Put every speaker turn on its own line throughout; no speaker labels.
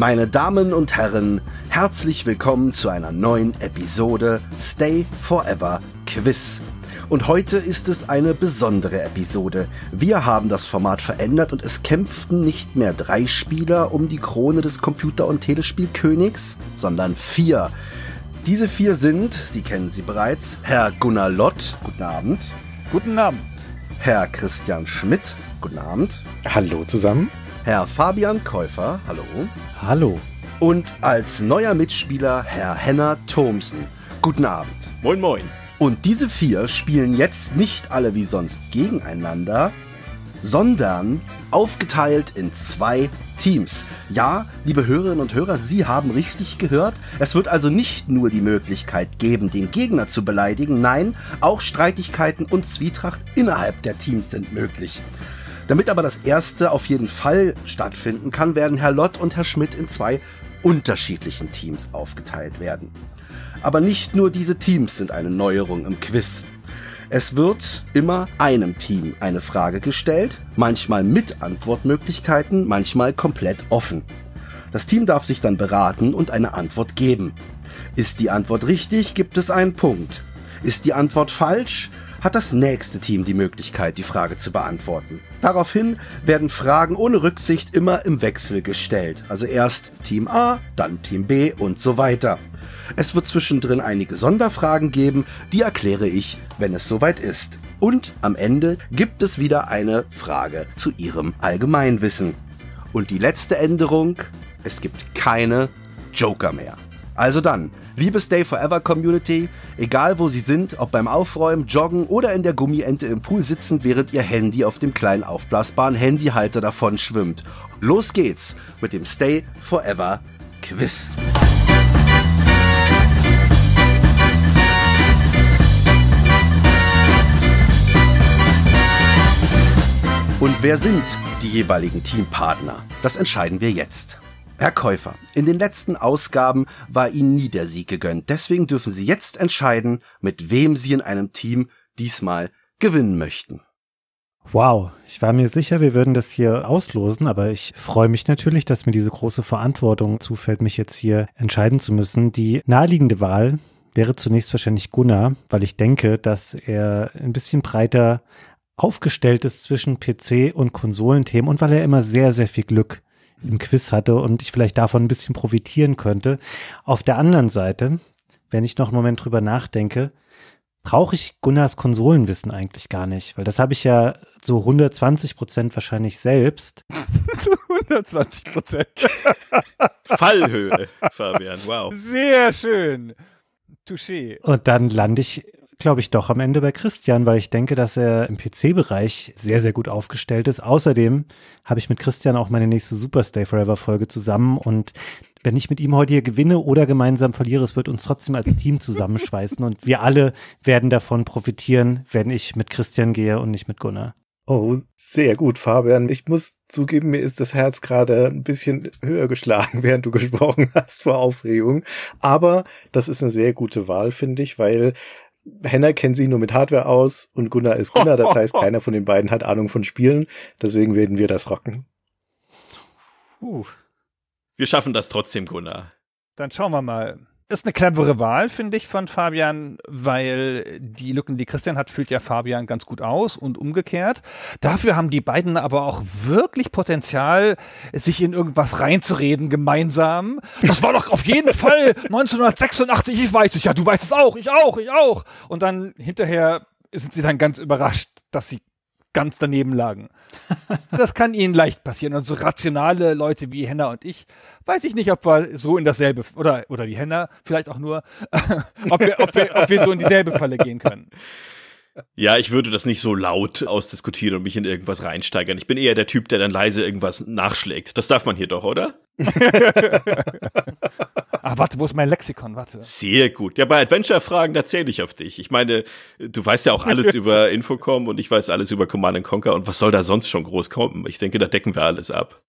Meine Damen und Herren, herzlich willkommen zu einer neuen Episode Stay Forever Quiz. Und heute ist es eine besondere Episode. Wir haben das Format verändert und es kämpften nicht mehr drei Spieler um die Krone des Computer- und Telespielkönigs, sondern vier. Diese vier sind, Sie kennen sie bereits, Herr Gunnar Lott, guten Abend. Guten Abend. Herr Christian Schmidt, guten Abend. Hallo zusammen. Herr Fabian Käufer, hallo. Hallo. Und als neuer Mitspieler Herr Henna Thomsen. Guten Abend. Moin, moin. Und diese vier spielen jetzt nicht alle wie sonst gegeneinander, sondern aufgeteilt in zwei Teams. Ja, liebe Hörerinnen und Hörer, Sie haben richtig gehört. Es wird also nicht nur die Möglichkeit geben, den Gegner zu beleidigen, nein, auch Streitigkeiten und Zwietracht innerhalb der Teams sind möglich. Damit aber das erste auf jeden Fall stattfinden kann, werden Herr Lott und Herr Schmidt in zwei unterschiedlichen Teams aufgeteilt werden. Aber nicht nur diese Teams sind eine Neuerung im Quiz. Es wird immer einem Team eine Frage gestellt, manchmal mit Antwortmöglichkeiten, manchmal komplett offen. Das Team darf sich dann beraten und eine Antwort geben. Ist die Antwort richtig, gibt es einen Punkt. Ist die Antwort falsch, hat das nächste Team die Möglichkeit, die Frage zu beantworten. Daraufhin werden Fragen ohne Rücksicht immer im Wechsel gestellt. Also erst Team A, dann Team B und so weiter. Es wird zwischendrin einige Sonderfragen geben, die erkläre ich, wenn es soweit ist. Und am Ende gibt es wieder eine Frage zu Ihrem Allgemeinwissen. Und die letzte Änderung, es gibt keine Joker mehr. Also dann, Liebe Stay Forever Community, egal wo Sie sind, ob beim Aufräumen, Joggen oder in der Gummiente im Pool sitzend, während Ihr Handy auf dem kleinen aufblasbaren Handyhalter davon schwimmt. Los geht's mit dem Stay Forever Quiz. Und wer sind die jeweiligen Teampartner? Das entscheiden wir jetzt. Herr Käufer, in den letzten Ausgaben war Ihnen nie der Sieg gegönnt, deswegen dürfen Sie jetzt entscheiden, mit wem Sie in einem Team diesmal gewinnen möchten.
Wow, ich war mir sicher, wir würden das hier auslosen, aber ich freue mich natürlich, dass mir diese große Verantwortung zufällt, mich jetzt hier entscheiden zu müssen. Die naheliegende Wahl wäre zunächst wahrscheinlich Gunnar, weil ich denke, dass er ein bisschen breiter aufgestellt ist zwischen PC und Konsolenthemen und weil er immer sehr, sehr viel Glück im Quiz hatte und ich vielleicht davon ein bisschen profitieren könnte. Auf der anderen Seite, wenn ich noch einen Moment drüber nachdenke, brauche ich Gunnars Konsolenwissen eigentlich gar nicht, weil das habe ich ja so 120 Prozent wahrscheinlich selbst.
Zu 120 Prozent. Fallhöhe, Fabian, wow. Sehr schön. Touché.
Und dann lande ich glaube ich, doch am Ende bei Christian, weil ich denke, dass er im PC-Bereich sehr, sehr gut aufgestellt ist. Außerdem habe ich mit Christian auch meine nächste Super Stay Forever-Folge zusammen und wenn ich mit ihm heute hier gewinne oder gemeinsam verliere, es wird uns trotzdem als Team zusammenschweißen und wir alle werden davon profitieren, wenn ich mit Christian gehe und nicht mit Gunnar.
Oh, sehr gut, Fabian. Ich muss zugeben, mir ist das Herz gerade ein bisschen höher geschlagen, während du gesprochen hast vor Aufregung. Aber das ist eine sehr gute Wahl, finde ich, weil Henna kennt sich nur mit Hardware aus und Gunnar ist Gunnar. Das heißt, keiner von den beiden hat Ahnung von Spielen. Deswegen werden wir das rocken.
Uh. Wir schaffen das trotzdem, Gunnar.
Dann schauen wir mal. Ist eine clevere Wahl, finde ich, von Fabian, weil die Lücken, die Christian hat, füllt ja Fabian ganz gut aus und umgekehrt. Dafür haben die beiden aber auch wirklich Potenzial, sich in irgendwas reinzureden gemeinsam. Das war doch auf jeden Fall 1986, ich weiß es ja, du weißt es auch, ich auch, ich auch. Und dann hinterher sind sie dann ganz überrascht, dass sie ganz daneben lagen. Das kann ihnen leicht passieren. Und so rationale Leute wie Henna und ich, weiß ich nicht, ob wir so in dasselbe, oder, oder wie Henna, vielleicht auch nur, ob, wir, ob, wir, ob wir so in dieselbe Falle gehen können.
Ja, ich würde das nicht so laut ausdiskutieren und mich in irgendwas reinsteigern. Ich bin eher der Typ, der dann leise irgendwas nachschlägt. Das darf man hier doch, oder?
ah, warte, wo ist mein Lexikon? Warte.
Sehr gut. Ja, bei Adventure-Fragen, da zähle ich auf dich. Ich meine, du weißt ja auch alles über Infocom und ich weiß alles über Command Conquer und was soll da sonst schon groß kommen? Ich denke, da decken wir alles ab.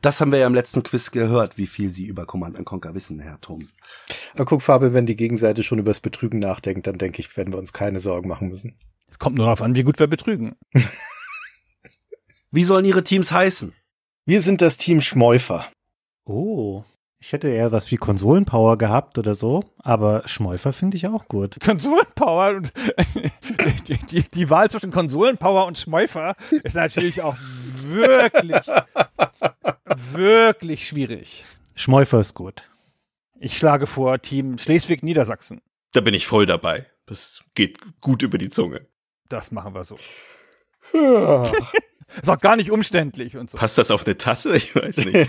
Das haben wir ja im letzten Quiz gehört, wie viel Sie über Command Conquer wissen, Herr Thoms. Aber guck, Fabian, wenn die Gegenseite schon über das Betrügen nachdenkt, dann denke ich, werden wir uns keine Sorgen machen müssen.
Es kommt nur darauf an, wie gut wir betrügen. wie sollen Ihre Teams heißen?
Wir sind das Team Schmäufer. Oh. Ich hätte eher was wie Konsolenpower gehabt oder so, aber Schmäufer finde ich auch gut. Konsolenpower und
die, die, die, Wahl zwischen Konsolenpower und Schmäufer ist natürlich auch wirklich, wirklich schwierig.
Schmäufer ist gut.
Ich schlage vor Team Schleswig-Niedersachsen.
Da bin ich voll dabei. Das geht gut über die
Zunge. Das machen wir so. Ist auch gar nicht umständlich und so. Passt das auf eine Tasse?
Ich
weiß nicht.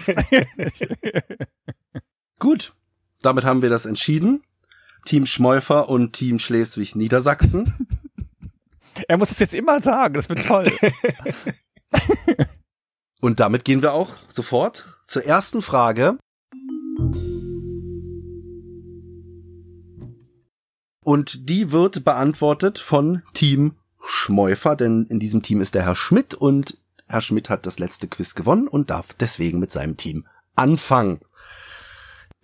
Gut, damit haben wir das entschieden. Team Schmäufer und Team Schleswig-Niedersachsen.
er muss es jetzt immer sagen, das wird toll.
und damit gehen wir auch sofort zur ersten Frage. Und die wird beantwortet von Team Schmäufer, denn in diesem Team ist der Herr Schmidt und Herr Schmidt hat das letzte Quiz gewonnen und darf deswegen mit seinem Team anfangen.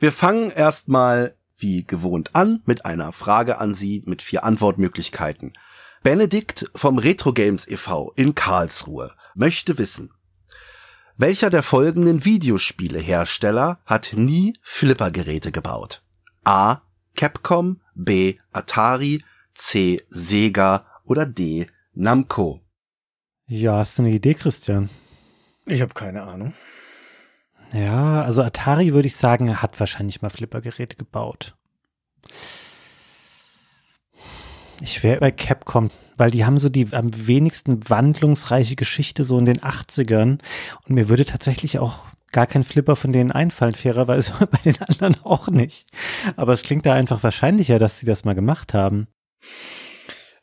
Wir fangen erstmal wie gewohnt an mit einer Frage an Sie mit vier Antwortmöglichkeiten. Benedikt vom Retro Games e.V. in Karlsruhe möchte wissen, welcher der folgenden Videospielehersteller hat nie Flippergeräte gebaut? A. Capcom, B. Atari, C. Sega oder D. Namco?
Ja, hast du eine Idee, Christian? Ich habe keine Ahnung. Ja, also Atari würde ich sagen, hat wahrscheinlich mal Flippergeräte gebaut. Ich wäre bei Capcom, weil die haben so die am wenigsten wandlungsreiche Geschichte so in den 80ern. Und mir würde tatsächlich auch gar kein Flipper von denen einfallen, fairerweise bei den anderen auch nicht. Aber es klingt da einfach wahrscheinlicher, dass sie das mal gemacht haben.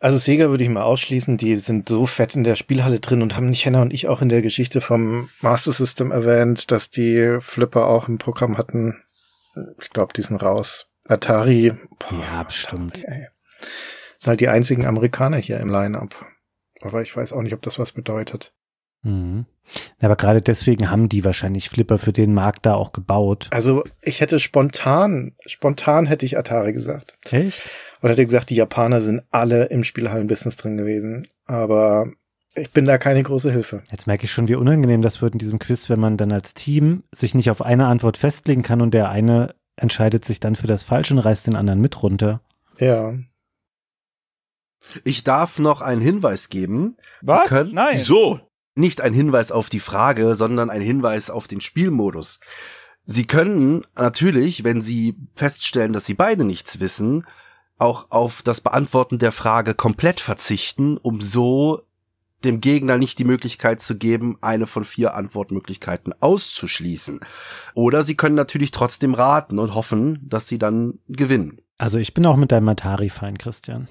Also Sega
würde ich mal ausschließen, die sind so fett in der Spielhalle drin und haben nicht Henna und ich auch in der Geschichte vom Master System erwähnt, dass die Flipper auch im Programm hatten. Ich glaube, die sind raus. Atari. Boah, ja, bestimmt. Atari, sind halt die einzigen Amerikaner hier im Line-Up. Aber ich weiß auch nicht, ob das was bedeutet.
Mhm. Aber gerade deswegen haben die wahrscheinlich Flipper für den Markt da auch gebaut.
Also ich hätte spontan, spontan hätte ich Atari gesagt. Echt? und hätte gesagt, die Japaner sind alle im Spielhallenbusiness drin gewesen. Aber ich bin da keine große Hilfe.
Jetzt merke ich schon, wie unangenehm das wird in diesem Quiz, wenn man dann als Team sich nicht auf eine Antwort festlegen kann und der eine entscheidet sich dann für das Falsche und reißt den anderen mit runter.
Ja. Ich darf noch einen Hinweis geben. Was? Können, Nein. Wieso? Nicht ein Hinweis auf die Frage, sondern ein Hinweis auf den Spielmodus. Sie können natürlich, wenn Sie feststellen, dass Sie beide nichts wissen, auch auf das Beantworten der Frage komplett verzichten, um so dem Gegner nicht die Möglichkeit zu geben, eine von vier Antwortmöglichkeiten auszuschließen. Oder sie können natürlich trotzdem raten und hoffen, dass
sie dann gewinnen.
Also ich bin auch mit deinem Atari fein, Christian.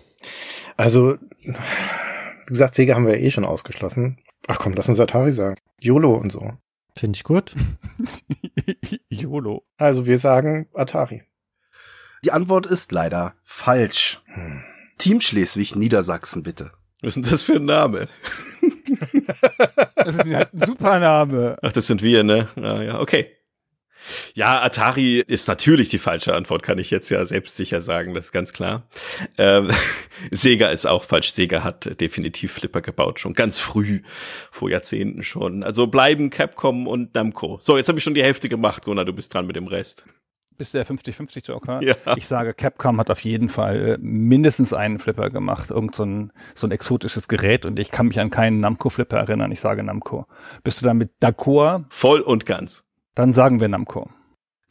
Also, wie
gesagt, Sega haben wir eh schon ausgeschlossen. Ach komm, lass uns Atari sagen. YOLO und so. Finde ich gut. YOLO. Also wir sagen Atari.
Die Antwort ist leider falsch. Hm. Team Schleswig-Niedersachsen, bitte.
Was ist denn das für ein Name?
das ist ein super Name.
Ach, das sind wir, ne? Ah, ja, okay. Ja, Atari ist natürlich die falsche Antwort, kann ich jetzt ja selbstsicher sagen, das ist ganz klar. Ähm, Sega ist auch falsch. Sega hat definitiv Flipper gebaut, schon ganz früh, vor Jahrzehnten schon. Also bleiben Capcom und Namco. So, jetzt habe ich schon die Hälfte gemacht, Gunnar, du bist dran mit dem Rest
bist du der 50-50-Joker? Ja. Ich sage, Capcom hat auf jeden Fall äh, mindestens einen Flipper gemacht, irgend so ein, so ein exotisches Gerät und ich kann mich an keinen Namco-Flipper erinnern. Ich sage Namco. Bist du damit d'accord? Voll und ganz. Dann sagen wir Namco.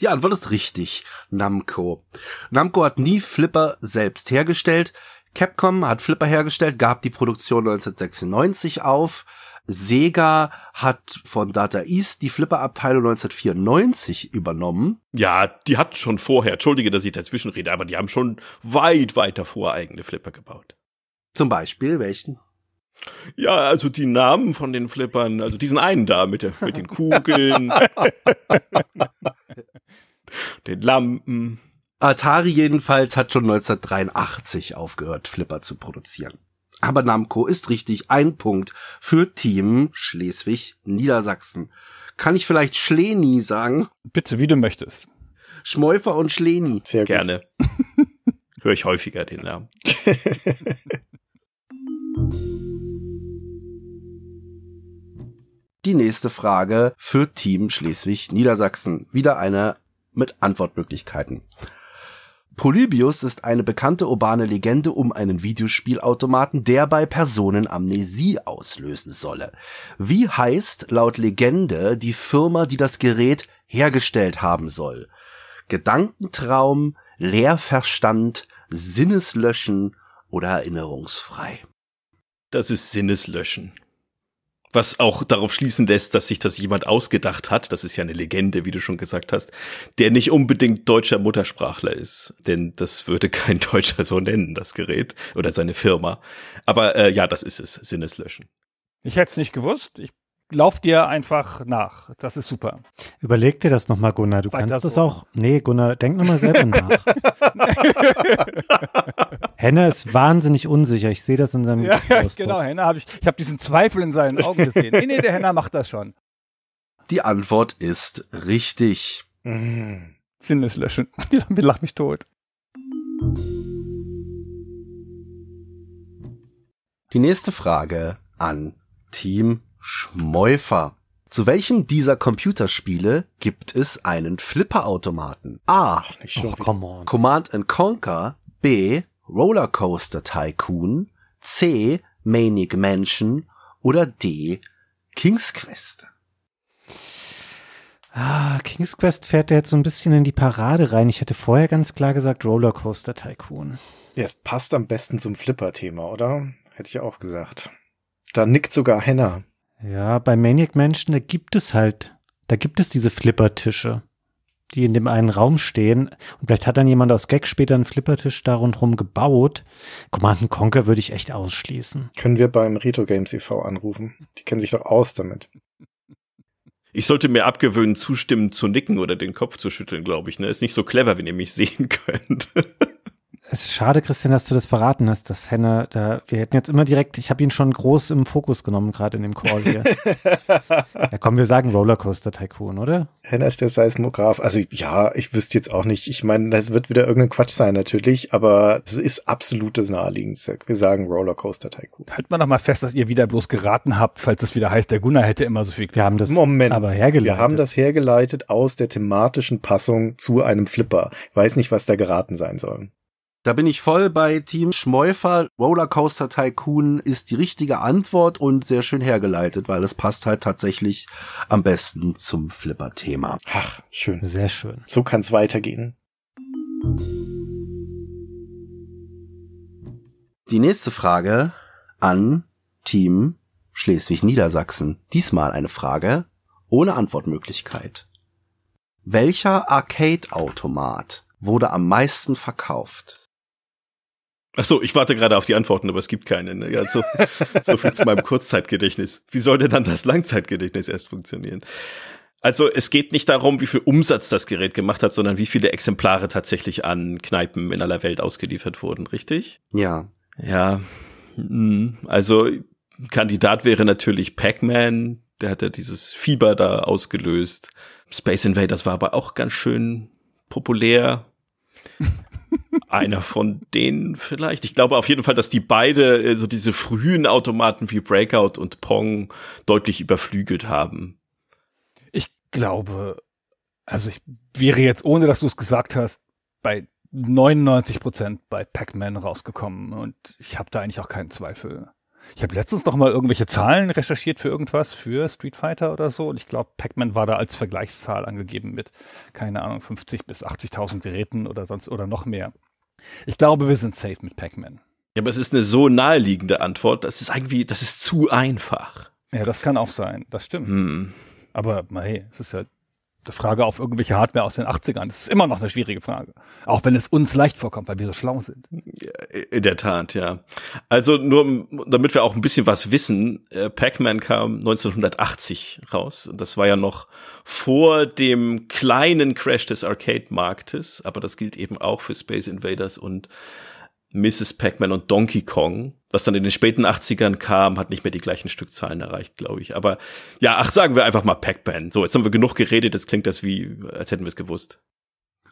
Die Antwort ist richtig. Namco.
Namco hat nie Flipper selbst hergestellt. Capcom hat Flipper hergestellt, gab die Produktion 1996 auf. Sega hat von Data East die Flipper-Abteilung 1994 übernommen.
Ja, die hat schon vorher, entschuldige, dass ich dazwischen rede, aber die haben schon weit, weit davor eigene Flipper gebaut. Zum Beispiel welchen? Ja, also die Namen von den Flippern, also diesen einen da mit, der, mit den
Kugeln,
den Lampen.
Atari jedenfalls hat schon 1983 aufgehört, Flipper zu produzieren. Aber Namco ist richtig. Ein Punkt für Team Schleswig-Niedersachsen. Kann ich vielleicht Schleni sagen? Bitte, wie du möchtest. Schmäufer und Schleni.
Sehr gut. gerne. Höre ich häufiger den Namen.
Die nächste Frage für Team Schleswig-Niedersachsen. Wieder eine mit Antwortmöglichkeiten. Polybius ist eine bekannte urbane Legende um einen Videospielautomaten, der bei Personen Amnesie auslösen solle. Wie heißt laut Legende die Firma, die das Gerät hergestellt haben soll? Gedankentraum, Leerverstand, Sinneslöschen oder Erinnerungsfrei?
Das ist Sinneslöschen. Was auch darauf schließen lässt, dass sich das jemand ausgedacht hat, das ist ja eine Legende, wie du schon gesagt hast, der nicht unbedingt deutscher Muttersprachler ist. Denn das würde kein Deutscher so nennen, das Gerät oder seine Firma. Aber äh, ja, das ist es,
Sinneslöschen. Ich hätte es nicht gewusst. Ich lauf dir einfach nach. Das ist super.
Überleg dir das nochmal, Gunnar. Du Weiter kannst so. das auch. Nee, Gunnar, denk nochmal selber nach. Henna ist wahnsinnig unsicher. Ich sehe das in seinem ja, Genau, Henna
habe ich. Ich habe diesen Zweifel in seinen Augen gesehen. Nee, nee, der Henna macht das schon.
Die Antwort ist richtig.
Mhm. Sinnes löschen. Damit lach mich tot.
Die nächste Frage an Team Schmäufer. Zu welchem dieser Computerspiele gibt es einen Flipperautomaten? A. Ach, nicht oh, come on. Command and Conquer. B. Rollercoaster Tycoon. C. Manic Mansion. Oder D. King's Quest.
Ah, King's Quest fährt der jetzt so ein bisschen in die Parade rein. Ich hätte vorher ganz klar gesagt Rollercoaster Tycoon. Ja, es
passt am besten zum Flipper-Thema, oder? Hätte ich auch gesagt.
Da nickt sogar Henna. Ja, bei Maniac Mansion, da gibt es halt, da gibt es diese Flippertische, die in dem einen Raum stehen. Und vielleicht hat dann jemand aus Gag später einen Flippertisch da rundherum gebaut. Command Conquer würde ich echt ausschließen.
Können wir beim Retro Games e.V. anrufen? Die kennen sich doch aus damit.
Ich sollte mir abgewöhnen, zustimmend zu nicken oder den Kopf zu schütteln, glaube ich. Ne? Ist nicht so clever, wenn ihr mich sehen könnt
es ist schade, Christian, dass du das verraten hast, dass Henne da, wir hätten jetzt immer direkt, ich habe ihn schon groß im Fokus genommen, gerade in dem Call hier. ja, komm, wir sagen Rollercoaster Tycoon, oder?
Henne ist der Seismograph. Also ja, ich wüsste jetzt auch nicht. Ich meine, das wird wieder irgendein Quatsch sein natürlich, aber es ist absolut das Naheliegendste. Wir sagen Rollercoaster Tycoon.
Halt mal noch mal fest, dass ihr wieder bloß geraten habt, falls es wieder heißt, der Gunnar hätte immer so viel. Wir haben das Moment, aber
hergeleitet. Wir haben das hergeleitet aus der thematischen Passung zu einem Flipper. Ich weiß nicht, was da geraten sein soll.
Da bin ich voll bei Team Schmäufer. Rollercoaster Tycoon ist die richtige Antwort und sehr schön hergeleitet, weil es passt halt tatsächlich am besten
zum Flipper-Thema. Ach, schön. Sehr schön. So kann es weitergehen.
Die nächste Frage an Team Schleswig-Niedersachsen. Diesmal eine Frage ohne Antwortmöglichkeit. Welcher Arcade-Automat wurde am meisten verkauft?
Ach so, ich warte gerade auf die Antworten, aber es gibt keine. Ne? Ja, so, so viel zu meinem Kurzzeitgedächtnis. Wie sollte dann das Langzeitgedächtnis erst funktionieren? Also es geht nicht darum, wie viel Umsatz das Gerät gemacht hat, sondern wie viele Exemplare tatsächlich an Kneipen in aller Welt ausgeliefert wurden, richtig? Ja. Ja. Hm, also Kandidat wäre natürlich Pac-Man, der hat ja dieses Fieber da ausgelöst. Space Invaders war aber auch ganz schön populär. Einer von denen vielleicht. Ich glaube auf jeden Fall, dass die beide äh, so diese frühen Automaten wie Breakout und Pong deutlich überflügelt haben.
Ich glaube, also ich wäre jetzt, ohne dass du es gesagt hast, bei 99 Prozent bei Pac-Man rausgekommen und ich habe da eigentlich auch keinen Zweifel. Ich habe letztens noch mal irgendwelche Zahlen recherchiert für irgendwas, für Street Fighter oder so. Und ich glaube, Pac-Man war da als Vergleichszahl angegeben mit, keine Ahnung, 50 bis 80.000 Geräten oder sonst oder noch mehr. Ich glaube, wir sind safe mit Pac-Man.
Ja, aber es ist eine so naheliegende Antwort,
das ist irgendwie, das ist zu einfach. Ja, das kann auch sein, das stimmt. Hm. Aber hey, es ist ja Frage auf irgendwelche Hardware aus den 80ern. Das ist immer noch eine schwierige Frage. Auch wenn es uns leicht vorkommt, weil wir so schlau sind.
In der Tat, ja. Also nur, damit wir auch ein bisschen was wissen, äh, Pac-Man kam 1980 raus. Das war ja noch vor dem kleinen Crash des Arcade-Marktes. Aber das gilt eben auch für Space Invaders und Mrs. Pac-Man und Donkey Kong was dann in den späten 80ern kam, hat nicht mehr die gleichen Stückzahlen erreicht, glaube ich. Aber ja, ach, sagen wir einfach mal Pac-Man. So, jetzt haben wir genug geredet, jetzt klingt das wie, als hätten wir es gewusst.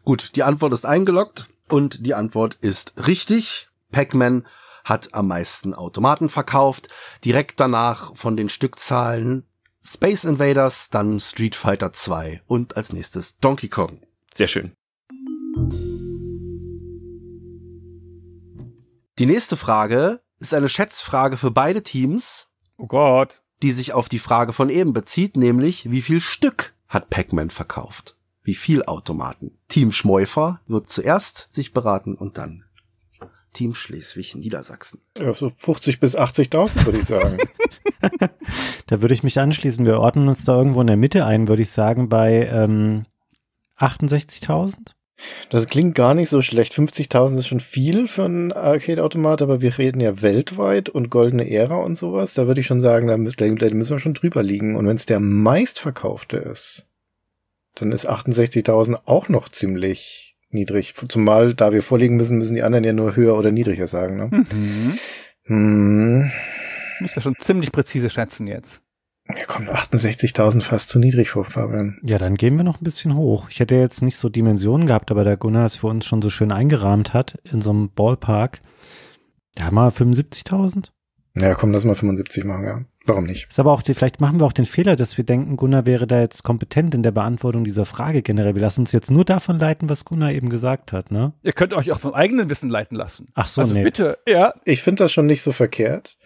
Gut, die Antwort ist eingeloggt und die Antwort ist richtig. Pac-Man hat am meisten Automaten verkauft. Direkt danach von den Stückzahlen Space Invaders, dann Street Fighter 2 und als nächstes Donkey Kong. Sehr schön. Die nächste Frage ist eine Schätzfrage für beide Teams. Oh Gott. Die sich auf die Frage von eben bezieht, nämlich wie viel Stück hat Pac-Man verkauft? Wie viel Automaten? Team Schmäufer wird zuerst sich beraten und dann Team Schleswig-Niedersachsen.
Ja, so 50 bis 80.000 würde ich sagen.
da würde ich mich anschließen. Wir ordnen uns da irgendwo in der Mitte ein, würde ich sagen, bei ähm, 68.000. Das klingt gar nicht
so schlecht. 50.000 ist schon viel für einen Arcade-Automat, aber wir reden ja weltweit und goldene Ära und sowas. Da würde ich schon sagen, da müssen wir schon drüber liegen. Und wenn es der meistverkaufte ist, dann ist 68.000 auch noch ziemlich niedrig. Zumal, da wir vorlegen müssen, müssen die anderen ja nur höher oder niedriger sagen. Ne? Mhm. Hm.
Muss ja schon ziemlich präzise schätzen jetzt.
Mir kommen 68.000 fast zu niedrig vor, Fabian. Ja, dann gehen wir noch ein bisschen hoch. Ich hätte jetzt nicht so Dimensionen gehabt, aber der Gunnar es für uns schon so schön eingerahmt hat in so einem Ballpark. Da haben wir 75.000? Naja, komm, lass mal 75 machen, ja. Warum nicht? Ist aber auch, die, vielleicht machen wir auch den Fehler, dass wir denken, Gunnar wäre da jetzt kompetent in der Beantwortung dieser Frage generell. Wir lassen uns jetzt nur davon leiten, was Gunnar eben gesagt hat, ne?
Ihr könnt euch auch vom eigenen Wissen leiten lassen. Ach so, also nee. bitte, ja. Ich finde das schon nicht so verkehrt.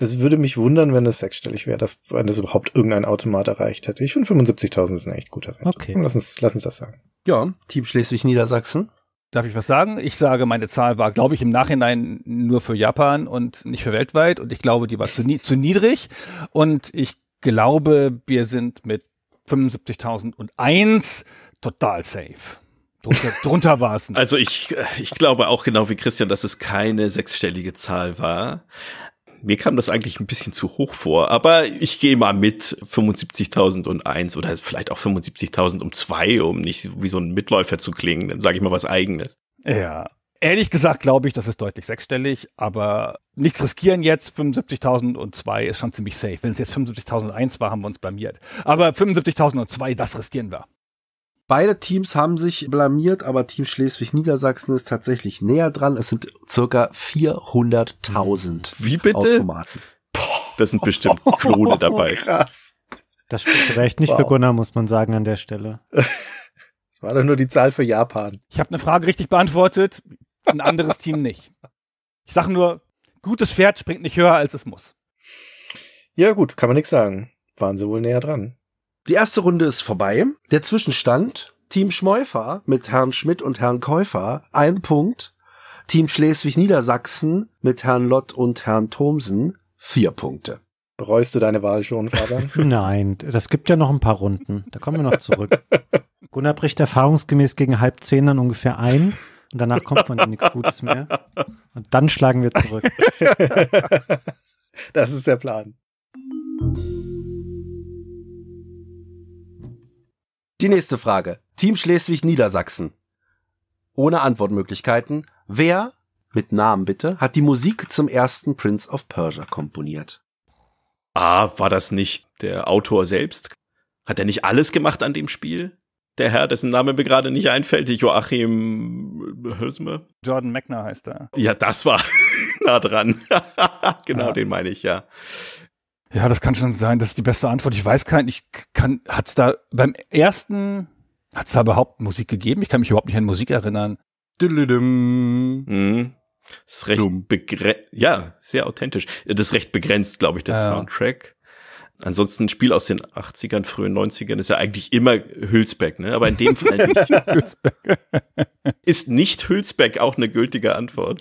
Es würde mich wundern, wenn es sechsstellig wäre, dass, wenn das überhaupt irgendein Automat erreicht hätte. Ich finde 75.000 ist ein echt guter Wert. Okay. Lass uns, lass uns das sagen.
Ja, Team Schleswig-Niedersachsen. Darf ich was sagen? Ich sage, meine Zahl war, glaube ich, im Nachhinein nur für Japan und nicht für weltweit. Und ich glaube, die war zu, ni zu niedrig. Und ich glaube, wir sind mit 75.001 total safe. Drunter, drunter war es. Also
ich, ich glaube auch genau wie Christian, dass es keine sechsstellige Zahl war. Mir kam das eigentlich ein bisschen zu hoch vor, aber ich gehe mal mit 75.001 oder vielleicht auch 75.000 um zwei, um nicht wie so ein Mitläufer zu klingen. Dann sage ich mal was Eigenes. Ja.
Ehrlich gesagt glaube ich, das ist deutlich sechsstellig, aber nichts riskieren jetzt. 75.002 ist schon ziemlich safe. Wenn es jetzt 75.001 war, haben wir uns blamiert. Aber 75.002, das riskieren wir. Beide Teams haben sich blamiert, aber Team
Schleswig-Niedersachsen ist tatsächlich näher dran. Es sind circa 400.000
Wie bitte?
Automaten.
Das sind bestimmt
Klone dabei.
Krass. Das spricht
vielleicht nicht wow. für Gunnar, muss man sagen, an der Stelle.
Das war doch nur die Zahl für Japan. Ich habe eine Frage richtig beantwortet, ein anderes Team nicht. Ich sage nur, gutes Pferd springt nicht höher, als es muss.
Ja gut, kann man nichts sagen. Waren sie wohl näher dran.
Die erste Runde ist vorbei. Der Zwischenstand Team Schmäufer mit Herrn Schmidt und Herrn Käufer ein Punkt. Team Schleswig-Niedersachsen mit Herrn Lott und Herrn
Thomsen vier Punkte. Bereust du deine Wahl schon, Fabian?
Nein, das gibt ja noch ein paar Runden. Da kommen wir noch zurück. Gunnar bricht erfahrungsgemäß gegen halb zehn dann ungefähr ein. Und danach kommt von ihm nichts Gutes mehr. Und dann schlagen wir zurück. das ist
der Plan.
Die nächste Frage. Team Schleswig-Niedersachsen. Ohne Antwortmöglichkeiten. Wer, mit Namen bitte, hat die Musik zum ersten Prince
of Persia komponiert? Ah, war das nicht der Autor selbst? Hat er nicht alles gemacht an dem Spiel? Der Herr, dessen Name mir gerade nicht einfällt, Joachim Hösme?
Jordan Meckner heißt er.
Ja, das war nah dran. genau, ah. den meine ich, ja.
Ja, das kann schon sein. Das ist die beste Antwort. Ich weiß kein, ich kann, hat's da beim ersten, hat's da überhaupt Musik gegeben? Ich kann mich überhaupt nicht an Musik erinnern.
Düdelüm. Mhm. Das ist recht begrenzt.
Ja, sehr
authentisch. Das ist recht begrenzt, glaube ich, der ja. Soundtrack. Ansonsten ein Spiel aus den 80ern, frühen 90ern ist ja eigentlich immer Hülsbeck, ne? Aber in dem Fall nicht. ist nicht Hülsbeck auch eine gültige Antwort?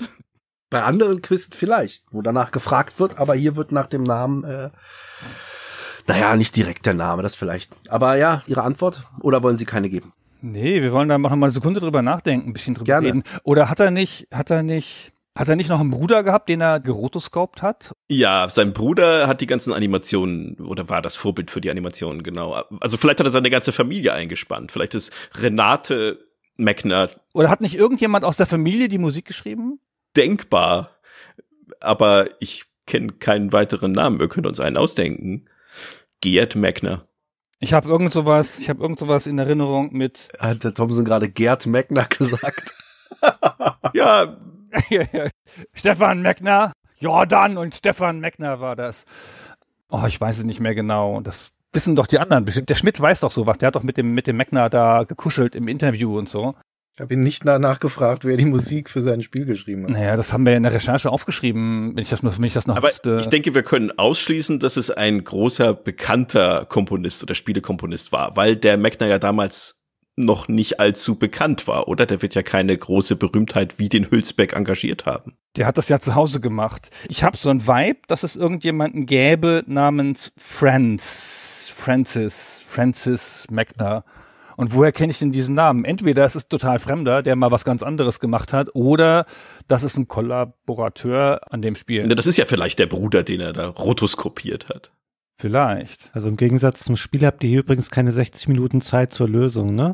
Bei anderen Quizzen vielleicht, wo danach
gefragt wird, aber hier wird nach dem Namen, äh,
naja, nicht direkt der Name, das vielleicht.
Aber ja, Ihre Antwort oder wollen Sie keine geben? Nee, wir wollen da noch mal eine Sekunde drüber nachdenken, ein bisschen drüber Gerne. reden. Oder hat er nicht, hat er nicht, hat er nicht noch einen Bruder gehabt, den er gerotoscoped hat?
Ja, sein Bruder hat die ganzen Animationen oder war das Vorbild für die Animationen, genau. Also vielleicht hat er seine ganze Familie eingespannt. Vielleicht ist Renate Meckner.
Oder hat nicht irgendjemand aus der Familie die Musik geschrieben?
denkbar. Aber ich kenne keinen weiteren Namen. Wir können uns einen ausdenken. Gerd Meckner.
Ich habe irgend sowas, ich habe irgend sowas in Erinnerung mit. Hat der Thompson gerade Gerd Meckner gesagt? ja. Stefan Meckner, Jordan und Stefan Meckner war das. Oh, ich weiß es nicht mehr genau. Das wissen doch die anderen bestimmt. Der Schmidt weiß doch sowas. Der hat doch mit dem, mit dem Meckner da gekuschelt im Interview und so. Ich habe ihn nicht danach gefragt, wer die Musik für sein Spiel geschrieben hat. Naja, das haben wir in der Recherche aufgeschrieben, wenn ich das, wenn ich das noch Aber wusste. Ich
denke, wir können ausschließen, dass es ein großer, bekannter Komponist oder Spielekomponist war, weil der Mechner ja damals noch nicht allzu bekannt war, oder? Der wird ja keine große Berühmtheit wie den Hülsbeck engagiert haben.
Der hat das ja zu Hause gemacht. Ich habe so ein Vibe, dass es irgendjemanden gäbe namens Franz, Francis, Francis Mechner. Und woher kenne ich denn diesen Namen? Entweder es ist total Fremder, der mal was ganz anderes gemacht hat, oder das ist ein Kollaborateur an dem Spiel. Das ist ja vielleicht der Bruder, den er da rotoskopiert hat. Vielleicht.
Also im Gegensatz zum Spiel habt ihr hier übrigens keine 60 Minuten Zeit zur Lösung, ne?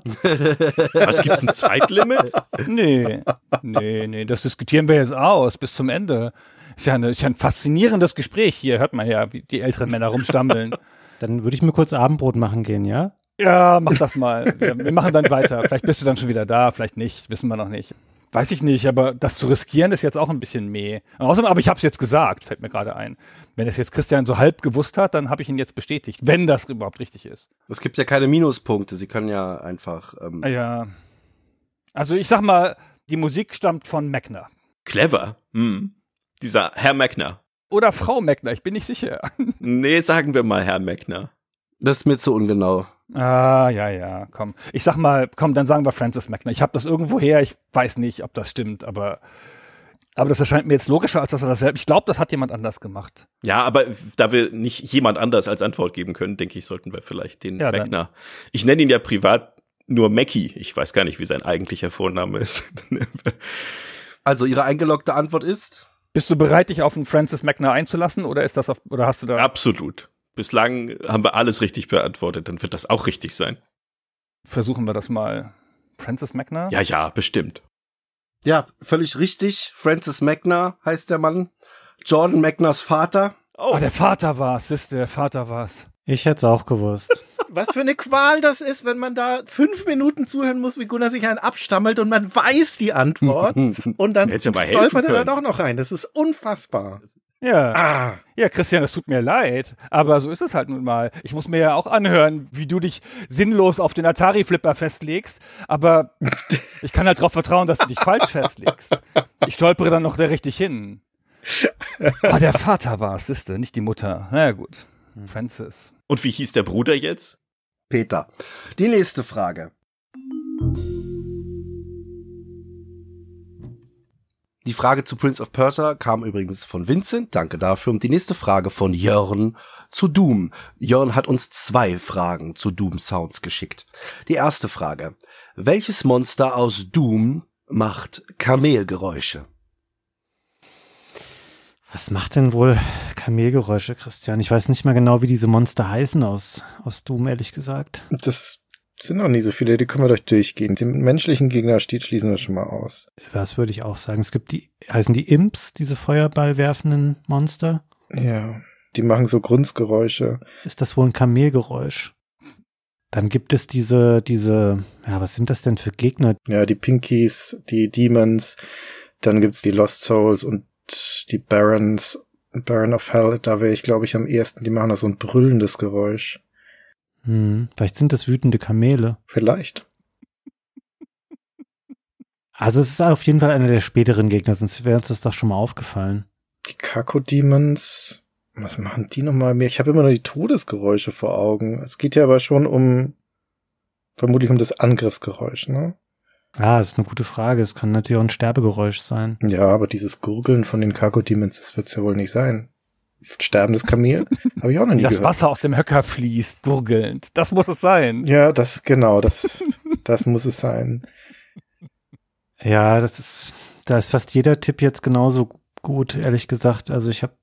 Was gibt's ein Zeitlimit? Nee, nee, nee, das diskutieren wir jetzt aus bis zum Ende. Ist ja, eine, ist ja ein faszinierendes Gespräch hier, hört man ja, wie die älteren Männer rumstammeln. Dann würde ich mir kurz Abendbrot machen gehen, ja? Ja, mach das mal. Wir machen dann weiter. Vielleicht bist du dann schon wieder da, vielleicht nicht, wissen wir noch nicht. Weiß ich nicht, aber das zu riskieren ist jetzt auch ein bisschen meh. Außerdem, aber ich habe es jetzt gesagt, fällt mir gerade ein. Wenn es jetzt Christian so halb gewusst hat, dann habe ich ihn jetzt bestätigt, wenn das überhaupt richtig ist.
Es gibt ja keine Minuspunkte, sie können ja einfach. Ähm ah,
ja. Also ich sag mal, die Musik stammt von Meckner.
Clever. Hm. Dieser Herr Meckner.
Oder Frau Meckner, ich bin nicht sicher.
nee, sagen wir mal Herr Meckner. Das ist mir zu ungenau.
Ah, ja, ja, komm. Ich sag mal, komm, dann sagen wir Francis McNair. Ich habe das irgendwo her, ich weiß nicht, ob das stimmt, aber aber das erscheint mir jetzt logischer, als dass er das selbst. Ich glaube, das hat jemand anders gemacht.
Ja, aber da wir nicht jemand anders als Antwort geben können, denke ich, sollten wir vielleicht den ja, Magner. Ich nenne ihn ja privat nur Mackie. Ich weiß gar nicht, wie sein eigentlicher Vorname ist.
also Ihre eingeloggte Antwort ist? Bist du bereit, dich auf einen Francis Magner einzulassen oder ist das auf, oder hast du da?
Absolut bislang haben wir alles richtig beantwortet, dann wird das auch richtig sein.
Versuchen wir das mal. Francis McNair? Ja,
ja, bestimmt.
Ja, völlig richtig. Francis McNair heißt der Mann. Jordan McNairs
Vater. Oh, oh der Vater war's, Sister, der Vater war's. Ich hätte es auch gewusst. Was
für eine Qual das ist, wenn man da fünf Minuten zuhören muss, wie Gunnar sich einen abstammelt und man weiß die Antwort und dann stolpert er da doch noch rein. Das ist unfassbar.
Ja. Ah. Ja, Christian, das tut mir leid, aber so ist es halt nun mal. Ich muss mir ja auch anhören, wie du dich sinnlos auf den Atari-Flipper festlegst, aber ich kann halt darauf vertrauen, dass du dich falsch festlegst. Ich stolpere dann noch da richtig hin. Ah, der Vater war es, siehste, nicht die Mutter. Na ja, gut. Hm. Francis. Und wie hieß der Bruder jetzt? Peter. Die nächste Frage.
Die Frage zu Prince of Persia kam übrigens von Vincent, danke dafür. Und die nächste Frage von Jörn zu Doom. Jörn hat uns zwei Fragen zu Doom Sounds geschickt. Die erste Frage. Welches Monster aus Doom macht Kamelgeräusche?
Was macht denn wohl Kamelgeräusche, Christian? Ich weiß nicht mehr genau, wie diese Monster heißen aus, aus Doom, ehrlich gesagt.
Das sind noch nie so viele, die können wir durch durchgehen. Den menschlichen Gegner steht, schließen wir schon mal
aus. Das würde ich auch sagen. Es gibt die, heißen die Imps, diese Feuerballwerfenden Monster? Ja,
die machen so Grunzgeräusche.
Ist das wohl ein Kamelgeräusch?
Dann gibt es diese, diese, ja, was sind das denn für Gegner? Ja, die Pinkies, die Demons, dann gibt es die Lost Souls und die Barons, Baron of Hell, da wäre ich, glaube ich, am ehesten, die machen da so ein brüllendes Geräusch.
Hm, vielleicht sind das wütende Kamele.
Vielleicht.
Also es ist auf jeden Fall einer der späteren Gegner, sonst wäre uns das doch schon mal aufgefallen. Die Kakodemons,
was machen die nochmal mehr? Ich habe immer nur die Todesgeräusche vor Augen. Es geht ja aber schon um, vermutlich um das Angriffsgeräusch, ne? Ja, ah, das ist eine gute Frage. Es kann natürlich auch ein Sterbegeräusch sein. Ja, aber dieses Gurgeln von den Kakodemons, das wird es ja wohl nicht sein sterbendes Kamel. Habe ich auch noch nie das gehört. Das Wasser
aus dem Höcker fließt, gurgelnd. Das muss es sein.
Ja, das, genau, das, das muss es sein.
Ja, das ist, da ist fast jeder Tipp jetzt genauso gut, ehrlich gesagt. Also ich habe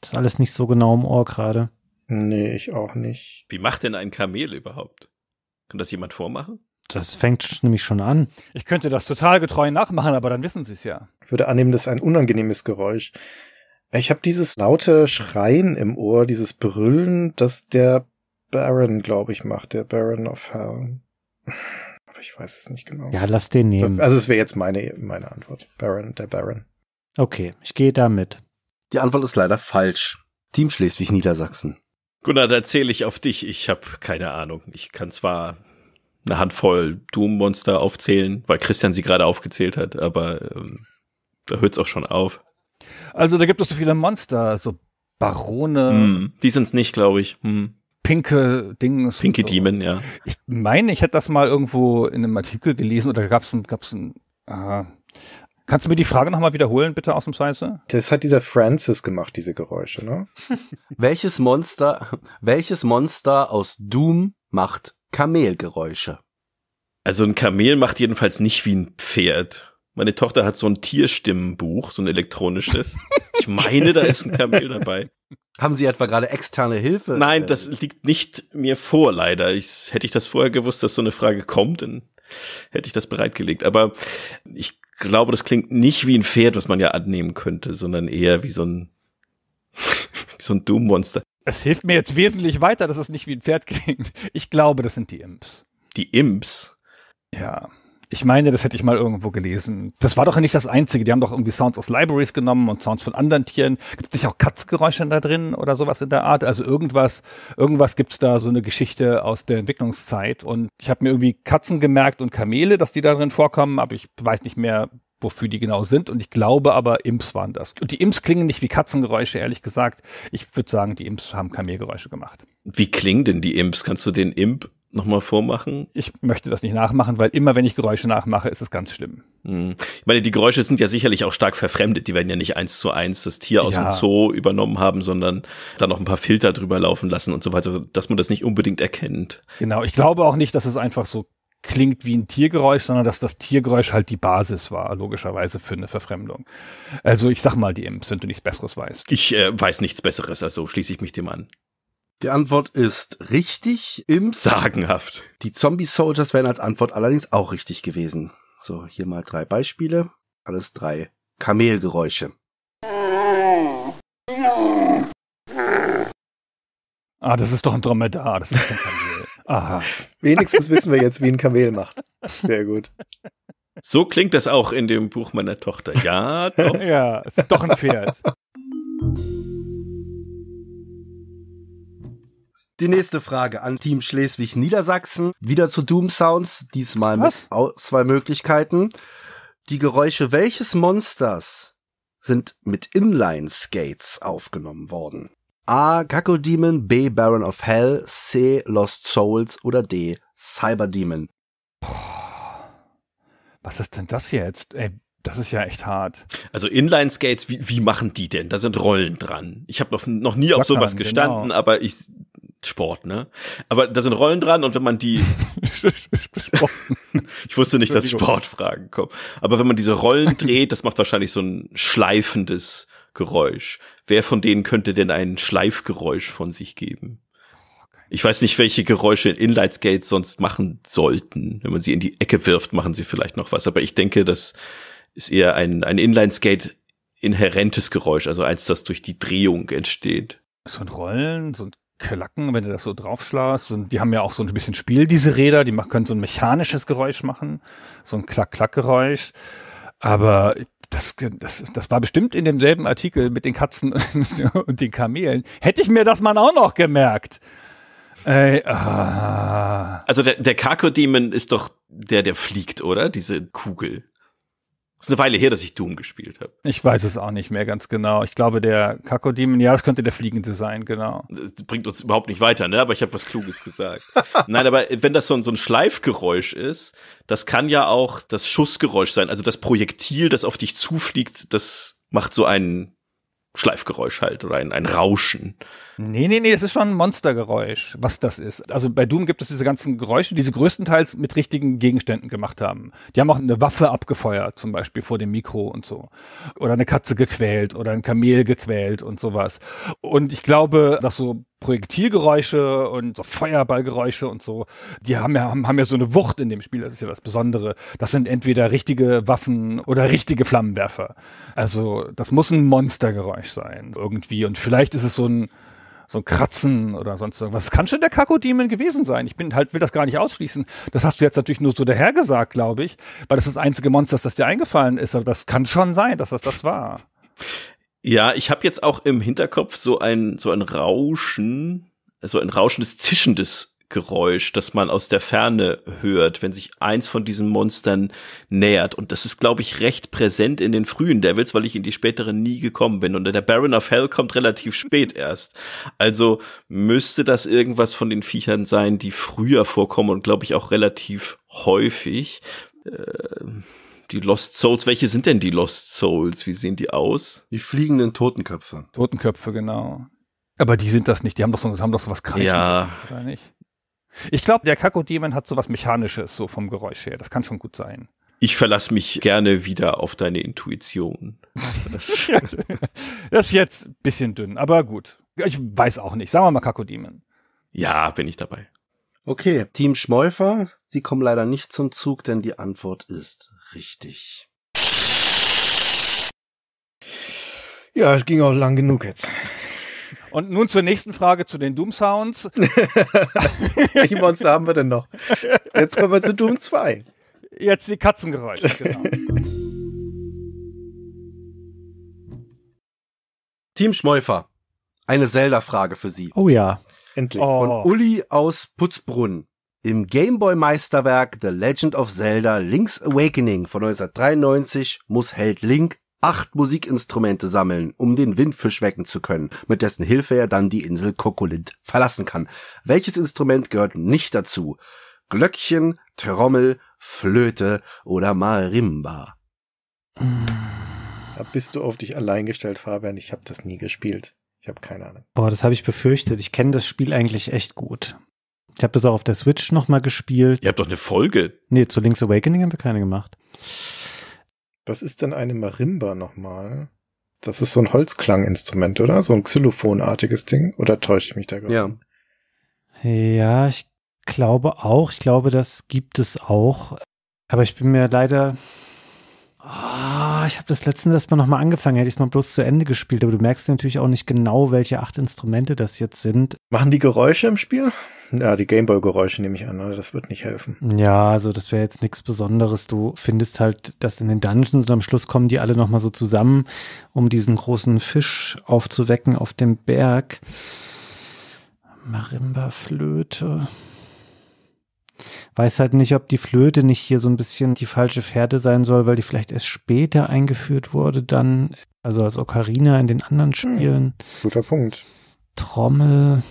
das alles nicht so genau im Ohr gerade. Nee, ich
auch nicht. Wie macht denn ein Kamel
überhaupt? Kann das jemand vormachen?
Das fängt nämlich schon an.
Ich könnte das total getreu nachmachen, aber dann wissen sie es ja.
Ich würde annehmen, das ist ein unangenehmes Geräusch. Ich habe dieses laute Schreien im Ohr, dieses Brüllen, das der Baron, glaube ich, macht, der Baron of Hell. Aber ich weiß es nicht genau. Ja, lass den nehmen. Also es wäre jetzt meine, meine Antwort. Baron, der Baron.
Okay, ich gehe damit. Die Antwort ist leider
falsch. Team Schleswig-Niedersachsen. Gunnar, da zähle ich auf dich. Ich habe keine Ahnung. Ich kann zwar eine Handvoll Doom-Monster aufzählen, weil Christian sie gerade aufgezählt hat, aber ähm, da hört's auch schon auf.
Also da gibt es so viele Monster, so Barone. Mm, die sind's nicht, glaube ich. Mm. Pinke Dings. Pinke Demon, ja. Ich meine, ich hätte das mal irgendwo in einem Artikel gelesen oder gab's ein, gab's ein, äh, Kannst du mir die Frage nochmal wiederholen, bitte, aus dem Scheiße?
Das hat dieser Francis gemacht, diese Geräusche, ne?
welches Monster, welches Monster aus Doom macht Kamelgeräusche?
Also ein Kamel macht jedenfalls nicht wie ein Pferd. Meine Tochter hat so ein Tierstimmenbuch, so ein elektronisches. Ich meine, da ist ein Kamel
dabei. Haben Sie etwa gerade externe Hilfe? Nein, das äh,
liegt nicht mir vor, leider. Ich, hätte ich das vorher gewusst, dass so eine Frage kommt, dann hätte ich das bereitgelegt. Aber ich glaube, das klingt nicht wie ein Pferd, was man ja annehmen könnte, sondern eher wie so ein, wie so ein Doom-Monster.
Es hilft mir jetzt wesentlich weiter, dass es nicht wie ein Pferd klingt. Ich glaube, das sind die Imps. Die Imps? Ja. Ich meine, das hätte ich mal irgendwo gelesen. Das war doch nicht das Einzige. Die haben doch irgendwie Sounds aus Libraries genommen und Sounds von anderen Tieren. Gibt es nicht auch Katzgeräusche da drin oder sowas in der Art? Also irgendwas, irgendwas gibt's da so eine Geschichte aus der Entwicklungszeit. Und ich habe mir irgendwie Katzen gemerkt und Kamele, dass die da drin vorkommen, aber ich weiß nicht mehr, wofür die genau sind. Und ich glaube aber, Imps waren das. Und die Imps klingen nicht wie Katzengeräusche, ehrlich gesagt. Ich würde sagen, die Imps haben Kamelgeräusche gemacht.
Wie klingen denn die Imps? Kannst du den Imp
nochmal vormachen? Ich möchte das nicht nachmachen, weil immer, wenn ich Geräusche nachmache, ist es ganz schlimm.
Hm. Ich meine, die Geräusche sind ja sicherlich auch stark verfremdet. Die werden ja nicht eins zu eins das Tier aus ja. dem Zoo übernommen haben, sondern da noch ein paar Filter drüber laufen lassen und so weiter, dass man das nicht unbedingt erkennt.
Genau. Ich glaube auch nicht, dass es einfach so klingt wie ein Tiergeräusch, sondern dass das Tiergeräusch halt die Basis war, logischerweise für eine Verfremdung. Also ich sag mal die Imps, wenn du nichts Besseres weißt. Ich äh,
weiß nichts Besseres, also schließe ich mich dem an. Die Antwort ist richtig im
Sagenhaft. Die Zombie Soldiers wären als Antwort allerdings auch richtig gewesen. So, hier mal drei
Beispiele. Alles drei Kamelgeräusche. Ah, das ist doch ein Dromedar, das ist doch ein Kamel. Aha. Wenigstens wissen wir jetzt, wie ein Kamel macht. Sehr gut. So klingt das
auch in dem Buch meiner Tochter. Ja, doch.
ja, es ist doch ein Pferd.
Die nächste Frage an Team Schleswig-Niedersachsen. Wieder zu Doom Sounds, diesmal Was? mit zwei Möglichkeiten. Die Geräusche welches Monsters sind mit Inline-Skates
aufgenommen worden?
A. Gakko Demon, B. Baron of Hell, C. Lost Souls oder D. Cyber Demon.
Was ist denn das jetzt? Ey,
das ist ja echt hart. Also Inline-Skates, wie, wie machen die denn? Da sind Rollen dran. Ich habe noch, noch nie Wackern, auf sowas gestanden, genau. aber ich Sport, ne? Aber da sind Rollen dran und wenn man die Ich wusste nicht, dass Sportfragen kommen. Aber wenn man diese Rollen dreht, das macht wahrscheinlich so ein schleifendes Geräusch. Wer von denen könnte denn ein Schleifgeräusch von sich geben? Ich weiß nicht, welche Geräusche Inlight sonst machen sollten. Wenn man sie in die Ecke wirft, machen sie vielleicht noch was. Aber ich denke, das ist eher ein, ein inline inhärentes Geräusch, also eins, das durch die Drehung entsteht.
So ein Rollen, so ein klacken, wenn du das so draufschlagst. Und die haben ja auch so ein bisschen Spiel, diese Räder. Die können so ein mechanisches Geräusch machen, so ein Klack-Klack-Geräusch. Aber das, das, das war bestimmt in demselben Artikel mit den Katzen und den Kamelen. Hätte ich mir das mal auch noch gemerkt. Ey, ah.
Also der, der Kakodemon ist doch der, der fliegt, oder? Diese Kugel ist eine Weile her, dass ich Doom gespielt habe.
Ich weiß es auch nicht mehr ganz genau. Ich glaube, der Kakodemon, ja, das könnte der Fliegende sein, genau. Das
bringt uns überhaupt nicht weiter, ne? Aber ich habe was Kluges gesagt. Nein, aber wenn das so ein, so ein Schleifgeräusch ist, das kann ja auch das Schussgeräusch sein. Also das Projektil, das auf dich zufliegt, das macht so einen Schleifgeräusch halt oder ein, ein Rauschen.
Nee, nee, nee, das ist schon ein Monstergeräusch, was das ist. Also bei Doom gibt es diese ganzen Geräusche, die sie größtenteils mit richtigen Gegenständen gemacht haben. Die haben auch eine Waffe abgefeuert, zum Beispiel vor dem Mikro und so. Oder eine Katze gequält oder ein Kamel gequält und sowas. Und ich glaube, dass so Projektilgeräusche und so Feuerballgeräusche und so, die haben ja, haben, haben ja so eine Wucht in dem Spiel, das ist ja das Besondere. Das sind entweder richtige Waffen oder richtige Flammenwerfer. Also das muss ein Monstergeräusch sein irgendwie und vielleicht ist es so ein so ein Kratzen oder sonst irgendwas. Das kann schon der Kakodemon gewesen sein. Ich bin halt, will das gar nicht ausschließen. Das hast du jetzt natürlich nur so dahergesagt, glaube ich, weil das das einzige Monster ist, das dir eingefallen ist. Aber das kann schon sein, dass das das war.
Ja, ich habe jetzt auch im Hinterkopf so ein, so ein Rauschen, so ein rauschendes, zischendes Geräusch, das man aus der Ferne hört, wenn sich eins von diesen Monstern nähert. Und das ist, glaube ich, recht präsent in den frühen Devils, weil ich in die späteren nie gekommen bin. Und der Baron of Hell kommt relativ spät erst. Also müsste das irgendwas von den Viechern sein, die früher vorkommen und, glaube ich, auch relativ häufig. Äh die Lost Souls, welche sind denn die Lost Souls? Wie sehen die aus?
Die fliegenden Totenköpfe. Totenköpfe, genau. Aber die sind das nicht, die haben doch so, haben doch so was Kreisches, ja. oder nicht? Ich glaube, der Kakodemon hat so was Mechanisches, so vom Geräusch her. Das kann schon gut sein.
Ich verlasse mich gerne wieder auf deine Intuition. das
ist jetzt ein bisschen dünn, aber gut. Ich weiß auch nicht. Sagen wir mal Kakodemon.
Ja, bin ich dabei.
Okay,
Team Schmäufer, sie kommen leider nicht zum Zug, denn die Antwort ist Richtig.
Ja, es ging auch lang genug jetzt. Und nun zur nächsten Frage zu den Doom Sounds. Welche Monster haben wir denn noch? Jetzt kommen wir zu Doom 2. Jetzt die Katzengeräusche, genau.
Team Schmäufer, eine Zelda-Frage für Sie. Oh ja, endlich. Oh. Von Uli aus Putzbrunn im Gameboy-Meisterwerk The Legend of Zelda Link's Awakening von 1993 muss Held Link acht Musikinstrumente sammeln, um den Windfisch wecken zu können, mit dessen Hilfe er dann die Insel Kokolint verlassen kann. Welches Instrument gehört nicht
dazu? Glöckchen, Trommel, Flöte oder Marimba? Da bist du auf dich allein gestellt, Fabian. Ich habe das nie gespielt.
Ich habe keine Ahnung. Boah, das habe ich befürchtet. Ich kenne das Spiel eigentlich echt gut. Ich habe das auch auf der Switch nochmal gespielt. Ihr habt doch eine Folge. Nee, zu Link's Awakening haben wir keine gemacht.
Was ist denn eine Marimba nochmal? Das ist so ein Holzklanginstrument, oder? So ein Xylophonartiges Ding? Oder täusche ich mich da gerade? Ja.
Ja, ich glaube auch. Ich glaube, das gibt es auch. Aber ich bin mir leider Oh, ich habe das letztens erstmal nochmal angefangen, hätte ich es mal bloß zu Ende gespielt, aber du merkst natürlich auch nicht genau, welche acht Instrumente das jetzt sind.
Machen die Geräusche im Spiel? Ja, die Gameboy-Geräusche nehme
ich an, oder? Ne? das wird nicht helfen. Ja, also das wäre jetzt nichts Besonderes. Du findest halt das in den Dungeons und am Schluss kommen die alle nochmal so zusammen, um diesen großen Fisch aufzuwecken auf dem Berg. Marimba-Flöte. Weiß halt nicht, ob die Flöte nicht hier so ein bisschen die falsche Fährte sein soll, weil die vielleicht erst später eingeführt wurde, dann, also als Ocarina in den anderen hm. Spielen. Guter Punkt. Trommel,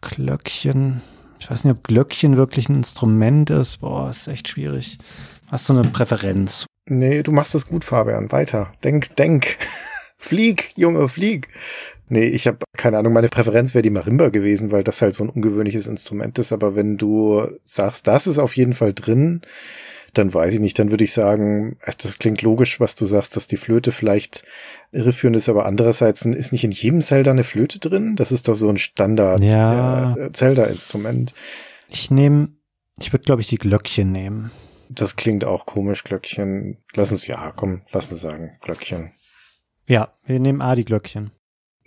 Glöckchen. Ich weiß nicht, ob Glöckchen wirklich ein Instrument ist. Boah, ist echt schwierig. Hast du eine Präferenz? Nee, du machst
das gut, Fabian. Weiter. Denk, denk. flieg, Junge, flieg. Nee, ich habe keine Ahnung, meine Präferenz wäre die Marimba gewesen, weil das halt so ein ungewöhnliches Instrument ist. Aber wenn du sagst, das ist auf jeden Fall drin, dann weiß ich nicht, dann würde ich sagen, das klingt logisch, was du sagst, dass die Flöte vielleicht irreführend ist, aber andererseits ist nicht in jedem Zelda eine Flöte drin. Das ist doch so ein Standard äh, Zelda-Instrument. Ich nehme, ich würde glaube ich die Glöckchen nehmen. Das klingt auch komisch, Glöckchen. Lass uns, ja, komm, lass uns sagen, Glöckchen.
Ja, wir nehmen A die Glöckchen.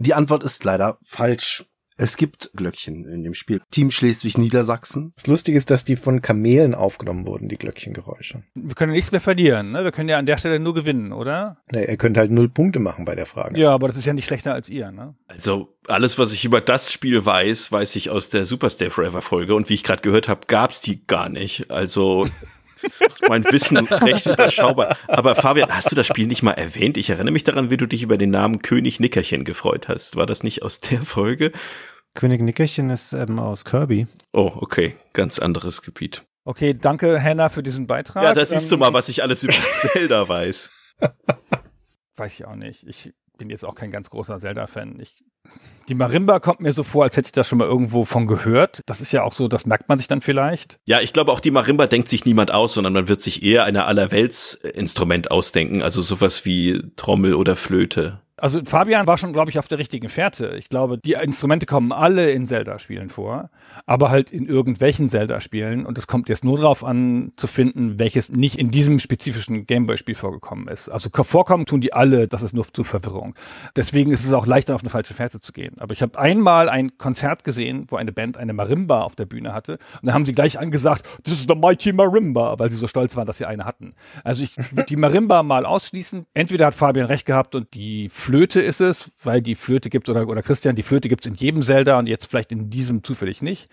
Die Antwort ist
leider falsch. Es gibt Glöckchen in dem Spiel. Team Schleswig-Niedersachsen. Das Lustige ist,
dass die von Kamelen aufgenommen wurden, die Glöckchengeräusche.
Wir können nichts mehr verlieren, ne? Wir können ja an der Stelle nur gewinnen, oder?
Ne, ihr könnt halt null Punkte machen bei der Frage.
Ja, aber das ist ja nicht schlechter als ihr, ne?
Also, alles, was ich über das Spiel weiß, weiß ich aus der Superstay Forever Folge. Und wie ich gerade gehört habe, gab's die gar nicht. Also. mein Wissen recht überschaubar. Aber Fabian, hast du das Spiel nicht mal erwähnt? Ich erinnere mich daran, wie du dich über den Namen König Nickerchen gefreut hast. War das nicht aus der Folge? König Nickerchen
ist ähm, aus
Kirby. Oh, okay. Ganz anderes Gebiet.
Okay, danke Hannah für diesen Beitrag. Ja, das siehst ähm, du
mal, ähm, was ich alles über Zelda weiß.
Weiß ich auch nicht. Ich bin jetzt auch kein ganz großer Zelda-Fan. Ich die Marimba kommt mir so vor, als hätte ich das schon mal irgendwo von gehört. Das ist ja auch so, das merkt man sich dann vielleicht.
Ja, ich glaube, auch die Marimba denkt sich niemand aus, sondern man wird sich eher ein Allerweltsinstrument ausdenken, also sowas wie Trommel oder Flöte.
Also Fabian war schon, glaube ich, auf der richtigen Fährte. Ich glaube, die Instrumente kommen alle in Zelda-Spielen vor, aber halt in irgendwelchen Zelda-Spielen. Und es kommt jetzt nur darauf an, zu finden, welches nicht in diesem spezifischen Gameboy-Spiel vorgekommen ist. Also vorkommen tun die alle, das ist nur zu Verwirrung. Deswegen ist es auch leichter, auf eine falsche Fährte zu gehen. Aber ich habe einmal ein Konzert gesehen, wo eine Band eine Marimba auf der Bühne hatte. Und da haben sie gleich angesagt, this is the mighty Marimba, weil sie so stolz waren, dass sie eine hatten. Also ich würde die Marimba mal ausschließen. Entweder hat Fabian recht gehabt und die Flöte ist es, weil die Flöte gibt oder, oder Christian, die Flöte gibt's in jedem Zelda und jetzt vielleicht in diesem zufällig nicht.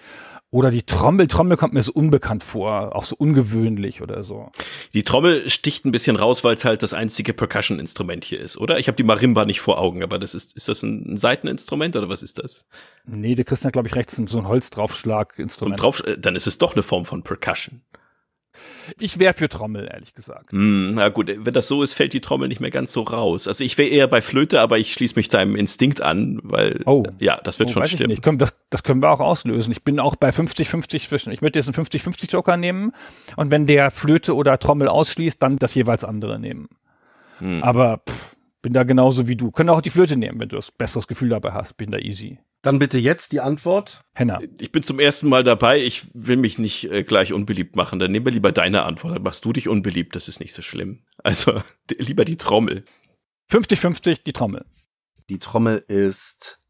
Oder die Trommel, Trommel kommt mir so unbekannt vor, auch so ungewöhnlich oder so.
Die Trommel sticht ein bisschen raus, weil es halt das einzige Percussion-Instrument hier ist, oder? Ich habe die Marimba nicht vor Augen, aber das ist, ist das ein Seiteninstrument
oder was ist das? Nee, der Christian hat, glaube ich, rechts so ein Holzdraufschlag-Instrument. So ein
Drauf äh, dann ist es doch eine Form von Percussion.
Ich wäre für Trommel, ehrlich gesagt.
Mm, na gut, wenn das so ist, fällt die Trommel nicht mehr ganz so raus. Also ich wäre eher bei Flöte, aber ich schließe mich deinem Instinkt an, weil oh. ja, das wird oh, schon weiß stimmen.
Ich nicht. Das, das können wir auch auslösen. Ich bin auch bei 50-50 zwischen. Ich würde jetzt einen 50-50 Joker nehmen und wenn der Flöte oder Trommel ausschließt, dann das jeweils andere nehmen. Hm. Aber pff, bin da genauso wie du. Können auch die Flöte nehmen, wenn du das besseres Gefühl dabei hast. Bin da easy. Dann bitte jetzt die Antwort. Henna.
Ich bin zum ersten Mal dabei. Ich will mich nicht äh, gleich unbeliebt machen. Dann nehmen wir lieber deine Antwort. Dann machst du dich unbeliebt. Das ist nicht so schlimm. Also lieber die Trommel. 50-50 die Trommel. Die Trommel ist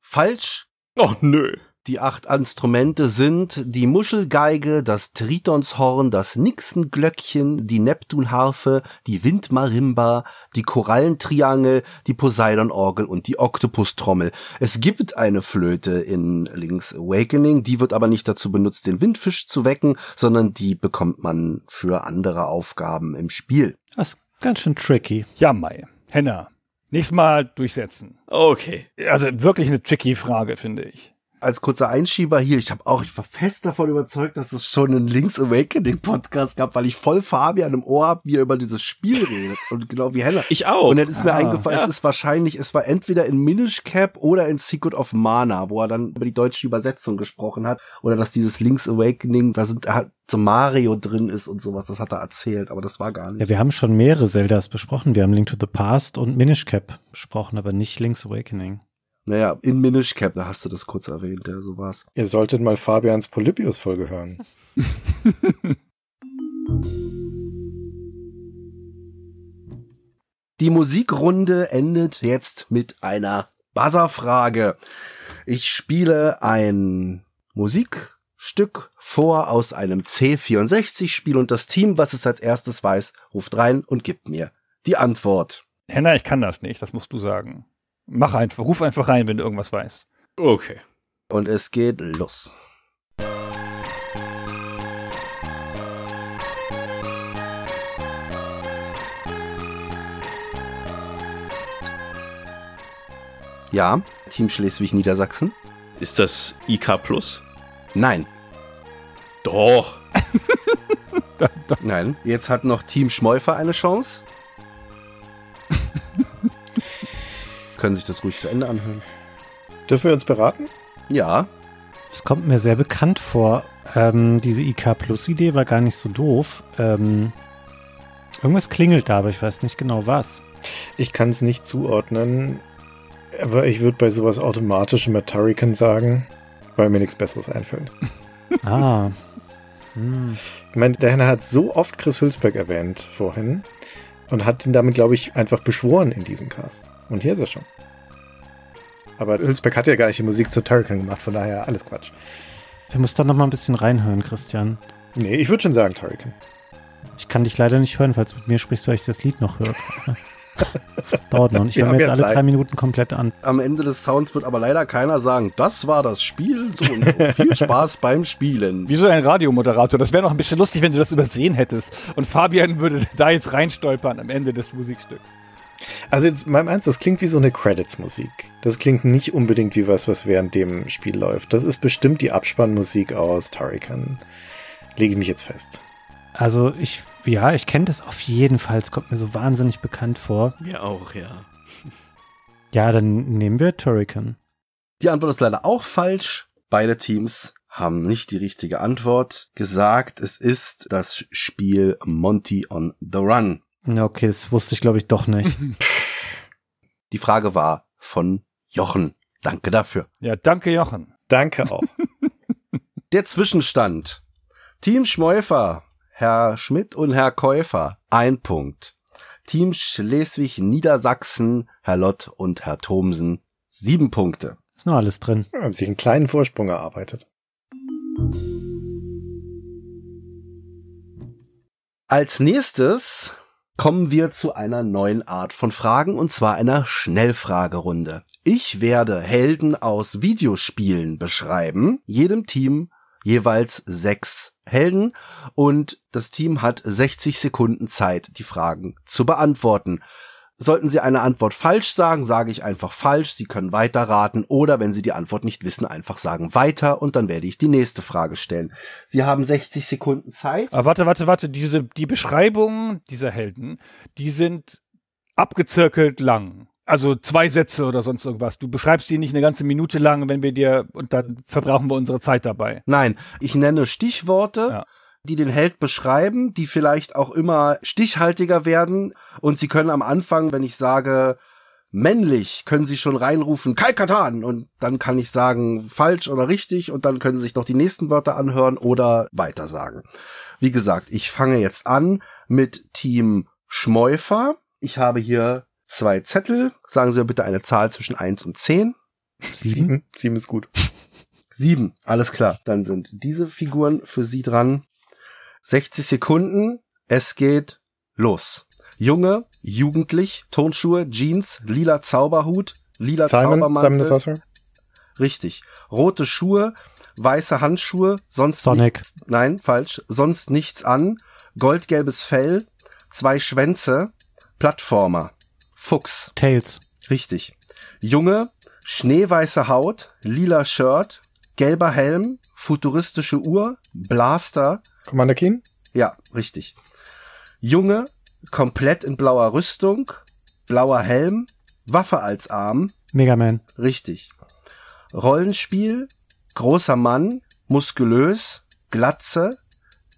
falsch. Oh nö. Die acht Instrumente sind die Muschelgeige, das Tritonshorn, das Nixenglöckchen, die Neptunharfe, die Windmarimba, die Korallentriangel, die Poseidonorgel und die Oktopustrommel. Es gibt eine Flöte in Link's Awakening, die wird aber nicht dazu benutzt, den Windfisch zu wecken, sondern die bekommt man für andere Aufgaben im Spiel.
Das
ist ganz schön tricky. Ja, Mai. Henna. Nächstes Mal durchsetzen. Okay. Also wirklich eine tricky Frage, finde ich als kurzer Einschieber hier, ich habe auch, ich war fest davon
überzeugt, dass es schon einen Links Awakening Podcast gab, weil ich voll Fabian im Ohr habe, wie er über dieses Spiel redet und genau wie Hella. Ich auch. Und dann ist ah, mir eingefallen, ja. es ist wahrscheinlich, es war entweder in Minish Cap oder in Secret of Mana, wo er dann über die deutsche Übersetzung gesprochen hat oder dass dieses Links Awakening, da sind halt so Mario drin ist und sowas, das hat er erzählt, aber das war gar nicht. Ja, wir
haben schon mehrere Zeldas besprochen. Wir haben Link to the Past und Minish Cap besprochen, aber nicht Link's Awakening.
Naja, in Minish da hast du das kurz erwähnt, ja, so war's. Ihr solltet mal Fabians Polybius-Folge hören.
Die Musikrunde endet jetzt mit einer Buzzerfrage. Ich spiele ein Musikstück vor aus einem C64-Spiel und das Team, was es als erstes weiß, ruft rein und gibt mir
die Antwort. Henna, ich kann das nicht, das musst du sagen. Mach einfach, ruf einfach rein, wenn du irgendwas weißt. Okay. Und es geht los.
Ja, Team Schleswig-Niedersachsen. Ist das IK Plus? Nein. Doch. Nein. Jetzt hat noch Team Schmäufer eine Chance. können sich das ruhig zu Ende anhören.
Dürfen wir uns beraten?
Ja. Es kommt mir sehr bekannt vor. Ähm, diese IK Plus Idee war gar nicht so doof. Ähm, irgendwas klingelt da, aber ich weiß nicht genau was. Ich kann es nicht zuordnen, aber ich würde bei
sowas automatisch immer Turrican sagen, weil mir nichts Besseres einfällt. ah. Hm. Ich meine, der Henner hat so oft Chris Hülsberg erwähnt vorhin und hat ihn damit, glaube ich, einfach beschworen in diesem Cast. Und hier ist er schon.
Aber Hülsbeck hat ja gar nicht die Musik zu Turrican gemacht, von daher alles Quatsch. Wir müssen da noch mal ein bisschen reinhören, Christian. Nee, ich würde schon sagen Turrican. Ich kann dich leider nicht hören, falls du mit mir sprichst, weil ich das Lied noch höre. Dauert noch. Ich höre mir jetzt alle drei Minuten komplett an.
Am Ende des
Sounds wird aber leider keiner sagen, das war das Spiel so und so. Viel Spaß beim Spielen. Wie so ein Radiomoderator. Das wäre noch ein bisschen lustig, wenn du das übersehen hättest. Und Fabian würde da jetzt reinstolpern am Ende des Musikstücks.
Also jetzt mal Ernst, das klingt wie so eine Credits-Musik. Das klingt nicht unbedingt wie was, was während dem Spiel läuft. Das ist bestimmt die Abspannmusik aus Tarikan. Lege ich mich jetzt fest.
Also ich, ja, ich kenne das auf jeden Fall. Es kommt mir so wahnsinnig bekannt vor. Mir
auch, ja.
Ja, dann nehmen wir Turrican.
Die Antwort ist leider auch falsch. Beide Teams haben nicht die richtige Antwort gesagt. Es ist das Spiel Monty on the Run
okay, das wusste ich, glaube ich, doch nicht.
Die Frage war von Jochen. Danke dafür. Ja, danke, Jochen. Danke auch. Der Zwischenstand. Team Schmäufer, Herr Schmidt und Herr Käufer, ein Punkt. Team Schleswig-Niedersachsen, Herr Lott und Herr Thomsen, sieben
Punkte. Ist noch alles drin. Ja, haben sich einen kleinen Vorsprung erarbeitet.
Als nächstes kommen wir zu einer neuen Art von Fragen und zwar einer Schnellfragerunde. Ich werde Helden aus Videospielen beschreiben, jedem Team jeweils sechs Helden und das Team hat 60 Sekunden Zeit, die Fragen zu beantworten. Sollten Sie eine Antwort falsch sagen, sage ich einfach falsch, Sie können weiterraten oder wenn Sie die Antwort nicht wissen, einfach sagen weiter und dann werde ich die nächste Frage stellen. Sie
haben 60 Sekunden Zeit. Aber ah, warte, warte, warte, diese, die Beschreibungen dieser Helden, die sind abgezirkelt lang. Also zwei Sätze oder sonst irgendwas. Du beschreibst die nicht eine ganze Minute lang, wenn wir dir, und dann verbrauchen wir unsere Zeit dabei. Nein, ich nenne
Stichworte. Ja die den Held beschreiben, die vielleicht auch immer stichhaltiger werden. Und sie können am Anfang, wenn ich sage männlich, können sie schon reinrufen, Kalkatan! Und dann kann ich sagen falsch oder richtig und dann können sie sich noch die nächsten Wörter anhören oder weiter sagen. Wie gesagt, ich fange jetzt an mit Team Schmäufer. Ich habe hier zwei Zettel. Sagen Sie mir bitte eine Zahl zwischen eins und zehn. Sieben. Sieben ist gut. Sieben, alles klar. Dann sind diese Figuren für Sie dran. 60 Sekunden, es geht los. Junge, jugendlich, Tonschuhe, Jeans, lila Zauberhut, lila Simon, Zaubermantel. Simon Richtig. Rote Schuhe, weiße Handschuhe, sonst Sonic. Nichts, nein, falsch, sonst nichts an, goldgelbes Fell, zwei Schwänze, Plattformer, Fuchs. Tails. Richtig. Junge, schneeweiße Haut, lila Shirt, gelber Helm, futuristische Uhr, Blaster, Commander Keen? Ja, richtig. Junge, komplett in blauer Rüstung, blauer Helm, Waffe als Arm. Mega Man. Richtig. Rollenspiel, großer Mann, muskulös, Glatze,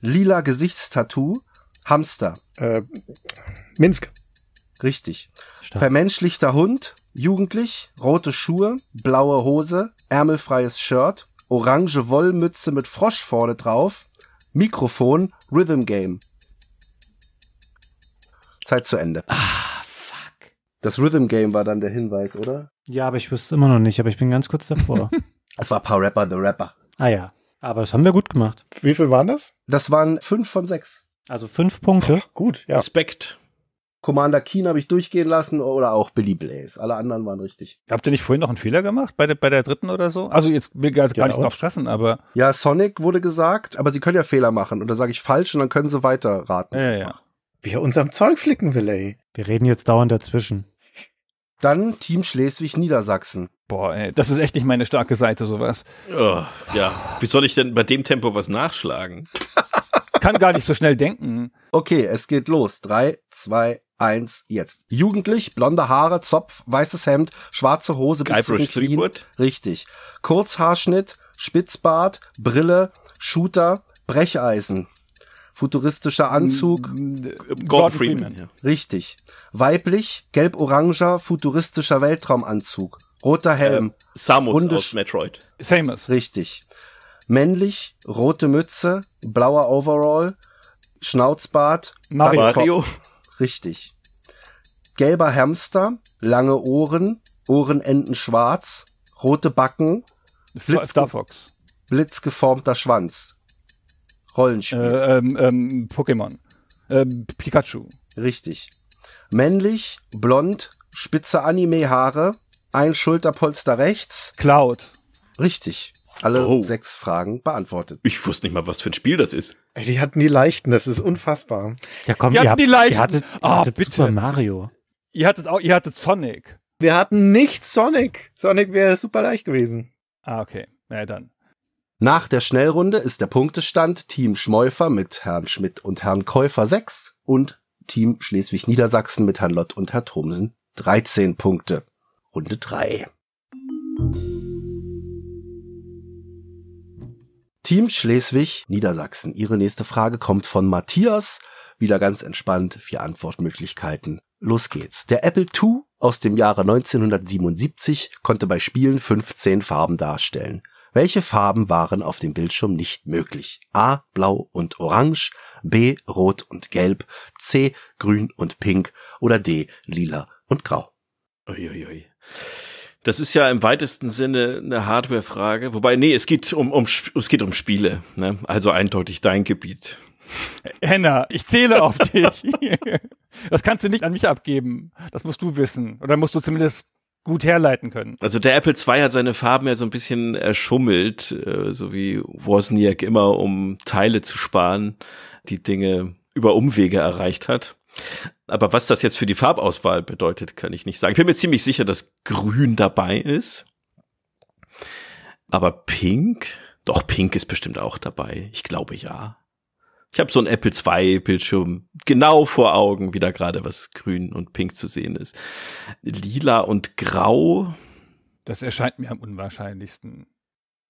lila Gesichtstattoo, Hamster. Äh, Minsk. Richtig. Stark. Vermenschlichter Hund, jugendlich, rote Schuhe, blaue Hose, ärmelfreies Shirt, orange Wollmütze mit Frosch vorne drauf, Mikrofon, Rhythm Game. Zeit zu Ende. Ah, fuck. Das Rhythm Game war dann der Hinweis, oder?
Ja, aber ich wusste immer noch nicht, aber ich bin ganz kurz davor. Es war Power Rapper the Rapper. Ah ja. Aber das haben wir gut gemacht. Wie viel waren das? Das waren fünf von sechs. Also fünf Punkte. Ach, gut, ja. Respekt.
Commander Keen habe ich durchgehen lassen oder auch Billy Blaze. Alle anderen waren richtig.
Habt ihr nicht vorhin noch einen Fehler gemacht bei der, bei der dritten oder so? Also jetzt will ich also genau. gar nicht drauf stressen, aber. Ja, Sonic wurde gesagt, aber
sie können ja Fehler machen. Und da sage ich falsch und dann können sie weiter raten. Ja, ja. Wie er uns am Zeug flicken will,
ey. Wir reden jetzt dauernd dazwischen. Dann Team Schleswig-Niedersachsen. Boah, ey, das ist echt nicht meine starke Seite, sowas.
Oh, ja, wie soll ich denn bei dem Tempo was nachschlagen?
Kann gar nicht so schnell denken. Okay, es geht los. Drei, zwei,
eins jetzt. Jugendlich, blonde Haare, Zopf, weißes Hemd, schwarze Hose Guy bis Bruce zu den Knien. Richtig. Kurzhaarschnitt, Spitzbart, Brille, Shooter, Brecheisen. Futuristischer Anzug.
Mm, äh, Gordon Freeman.
Richtig. Weiblich, gelb-oranger, futuristischer Weltraumanzug. Roter äh, Helm. Äh, Samus Runde aus Metroid. Samus. Richtig. Männlich, rote Mütze, blauer Overall, Schnauzbart. Mario richtig. Gelber Hamster, lange Ohren, Ohrenenden schwarz, rote Backen, Blitz Star Fox. blitzgeformter Schwanz. Rollenspiel. Äh, ähm, ähm, Pokémon. Äh, Pikachu. Richtig. Männlich, blond, spitze Anime-Haare, ein Schulterpolster
rechts. Cloud. Richtig. Alle oh. sechs Fragen beantwortet. Ich wusste nicht mal, was für ein Spiel das ist. Ey, die hatten die leichten, das ist unfassbar. Ja, komm, die ihr hatten habt, die leichten. Ihr hattet, ihr oh, hattet Super Mario.
Ihr hattet auch, ihr hattet Sonic. Wir hatten nicht Sonic. Sonic wäre super leicht gewesen. Ah, okay. Na ja, dann.
Nach der Schnellrunde ist der Punktestand Team Schmäufer mit Herrn Schmidt und Herrn Käufer 6 und Team Schleswig-Niedersachsen mit Herrn Lott und Herrn Thomsen 13 Punkte. Runde 3. Team Schleswig Niedersachsen. Ihre nächste Frage kommt von Matthias. Wieder ganz entspannt, vier Antwortmöglichkeiten. Los geht's. Der Apple II aus dem Jahre 1977 konnte bei Spielen 15 Farben darstellen. Welche Farben waren auf dem Bildschirm nicht möglich? A. Blau und Orange, B. Rot und Gelb, C. Grün und Pink oder D. Lila und Grau.
Uiuiui. Das ist ja im weitesten Sinne eine Hardware-Frage. Wobei, nee, es geht um, um, es geht um Spiele. Ne? Also eindeutig dein Gebiet.
Henna, ich zähle auf dich. das kannst du nicht an mich abgeben. Das musst du wissen. Oder musst du zumindest gut herleiten können.
Also der Apple II hat seine Farben ja so ein bisschen erschummelt, äh, so wie Wozniak immer, um Teile zu sparen, die Dinge über Umwege erreicht hat. Aber was das jetzt für die Farbauswahl bedeutet, kann ich nicht sagen. Ich bin mir ziemlich sicher, dass grün dabei ist. Aber pink? Doch, pink ist bestimmt auch dabei. Ich glaube ja. Ich habe so ein Apple II Bildschirm genau vor Augen, wie da gerade was grün und pink zu sehen ist. Lila und grau.
Das erscheint mir am unwahrscheinlichsten.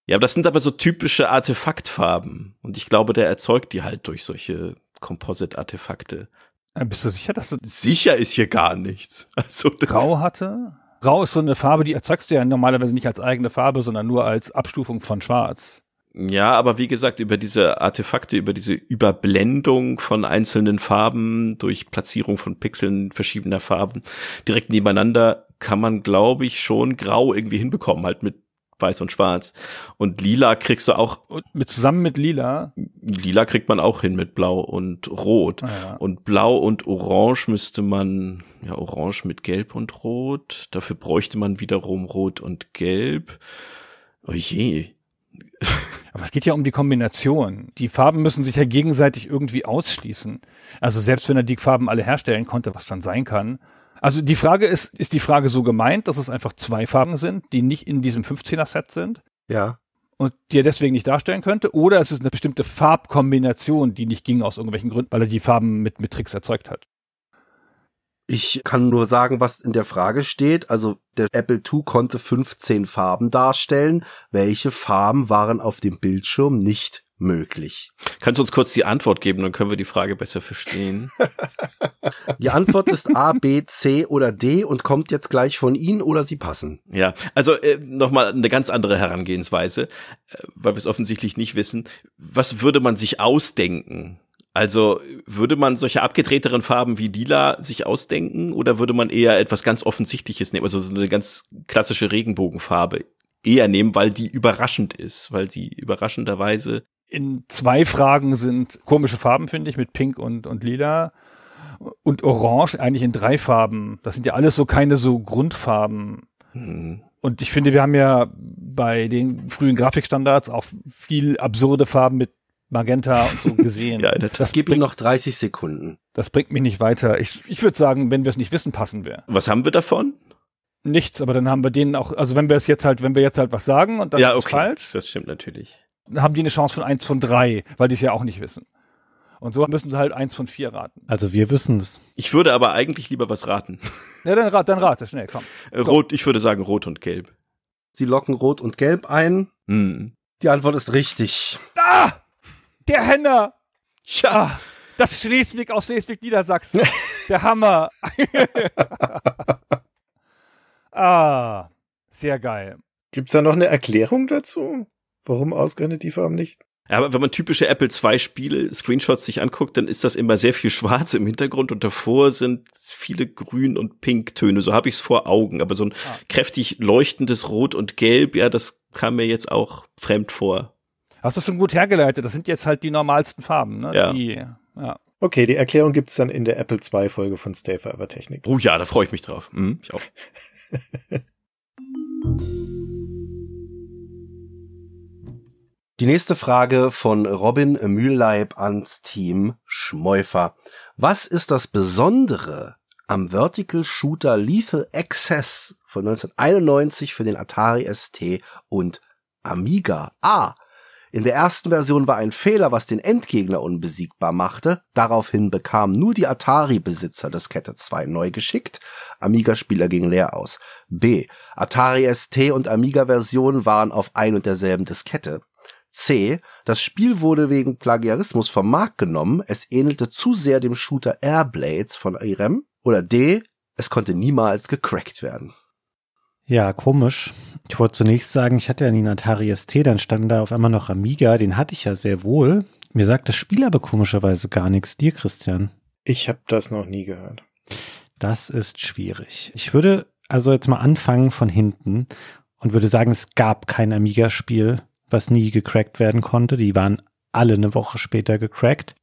Ja, aber das sind aber so typische Artefaktfarben. Und ich glaube, der erzeugt die halt durch solche Composite-Artefakte. Äh,
bist du sicher, dass du.
Sicher ist hier gar nichts. Also, grau
hatte? Grau ist so eine Farbe, die erzeugst du ja normalerweise nicht als eigene Farbe, sondern nur als Abstufung von Schwarz.
Ja, aber wie gesagt, über diese Artefakte, über diese Überblendung von einzelnen Farben durch Platzierung von Pixeln verschiedener Farben direkt nebeneinander kann man, glaube ich, schon grau irgendwie hinbekommen, halt mit weiß und schwarz. Und lila kriegst du auch.
Mit, zusammen mit lila?
Lila kriegt man auch hin mit blau und rot. Ah, ja. Und blau und orange müsste man, ja, orange mit gelb und rot. Dafür bräuchte man wiederum rot und gelb.
Oh Aber es geht ja um die Kombination. Die Farben müssen sich ja gegenseitig irgendwie ausschließen. Also selbst wenn er die Farben alle herstellen konnte, was schon sein kann, also die Frage ist, ist die Frage so gemeint, dass es einfach zwei Farben sind, die nicht in diesem 15er-Set sind? Ja. Und die er deswegen nicht darstellen könnte? Oder ist es eine bestimmte Farbkombination, die nicht ging aus irgendwelchen Gründen, weil er die Farben mit, mit Tricks erzeugt hat?
Ich kann nur sagen, was in der Frage steht. Also der Apple II konnte 15 Farben darstellen. Welche Farben waren auf dem Bildschirm nicht möglich.
Kannst du uns kurz die Antwort geben, dann können wir die Frage besser verstehen.
die Antwort ist A, B, C oder D und kommt jetzt gleich von Ihnen oder Sie passen.
Ja, also äh, nochmal eine ganz andere Herangehensweise, äh, weil wir es offensichtlich nicht wissen. Was würde man sich ausdenken? Also würde man solche abgedrehteren Farben wie Lila sich ausdenken oder würde man eher etwas ganz Offensichtliches nehmen, also so eine ganz klassische Regenbogenfarbe eher nehmen, weil die überraschend ist, weil sie überraschenderweise
in zwei Fragen sind komische Farben, finde ich, mit Pink und, und Lila. Und Orange eigentlich in drei Farben. Das sind ja alles so keine so Grundfarben. Mhm. Und ich finde, wir haben ja bei den frühen Grafikstandards auch viel absurde Farben mit Magenta und so gesehen. ja, das gibt ihm noch 30 Sekunden. Das bringt mich nicht weiter. Ich, ich würde sagen, wenn wir es nicht wissen, passen wir. Was haben wir davon? Nichts, aber dann haben wir denen auch, also wenn wir es jetzt halt, wenn wir jetzt halt was sagen und das ja, ist okay. falsch.
Das stimmt natürlich
haben die eine Chance von eins von drei, weil die es ja auch nicht wissen. Und so müssen sie halt eins von vier raten.
Also wir wissen es.
Ich würde aber eigentlich
lieber was raten.
Ja, dann rate, dann rate schnell, äh, komm.
Rot, ich würde sagen rot und gelb. Sie locken rot und gelb ein. Hm. Die Antwort ist richtig. Ah!
Der Henner! Ja! Ah, das Schleswig aus Schleswig-Niedersachsen. der Hammer! ah, sehr geil.
Gibt's da noch eine Erklärung dazu? Warum ausgerechnet die Farben nicht?
Ja, aber wenn man typische Apple II Spiele, Screenshots sich anguckt, dann ist das immer sehr viel schwarz im Hintergrund und davor sind viele grün und pink Töne. So habe ich es vor Augen. Aber so ein ah. kräftig leuchtendes Rot und Gelb, ja, das kam mir jetzt auch fremd vor.
Hast du schon gut hergeleitet. Das sind jetzt halt die normalsten Farben, ne? Ja. Die, ja.
Okay, die Erklärung gibt es dann in der Apple II Folge von Stay Forever Technik.
Oh ja, da freue ich mich drauf. Mhm, ich auch.
Die nächste Frage von Robin Mühlleib ans Team Schmäufer. Was ist das Besondere am Vertical Shooter Lethal Access von 1991 für den Atari ST und Amiga? A. in der ersten Version war ein Fehler, was den Endgegner unbesiegbar machte. Daraufhin bekamen nur die Atari-Besitzer das Kette 2 neu geschickt. Amiga-Spieler gingen leer aus. B. Atari ST und amiga version waren auf ein und derselben Diskette. C. Das Spiel wurde wegen Plagiarismus vom Markt genommen. Es ähnelte zu sehr dem Shooter Airblades von IREM. Oder D. Es konnte niemals gecrackt werden.
Ja, komisch. Ich wollte zunächst sagen, ich hatte ja nie einen Atari ST, dann stand da auf einmal noch Amiga, den hatte ich ja sehr wohl. Mir sagt das Spiel aber komischerweise gar nichts. Dir, Christian? Ich habe das noch nie gehört. Das ist schwierig. Ich würde also jetzt mal anfangen von hinten und würde sagen, es gab kein Amiga-Spiel, was nie gecrackt werden konnte. Die waren alle eine Woche später gecrackt.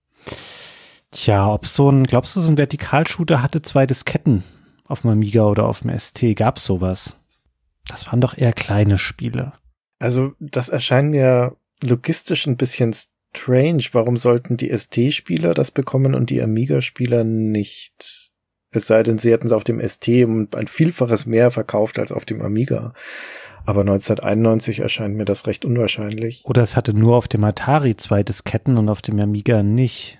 Tja, ob so ein, glaubst du, so ein Vertikalshooter hatte zwei Disketten auf dem Amiga oder auf dem ST? Gab's sowas? Das waren doch eher kleine Spiele.
Also, das erscheint mir logistisch ein bisschen strange. Warum sollten die ST-Spieler das bekommen und die Amiga-Spieler nicht? Es sei denn, sie hätten es auf dem ST um ein Vielfaches mehr verkauft als auf dem Amiga. Aber 1991 erscheint mir das recht unwahrscheinlich.
Oder es hatte nur auf dem Atari zwei Disketten und auf dem Amiga nicht.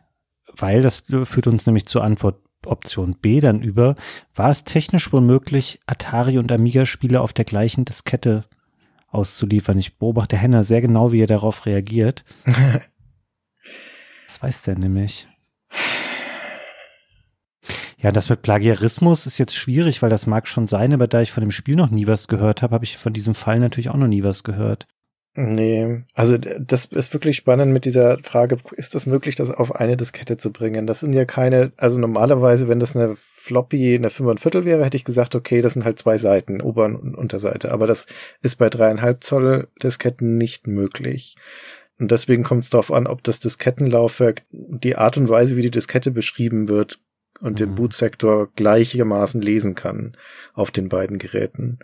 Weil das führt uns nämlich zur Antwort Option B dann über. War es technisch wohl möglich, Atari und Amiga-Spiele auf der gleichen Diskette auszuliefern? Ich beobachte Henna sehr genau, wie er darauf reagiert.
Was
weiß der nämlich? Ja, das mit Plagiarismus ist jetzt schwierig, weil das mag schon sein, aber da ich von dem Spiel noch nie was gehört habe, habe ich von diesem Fall natürlich auch noch nie was gehört.
Nee, also das ist wirklich spannend mit dieser Frage, ist das möglich, das auf eine Diskette zu bringen? Das sind ja keine, also normalerweise, wenn das eine Floppy, eine 5 Viertel wäre, hätte ich gesagt, okay, das sind halt zwei Seiten, Ober- und Unterseite. Aber das ist bei dreieinhalb Zoll Disketten nicht möglich. Und deswegen kommt es darauf an, ob das Diskettenlaufwerk, die Art und Weise, wie die Diskette beschrieben wird, und mhm. den Bootsektor gleichermaßen lesen kann auf den beiden Geräten.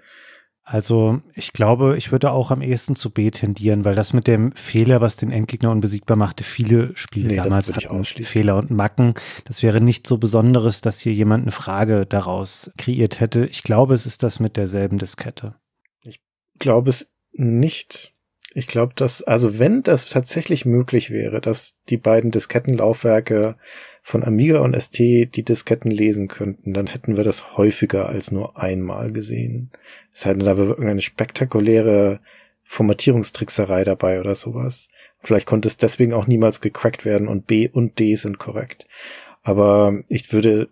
Also ich glaube, ich würde auch am ehesten zu B tendieren, weil das mit dem Fehler, was den Endgegner unbesiegbar machte, viele Spiele nee, damals hatten Fehler und Macken. Das wäre nicht so Besonderes, dass hier jemand eine Frage daraus kreiert hätte. Ich glaube, es ist das mit derselben Diskette. Ich glaube
es nicht. Ich glaube, dass, also wenn das tatsächlich möglich wäre, dass die beiden Diskettenlaufwerke von Amiga und ST die Disketten lesen könnten, dann hätten wir das häufiger als nur einmal gesehen. Es sei da war irgendeine spektakuläre Formatierungstrickserei dabei oder sowas. Vielleicht konnte es deswegen auch niemals gecrackt werden und B und D sind korrekt. Aber ich würde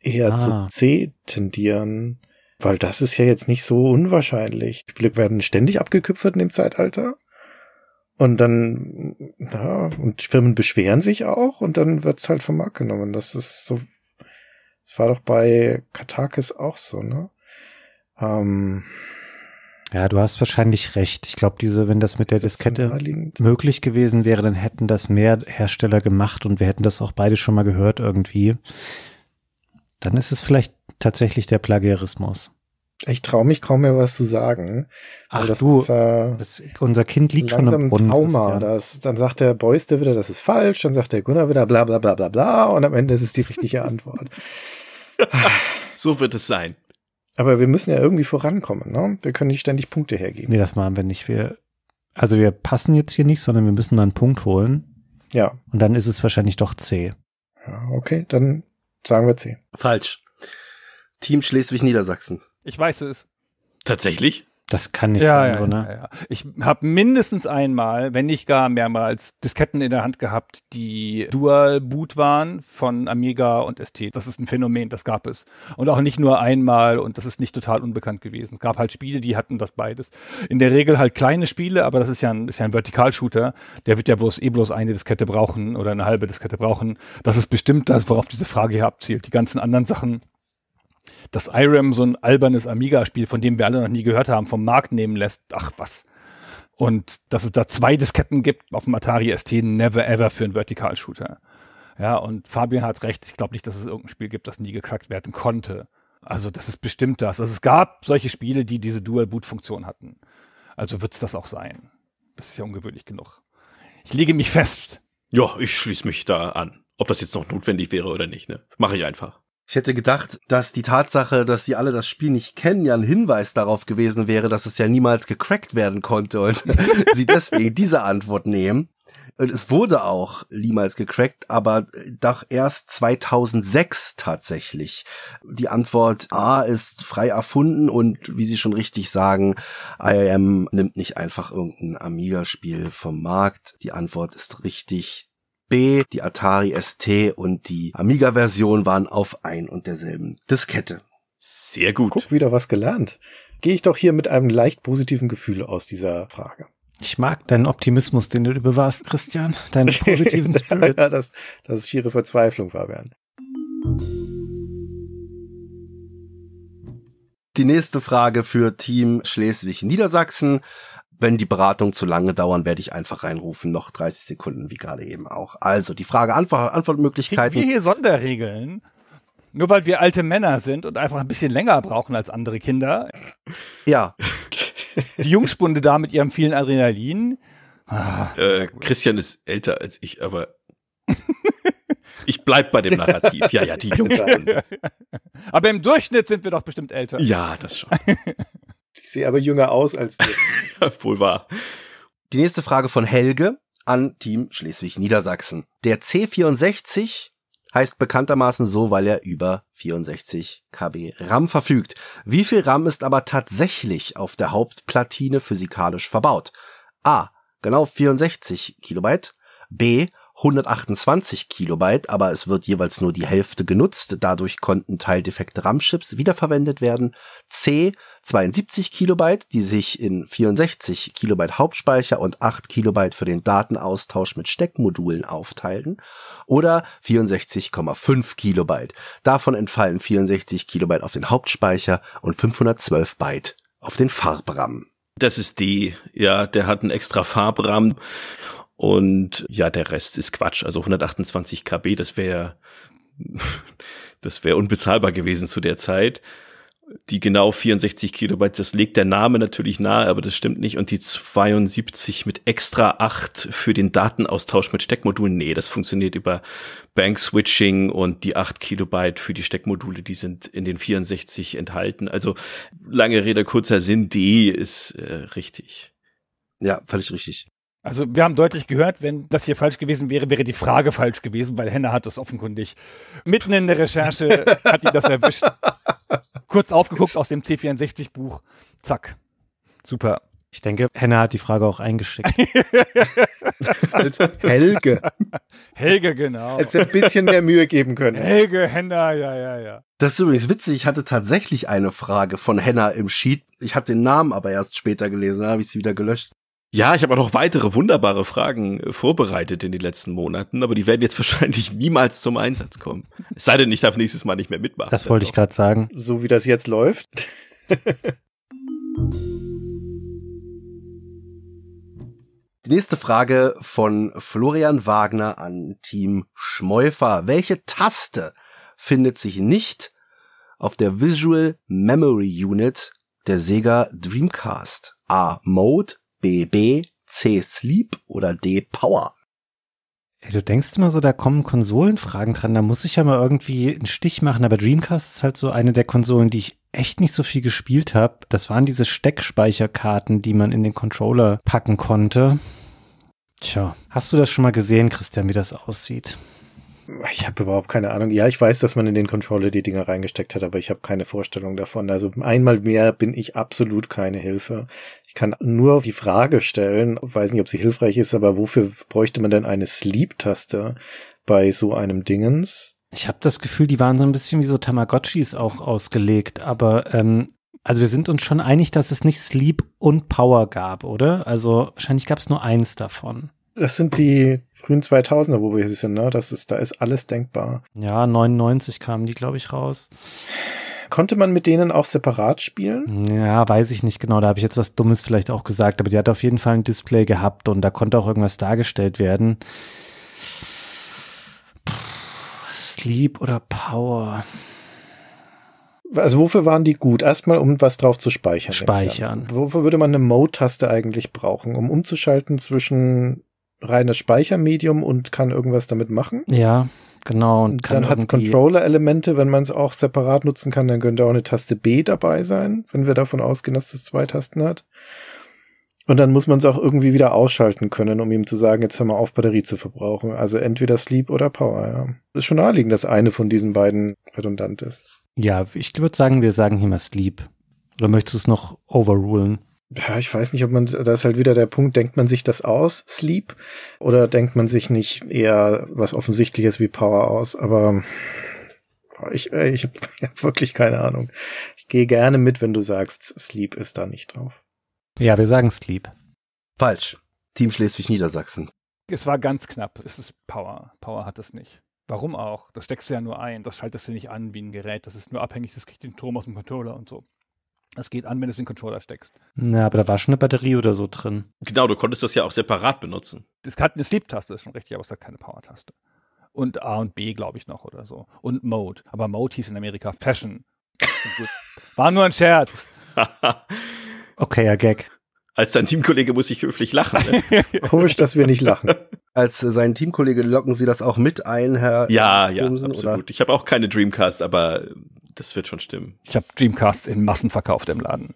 eher ah. zu C tendieren, weil das ist ja jetzt nicht so unwahrscheinlich. Spiele werden ständig abgeküpfert in dem Zeitalter. Und dann, ja, und Firmen beschweren sich auch und dann wird's halt vom Markt genommen. Das ist so, das war doch bei Katakis auch so, ne?
Ähm, ja, du hast wahrscheinlich recht. Ich glaube, diese, wenn das mit der Diskette möglich gewesen wäre, dann hätten das mehr Hersteller gemacht und wir hätten das auch beide schon mal gehört irgendwie. Dann ist es vielleicht tatsächlich der Plagiarismus.
Ich traue mich kaum mehr was zu sagen. Ach du, ist, äh, das, unser Kind liegt schon im Brunnen. Trauma, das, dann sagt der Beuste wieder, das ist falsch, dann sagt der Gunnar wieder bla bla bla bla bla und am Ende ist es die richtige Antwort.
so wird es sein.
Aber wir müssen ja irgendwie vorankommen, ne? Wir können nicht ständig Punkte hergeben. Nee, das
machen wir nicht. Wir, also wir passen jetzt hier nicht, sondern wir müssen dann einen Punkt holen. Ja. Und dann ist es wahrscheinlich doch C. Ja, okay, dann sagen wir C.
Falsch.
Team Schleswig-Niedersachsen. Ich weiß es. Tatsächlich? Das kann nicht ja, sein, ja, oder? Ne? Ja,
ich habe mindestens einmal, wenn nicht gar mehrmals, Disketten in der Hand gehabt, die Dual-Boot waren von Amiga und ST. Das ist ein Phänomen, das gab es. Und auch nicht nur einmal und das ist nicht total unbekannt gewesen. Es gab halt Spiele, die hatten das beides. In der Regel halt kleine Spiele, aber das ist ja ein, ist ja ein Vertikalshooter. Der wird ja bloß eh bloß eine Diskette brauchen oder eine halbe Diskette brauchen. Das ist bestimmt das, worauf diese Frage hier abzielt. Die ganzen anderen Sachen dass IRAM so ein albernes Amiga-Spiel, von dem wir alle noch nie gehört haben, vom Markt nehmen lässt. Ach was. Und dass es da zwei Disketten gibt auf dem Atari ST, never ever für einen Vertikalshooter. Ja, und Fabian hat recht. Ich glaube nicht, dass es irgendein Spiel gibt, das nie gecrackt werden konnte. Also das ist bestimmt das. Also es gab solche Spiele, die diese Dual-Boot-Funktion hatten. Also wird's das auch sein. Das ist ja ungewöhnlich genug. Ich lege mich fest. Ja, ich
schließe mich da an. Ob das jetzt noch notwendig wäre oder nicht, ne? Mache ich einfach. Ich hätte gedacht, dass
die Tatsache, dass sie alle das Spiel nicht kennen, ja ein Hinweis darauf gewesen wäre, dass es ja niemals gecrackt werden konnte und sie deswegen diese Antwort nehmen. Und es wurde auch niemals gecrackt, aber doch erst 2006 tatsächlich. Die Antwort A ist frei erfunden und wie Sie schon richtig sagen, IAM nimmt nicht einfach irgendein Amiga-Spiel vom Markt. Die Antwort ist richtig. B, die Atari ST und die Amiga-Version waren auf ein und derselben Diskette.
Sehr gut. Guck, wieder was gelernt. Gehe ich doch hier mit einem leicht positiven Gefühl aus dieser Frage.
Ich mag deinen Optimismus, den du bewahrst, Christian. Deinen positiven
Spirit. ja, das, das ist schiere Verzweiflung, Fabian.
Die nächste Frage für Team Schleswig-Niedersachsen wenn die Beratungen zu lange dauern, werde ich einfach reinrufen, noch 30 Sekunden, wie gerade eben auch. Also, die Frage Antwortmöglichkeiten. Kriegen wir hier
Sonderregeln? Nur weil wir alte Männer sind und einfach ein bisschen länger brauchen als andere Kinder. Ja. Die Jungspunde da mit ihrem vielen Adrenalin.
Ah. Äh, Christian ist älter als ich, aber ich bleib bei dem Narrativ. Ja, ja, die Jungspunde.
Aber im Durchschnitt sind wir doch bestimmt älter. Ja, das schon sehe aber jünger aus als du.
Wohl wahr. Die nächste Frage von Helge an Team Schleswig-Niedersachsen. Der C64 heißt bekanntermaßen so, weil er über 64 KB RAM verfügt. Wie viel RAM ist aber tatsächlich auf der Hauptplatine physikalisch verbaut? A. Genau 64 Kilobyte. B. 128 Kilobyte, aber es wird jeweils nur die Hälfte genutzt. Dadurch konnten teildefekte RAM-Chips wiederverwendet werden. C 72 Kilobyte, die sich in 64 Kilobyte Hauptspeicher und 8 Kilobyte für den Datenaustausch mit Steckmodulen aufteilten. Oder 64,5 Kilobyte. Davon entfallen 64 Kilobyte auf den Hauptspeicher und 512 Byte auf den Farbram.
Das ist die, ja, der hat einen extra Farbrahmen und ja, der Rest ist Quatsch. Also 128 KB, das wäre das wäre unbezahlbar gewesen zu der Zeit. Die genau 64 Kilobyte, das legt der Name natürlich nahe, aber das stimmt nicht. Und die 72 mit extra 8 für den Datenaustausch mit Steckmodulen, nee, das funktioniert über Bank-Switching und die 8 Kilobyte für die Steckmodule, die sind in den 64 enthalten. Also lange Rede, kurzer Sinn, D ist äh, richtig. Ja, völlig richtig.
Also wir haben deutlich gehört, wenn das hier falsch gewesen wäre, wäre die Frage falsch gewesen, weil Henna hat das offenkundig mitten in der Recherche hat ihn das erwischt. Kurz aufgeguckt aus dem C64-Buch. Zack. Super. Ich denke, Henna hat die Frage auch eingeschickt. Als Helge. Helge, genau. Hätte ein bisschen
mehr Mühe geben können. Helge,
Henna, ja, ja, ja.
Das ist übrigens witzig.
Ich hatte tatsächlich eine Frage von Henna im Sheet. Ich habe den Namen aber erst später gelesen, da habe ich sie
wieder gelöscht. Ja, ich habe auch noch weitere wunderbare Fragen äh, vorbereitet in den letzten Monaten, aber die werden jetzt wahrscheinlich niemals zum Einsatz kommen. Es sei denn, ich darf nächstes Mal nicht mehr mitmachen.
Das wollte ich gerade sagen.
So wie das jetzt läuft.
Die nächste Frage von Florian Wagner an Team Schmäufer. Welche Taste findet sich nicht auf der Visual Memory Unit der Sega Dreamcast? A. Mode, BB, C Sleep oder D Power?
Hey, du denkst immer so, da kommen Konsolenfragen dran, da muss ich ja mal irgendwie einen Stich machen, aber Dreamcast ist halt so eine der Konsolen, die ich echt nicht so viel gespielt habe. Das waren diese Steckspeicherkarten, die man in den Controller packen konnte. Tja, hast du das schon mal gesehen, Christian, wie das aussieht?
Ich habe überhaupt keine Ahnung. Ja, ich weiß, dass man in den Controller die Dinger reingesteckt hat, aber ich habe keine Vorstellung davon. Also einmal mehr bin ich absolut keine Hilfe. Ich kann nur die Frage stellen, weiß nicht, ob sie hilfreich ist, aber wofür bräuchte man denn eine Sleep-Taste bei so einem Dingens?
Ich habe das Gefühl, die waren so ein bisschen wie so Tamagotchis auch ausgelegt, aber ähm, also wir sind uns schon einig, dass es nicht Sleep und Power gab, oder? Also wahrscheinlich gab es nur eins davon.
Das sind die frühen 2000er, wo wir hier sind, ne? Das ist, da ist alles denkbar.
Ja, 99 kamen die, glaube ich, raus. Konnte man mit denen auch separat spielen? Ja, weiß ich nicht genau. Da habe ich jetzt was Dummes vielleicht auch gesagt, aber die hat auf jeden Fall ein Display gehabt und da konnte auch irgendwas dargestellt werden. Sleep oder Power.
Also wofür waren die gut? Erstmal, um was drauf zu speichern. Speichern. Wofür würde man eine Mode-Taste eigentlich brauchen? Um umzuschalten zwischen reines Speichermedium und kann irgendwas damit machen.
Ja, genau. Und kann dann hat es
Controller-Elemente, wenn man es auch separat nutzen kann, dann könnte auch eine Taste B dabei sein, wenn wir davon ausgehen, dass es zwei Tasten hat. Und dann muss man es auch irgendwie wieder ausschalten können, um ihm zu sagen, jetzt hör mal auf, Batterie zu verbrauchen. Also entweder Sleep oder Power, ja. Ist schon naheliegend, dass eine von diesen beiden redundant ist.
Ja, ich würde sagen, wir sagen hier mal Sleep. Oder möchtest du es noch overrulen?
ja, ich weiß nicht, ob man, da ist halt wieder der Punkt, denkt man sich das aus, Sleep, oder denkt man sich nicht eher was Offensichtliches wie Power aus, aber ich, ich habe wirklich keine Ahnung. Ich gehe gerne mit, wenn du sagst, Sleep ist da nicht
drauf.
Ja, wir sagen Sleep.
Falsch. Team Schleswig-Niedersachsen.
Es war ganz knapp. Es ist Power. Power hat es nicht. Warum auch? Das steckst du ja nur ein. Das schaltest du nicht an wie ein Gerät. Das ist nur abhängig. Das kriegt den Turm aus dem Controller und so. Das geht an, wenn du es in den Controller steckst.
Na, aber da war schon eine Batterie oder so drin.
Genau, du konntest das ja auch separat
benutzen. Das hat eine Sleep-Taste, ist schon richtig, aber es hat keine Power-Taste. Und A und B, glaube ich, noch oder so. Und Mode. Aber Mode hieß in Amerika Fashion. war nur ein Scherz.
okay, ja, Gag. Als dein
Teamkollege muss ich höflich lachen.
Ne? Komisch, dass wir nicht lachen. Als äh, sein Teamkollege locken Sie das
auch mit ein, Herr. Ja, Bumsen, ja, absolut. Oder? Ich habe auch keine Dreamcast, aber das wird schon
stimmen.
Ich habe Dreamcasts in Massen verkauft im Laden.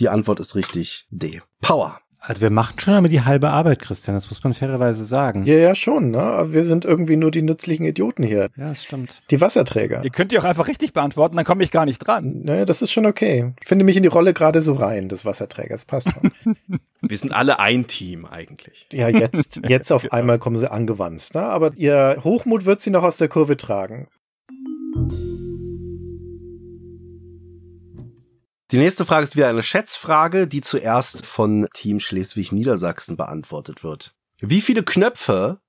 Die Antwort ist richtig D.
Power.
Also wir machen schon einmal die halbe Arbeit, Christian, das muss man fairerweise sagen. Ja, ja, schon, ne? Aber wir sind
irgendwie nur die nützlichen
Idioten hier. Ja, das stimmt. Die Wasserträger.
Ihr könnt die auch einfach richtig beantworten, dann komme ich gar nicht dran.
Naja, das ist schon okay. Ich finde mich in die Rolle gerade so rein, des Wasserträgers. Passt schon.
wir sind alle ein Team eigentlich.
Ja, jetzt, jetzt auf genau. einmal kommen sie angewandt, ne? Aber ihr Hochmut wird sie noch aus der Kurve tragen.
Die nächste Frage ist wieder eine Schätzfrage, die zuerst von Team Schleswig-Niedersachsen beantwortet wird. Wie viele Knöpfe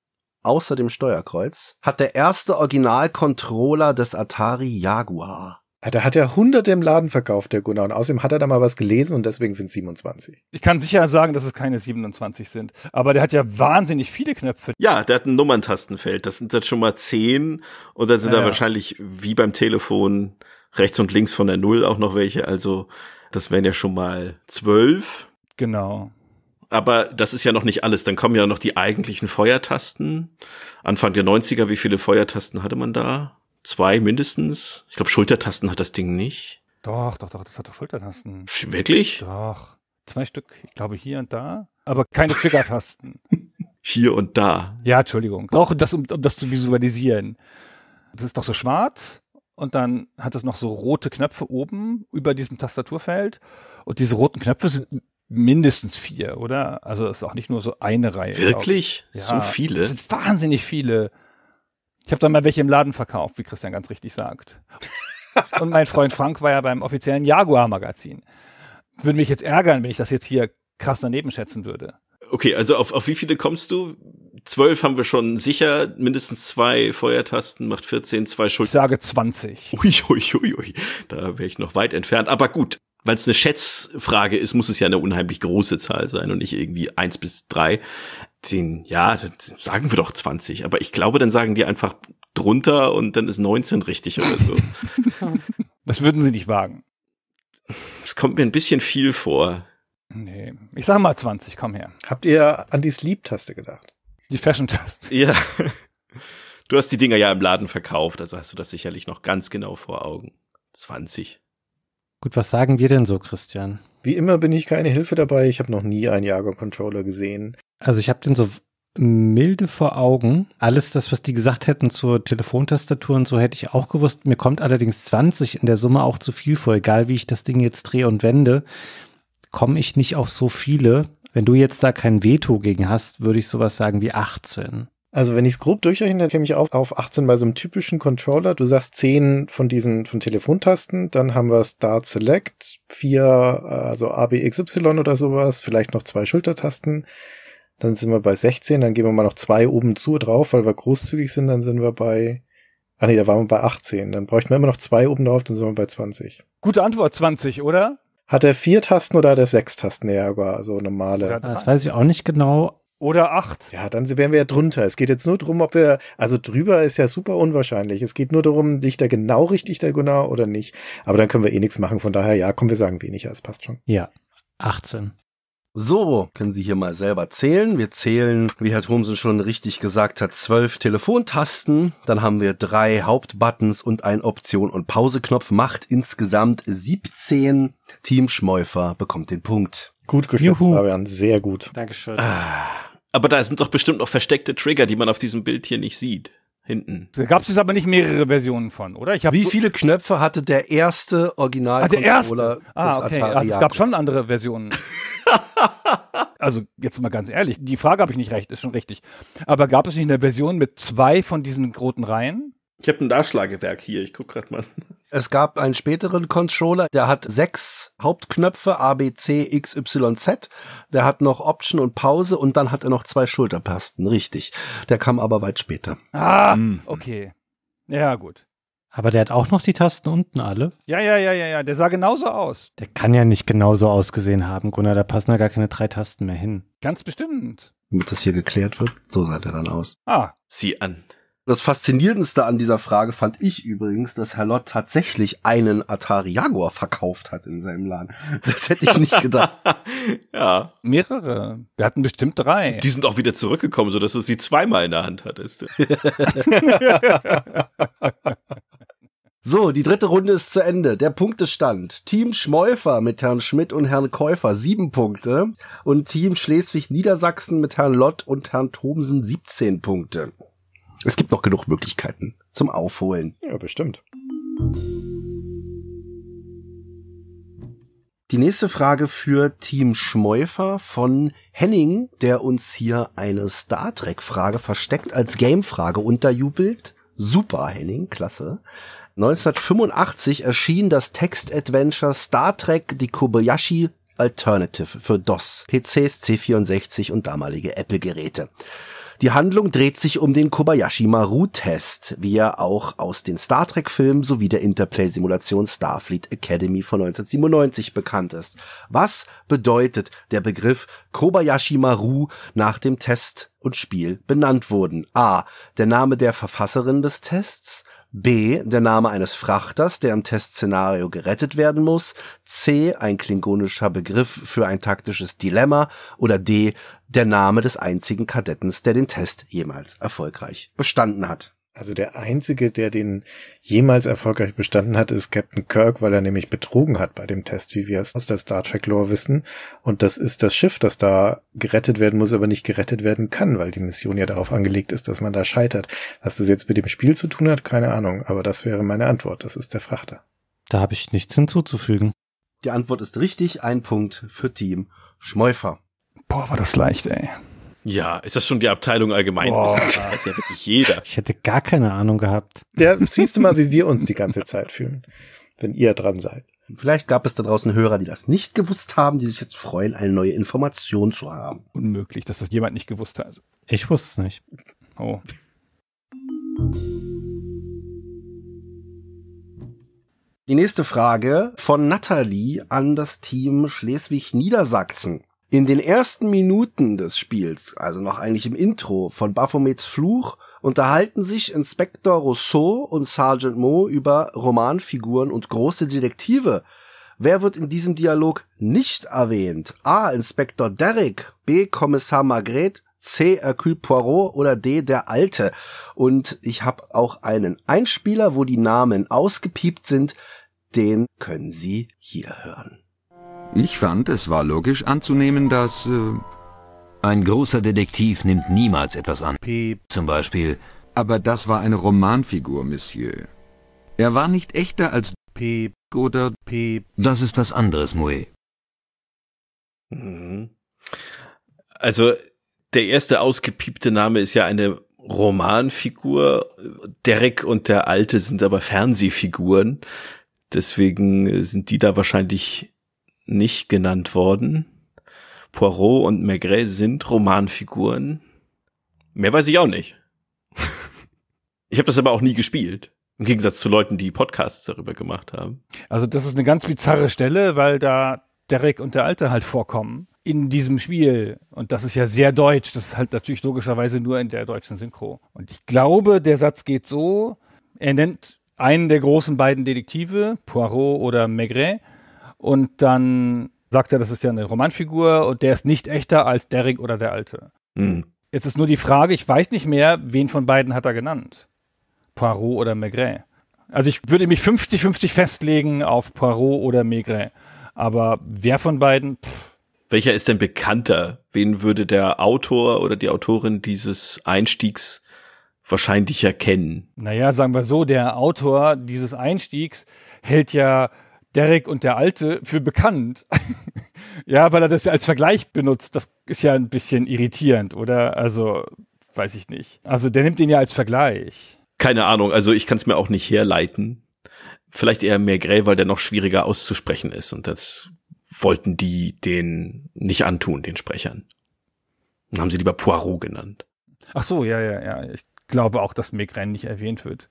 außer dem
Steuerkreuz hat der erste Original-Controller des Atari Jaguar? Ja, da hat er hunderte im Laden verkauft, der Gunnar. Und außerdem hat er da mal was gelesen und deswegen sind 27.
Ich kann sicher sagen, dass es keine 27 sind. Aber der hat ja wahnsinnig viele Knöpfe. Ja, der hat ein Nummerntastenfeld.
Das sind jetzt schon mal zehn. Und da sind ja, da ja. wahrscheinlich wie beim Telefon rechts und links von der Null auch noch welche. Also das wären ja schon mal zwölf. Genau. Aber das ist ja noch nicht alles. Dann kommen ja noch die eigentlichen Feuertasten. Anfang der 90er, wie viele Feuertasten hatte man da? Zwei mindestens. Ich glaube, Schultertasten hat das Ding
nicht. Doch, doch, doch, das hat doch Schultertasten. Wirklich? Doch. Zwei Stück, ich glaube, hier und da. Aber keine Triggertasten. hier und da. Ja, Entschuldigung. Doch, das, um, um das zu visualisieren. Das ist doch so schwarz und dann hat es noch so rote Knöpfe oben über diesem Tastaturfeld. Und diese roten Knöpfe sind mindestens vier, oder? Also es ist auch nicht nur so eine Reihe. Wirklich? Ja, so viele? Es sind wahnsinnig viele. Ich habe da mal welche im Laden verkauft, wie Christian ganz richtig sagt. Und mein Freund Frank war ja beim offiziellen Jaguar-Magazin. Würde mich jetzt ärgern, wenn ich das jetzt hier krass daneben schätzen würde.
Okay, also auf, auf wie viele kommst du? Zwölf haben wir schon sicher, mindestens zwei Feuertasten macht 14, zwei Schulden. Ich
sage 20. Ui, ui, ui, ui.
Da wäre ich noch weit entfernt. Aber gut, weil es eine Schätzfrage ist, muss es ja eine unheimlich große Zahl sein und nicht irgendwie eins bis drei. Den, ja, sagen wir doch 20. Aber ich glaube, dann sagen die einfach drunter und dann ist 19 richtig oder so. Das würden sie nicht wagen. Es kommt mir ein bisschen viel vor.
Nee, ich sag mal 20, komm her. Habt ihr an die Sleep-Taste gedacht? Die Fashion-Taste.
Ja. Du hast die Dinger ja im Laden verkauft, also hast du das sicherlich noch ganz genau vor Augen. 20.
Gut, was sagen wir denn so, Christian?
Wie immer bin ich keine Hilfe dabei. Ich habe noch nie einen Jager-Controller gesehen.
Also ich habe den so milde vor Augen. Alles das, was die gesagt hätten zur Telefontastatur und so, hätte ich auch gewusst. Mir kommt allerdings 20 in der Summe auch zu viel vor, egal wie ich das Ding jetzt drehe und wende komme ich nicht auf so viele. Wenn du jetzt da kein Veto gegen hast, würde ich sowas sagen wie 18.
Also wenn ich es grob durchrechne, dann käme ich auch auf 18 bei so einem typischen Controller. Du sagst 10 von diesen von Telefontasten, dann haben wir Start Select, 4, also ABXY oder sowas, vielleicht noch zwei Schultertasten. Dann sind wir bei 16, dann gehen wir mal noch zwei oben zu drauf, weil wir großzügig sind, dann sind wir bei Ach nee, da waren wir bei 18. Dann bräuchten wir immer noch zwei oben drauf, dann sind wir bei 20.
Gute Antwort, 20, oder?
Hat er vier Tasten oder hat er sechs Tasten? Ja, aber so normale.
Ah, das weiß ich auch nicht genau.
Oder acht. Ja, dann wären wir ja drunter. Es geht jetzt nur darum, ob wir, also drüber ist ja super unwahrscheinlich. Es geht nur darum, liegt er genau richtig diagonal oder nicht. Aber dann können wir eh nichts machen. Von daher, ja, komm, wir sagen weniger. Es passt schon.
Ja, 18. So,
können Sie hier mal selber zählen. Wir zählen, wie Herr Thomsen schon richtig gesagt hat, zwölf Telefontasten. Dann haben wir drei Hauptbuttons und ein Option- und Pauseknopf. Macht insgesamt 17. Team Schmäufer bekommt den Punkt. Gut geschätzt, Juhu. Fabian. Sehr
gut. Dankeschön. Ah. aber da sind doch bestimmt noch versteckte Trigger, die man auf diesem Bild hier nicht sieht
hinten. Da gab es aber nicht mehrere Versionen von, oder? Ich Wie viele Knöpfe hatte der erste original ah, der erste. Ah, okay. Also, es gab schon andere Versionen. also jetzt mal ganz ehrlich, die Frage habe ich nicht recht, ist schon richtig. Aber gab es nicht eine Version mit zwei von diesen roten Reihen? Ich habe ein Nachschlagewerk hier, ich guck gerade mal. Es gab einen späteren
Controller, der hat sechs Hauptknöpfe, A, B, C, X, Y, Z. Der hat noch Option und Pause und dann hat er noch zwei Schulterpasten, richtig. Der kam aber weit später. Ah,
hm. okay. Ja, gut.
Aber der hat auch noch die Tasten unten alle.
Ja, ja, ja, ja, ja. Der sah genauso aus. Der
kann ja nicht genauso ausgesehen haben, Gunnar. Da passen ja gar keine drei Tasten mehr hin.
Ganz bestimmt.
Damit das hier geklärt wird, so sah der dann aus.
Ah.
Sieh an.
Das Faszinierendste an dieser Frage fand ich übrigens, dass Herr Lott tatsächlich einen Atari
Jaguar verkauft hat in seinem Laden.
Das hätte ich nicht
gedacht. ja. Mehrere. Wir hatten bestimmt drei. Die sind auch wieder zurückgekommen, sodass er sie zweimal in der Hand hattest.
So, die dritte Runde ist zu Ende. Der Punktestand. Team Schmäufer mit Herrn Schmidt und Herrn Käufer sieben Punkte und Team Schleswig-Niedersachsen mit Herrn Lott und Herrn Thomsen 17 Punkte. Es gibt noch genug Möglichkeiten zum Aufholen. Ja, bestimmt. Die nächste Frage für Team Schmäufer von Henning, der uns hier eine Star Trek Frage versteckt als Game Frage unterjubelt. Super, Henning, klasse. 1985 erschien das Text-Adventure Star Trek Die Kobayashi Alternative für DOS, PCs C64 und damalige Apple-Geräte. Die Handlung dreht sich um den Kobayashi Maru-Test, wie er auch aus den Star Trek-Filmen sowie der Interplay-Simulation Starfleet Academy von 1997 bekannt ist. Was bedeutet der Begriff Kobayashi Maru nach dem Test und Spiel benannt wurden? A. Der Name der Verfasserin des Tests? B. Der Name eines Frachters, der im Testszenario gerettet werden muss. C. Ein klingonischer Begriff für ein taktisches Dilemma. Oder
D. Der Name des einzigen Kadettens, der den Test jemals erfolgreich bestanden hat. Also der einzige, der den jemals erfolgreich bestanden hat, ist Captain Kirk, weil er nämlich betrogen hat bei dem Test, wie wir es aus der Star Trek Lore wissen. Und das ist das Schiff, das da gerettet werden muss, aber nicht gerettet werden kann, weil die Mission ja darauf angelegt ist, dass man da scheitert. Was das jetzt mit dem Spiel zu tun hat, keine Ahnung. Aber das wäre meine Antwort. Das ist der Frachter. Da habe ich nichts
hinzuzufügen.
Die Antwort ist richtig. Ein Punkt für Team Schmäufer.
Boah, war das leicht, ey.
Ja, ist das schon die Abteilung allgemein? Boah. Das ist ja wirklich jeder.
Ich hätte gar keine Ahnung gehabt. Der siehst du mal, wie wir uns die ganze Zeit fühlen, wenn ihr dran seid. Vielleicht gab es da draußen Hörer, die das nicht gewusst haben, die sich jetzt freuen, eine neue Information zu
haben. Unmöglich, dass das jemand nicht gewusst hat. Ich wusste es nicht. Oh. Die nächste Frage
von Nathalie an das Team Schleswig-Niedersachsen. In den ersten Minuten des Spiels, also noch eigentlich im Intro von Baphomets Fluch, unterhalten sich Inspektor Rousseau und Sergeant Moe über Romanfiguren und große Detektive. Wer wird in diesem Dialog nicht erwähnt? A. Inspektor Derrick, B. Kommissar Margret, C. Hercule Poirot oder D. Der Alte. Und ich habe auch einen Einspieler, wo die Namen ausgepiept sind. Den können Sie hier hören.
Ich fand, es war logisch anzunehmen, dass... Äh
ein großer Detektiv nimmt niemals etwas an. Piep. Zum Beispiel. Aber das war eine Romanfigur, Monsieur. Er war nicht echter als... Piep. Oder... Piep. Das
ist was anderes, Moe. Mhm. Also, der erste ausgepiepte Name ist ja eine Romanfigur. Derek und der Alte sind aber Fernsehfiguren. Deswegen sind die da wahrscheinlich nicht genannt worden. Poirot und Maigret sind Romanfiguren. Mehr weiß ich auch nicht. ich habe das aber auch nie gespielt. Im Gegensatz zu Leuten, die Podcasts darüber gemacht haben.
Also das ist eine ganz bizarre Stelle, weil da Derek und der Alte halt vorkommen in diesem Spiel. Und das ist ja sehr deutsch. Das ist halt natürlich logischerweise nur in der deutschen Synchro. Und ich glaube, der Satz geht so, er nennt einen der großen beiden Detektive, Poirot oder Maigret, und dann sagt er, das ist ja eine Romanfigur und der ist nicht echter als Derek oder der Alte. Mhm. Jetzt ist nur die Frage, ich weiß nicht mehr, wen von beiden hat er genannt. Poirot oder Maigret. Also ich würde mich 50-50 festlegen auf Poirot oder Maigret. Aber wer von beiden? Pff.
Welcher ist denn bekannter? Wen würde der Autor oder die Autorin dieses Einstiegs wahrscheinlich erkennen?
Naja, sagen wir so, der Autor dieses Einstiegs hält ja Derek und der Alte für bekannt. ja, weil er das ja als Vergleich benutzt. Das ist ja ein bisschen irritierend, oder? Also, weiß ich nicht. Also, der nimmt ihn ja als Vergleich.
Keine Ahnung, also ich kann es mir auch nicht herleiten. Vielleicht eher mehr Grey, weil der noch schwieriger auszusprechen ist. Und das wollten die den nicht antun, den Sprechern. Dann haben sie lieber Poirot genannt.
Ach so, ja, ja, ja. Ich glaube auch, dass Megren nicht erwähnt wird.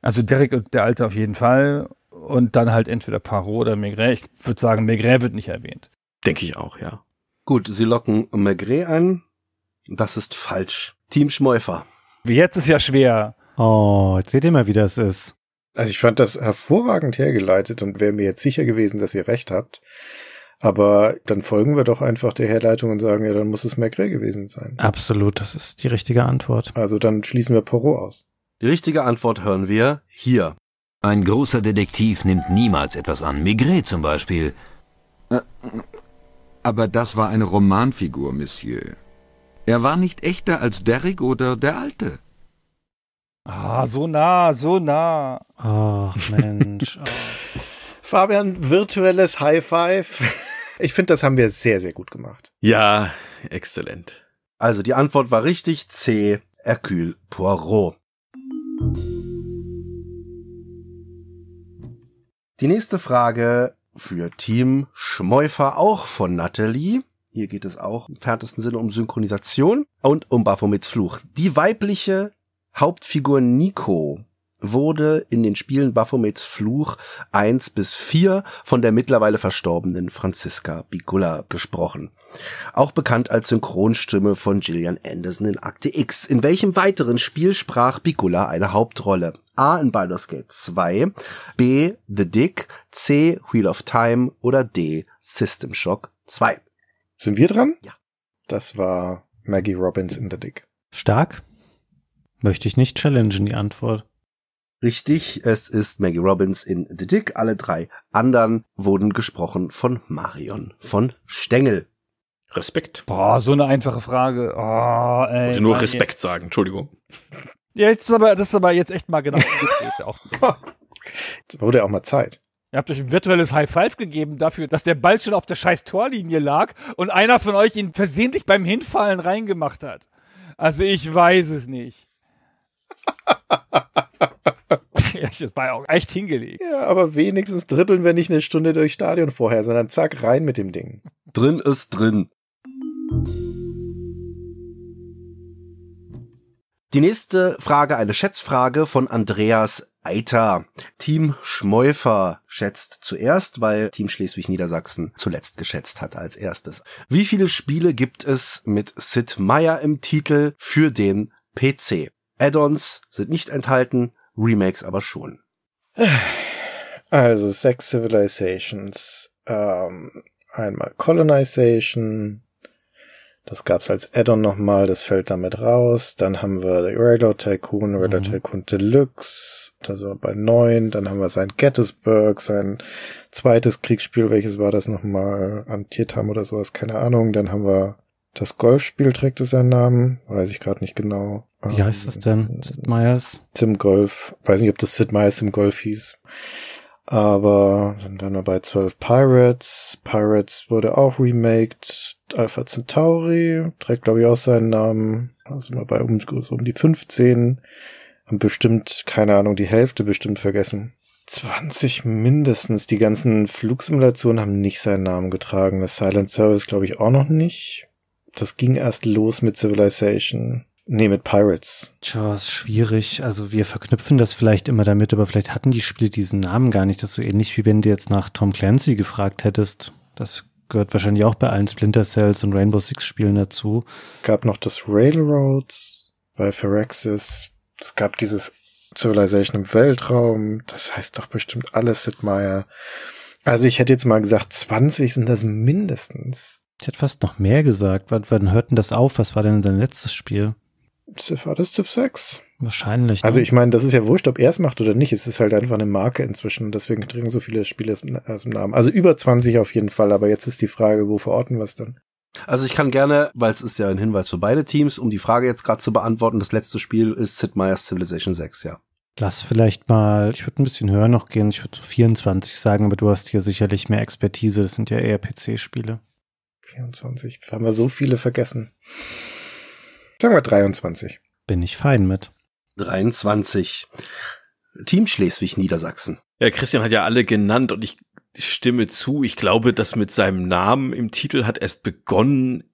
Also Derek und der Alte auf jeden Fall und dann halt entweder Parot oder Maigret. Ich würde sagen, Maigret wird nicht erwähnt. Denke ich auch, ja.
Gut, sie locken Maigret ein. Das ist falsch. Team Schmäufer. Jetzt
ist ja schwer. Oh, jetzt seht ihr mal, wie das ist. Also ich fand das hervorragend hergeleitet und wäre mir jetzt sicher gewesen, dass ihr recht habt. Aber dann folgen wir doch einfach der Herleitung und sagen, ja, dann muss es Maigret gewesen sein.
Absolut, das ist die richtige Antwort. Also dann schließen
wir Porot aus.
Die richtige Antwort hören wir hier. Ein großer Detektiv nimmt niemals etwas an. Maigret zum Beispiel. Äh, aber das war eine
Romanfigur, Monsieur. Er war nicht echter als Derrick oder der Alte. Ah, so nah, so nah. Ach, Mensch.
Fabian, virtuelles High Five. Ich finde, das haben wir sehr, sehr gut gemacht.
Ja, exzellent. Also die Antwort war richtig C. Hercule Poirot. Die nächste Frage für Team Schmäufer auch von Natalie. Hier geht es auch im entferntesten Sinne um Synchronisation und um Baphomets Fluch. Die weibliche Hauptfigur Nico wurde in den Spielen Baphomets Fluch 1 bis 4 von der mittlerweile verstorbenen Franziska Bigulla gesprochen. Auch bekannt als Synchronstimme von Gillian Anderson in Akte X. In welchem weiteren Spiel sprach Bigulla eine Hauptrolle? A in Baldur's Gate 2, B The
Dick, C Wheel of Time oder D System Shock 2. Sind wir dran? Ja. Das war Maggie Robbins in The Dick. Stark. Möchte ich nicht challengen, die Antwort. Richtig, es ist Maggie Robbins in The Dick.
Alle drei anderen wurden gesprochen von Marion von Stengel.
Respekt. Boah, so eine einfache Frage. Oh, ey, Wollte nur Mann, Respekt
sagen, Entschuldigung.
Ja, jetzt ist aber, das ist aber jetzt echt mal genau umgedreht.
Jetzt wurde ja auch mal Zeit.
Ihr habt euch ein virtuelles High Five gegeben dafür, dass der Ball schon auf der scheiß Torlinie lag und einer von euch ihn versehentlich beim Hinfallen reingemacht hat. Also ich weiß es nicht. das war ja auch echt hingelegt. Ja, aber wenigstens
dribbeln wir nicht eine Stunde durchs Stadion vorher, sondern zack, rein mit dem Ding. Drin ist drin. Die nächste
Frage, eine Schätzfrage von Andreas Eiter. Team Schmäufer schätzt zuerst, weil Team Schleswig-Niedersachsen zuletzt geschätzt hat als erstes. Wie viele Spiele gibt es mit Sid Meier im Titel für den PC?
Add-ons sind nicht enthalten, Remakes aber schon. Also sechs Civilizations. Ähm, einmal Colonization. Das gab's als Add-on nochmal, das fällt damit raus. Dann haben wir Railroad Tycoon, Railroad mhm. Tycoon Deluxe, da sind wir bei neun. Dann haben wir sein Gettysburg, sein zweites Kriegsspiel, welches war das nochmal? am Antietam oder sowas, keine Ahnung. Dann haben wir das Golfspiel trägt es seinen Namen, weiß ich gerade nicht genau.
Wie heißt das denn?
Sid Meier's? Tim Golf. Weiß nicht, ob das Sid Meier's im Golf hieß. Aber dann waren wir bei 12 Pirates. Pirates wurde auch remaked. Alpha Centauri trägt, glaube ich, auch seinen Namen. Also mal bei um, um die 15. Und bestimmt, keine Ahnung, die Hälfte bestimmt vergessen. 20 mindestens. Die ganzen Flugsimulationen haben nicht seinen Namen getragen. Das Silent Service, glaube ich, auch noch nicht. Das ging erst los mit Civilization.
Nee, mit Pirates. Tja, ist schwierig. Also wir verknüpfen das vielleicht immer damit, aber vielleicht hatten die Spiele diesen Namen gar nicht. Das ist so ähnlich, wie wenn du jetzt nach Tom Clancy gefragt hättest. Das gehört wahrscheinlich auch bei allen Splinter Cells und Rainbow Six Spielen dazu. Gab noch das Railroads bei Phyrexis.
Es gab dieses Civilization im Weltraum. Das heißt doch bestimmt alles Sid Meier. Also ich hätte jetzt mal gesagt, 20 sind das mindestens. Ich hätte fast noch
mehr gesagt. W wann hörten das auf? Was war denn sein letztes Spiel? Civ, war das Civ 6? Wahrscheinlich. Also ne? ich
meine, das ist ja wurscht, ob er es macht oder nicht. Es ist halt einfach eine Marke inzwischen. Deswegen kriegen so viele Spiele aus dem Namen. Also über 20 auf jeden Fall. Aber jetzt ist die Frage, wo verorten wir es dann?
Also ich kann gerne, weil es ist ja ein Hinweis für beide Teams, um die Frage jetzt gerade zu beantworten, das letzte Spiel ist Sid Meier's Civilization 6, ja.
Lass vielleicht mal, ich würde ein bisschen höher noch gehen, ich würde so 24 sagen, aber du hast hier sicherlich mehr Expertise, das sind ja eher PC-Spiele.
24, haben wir so viele vergessen. Sagen wir 23.
Bin ich fein mit.
23. Team Schleswig-Niedersachsen. Ja, Christian hat ja alle genannt und ich stimme zu. Ich glaube, das mit seinem Namen im Titel hat erst begonnen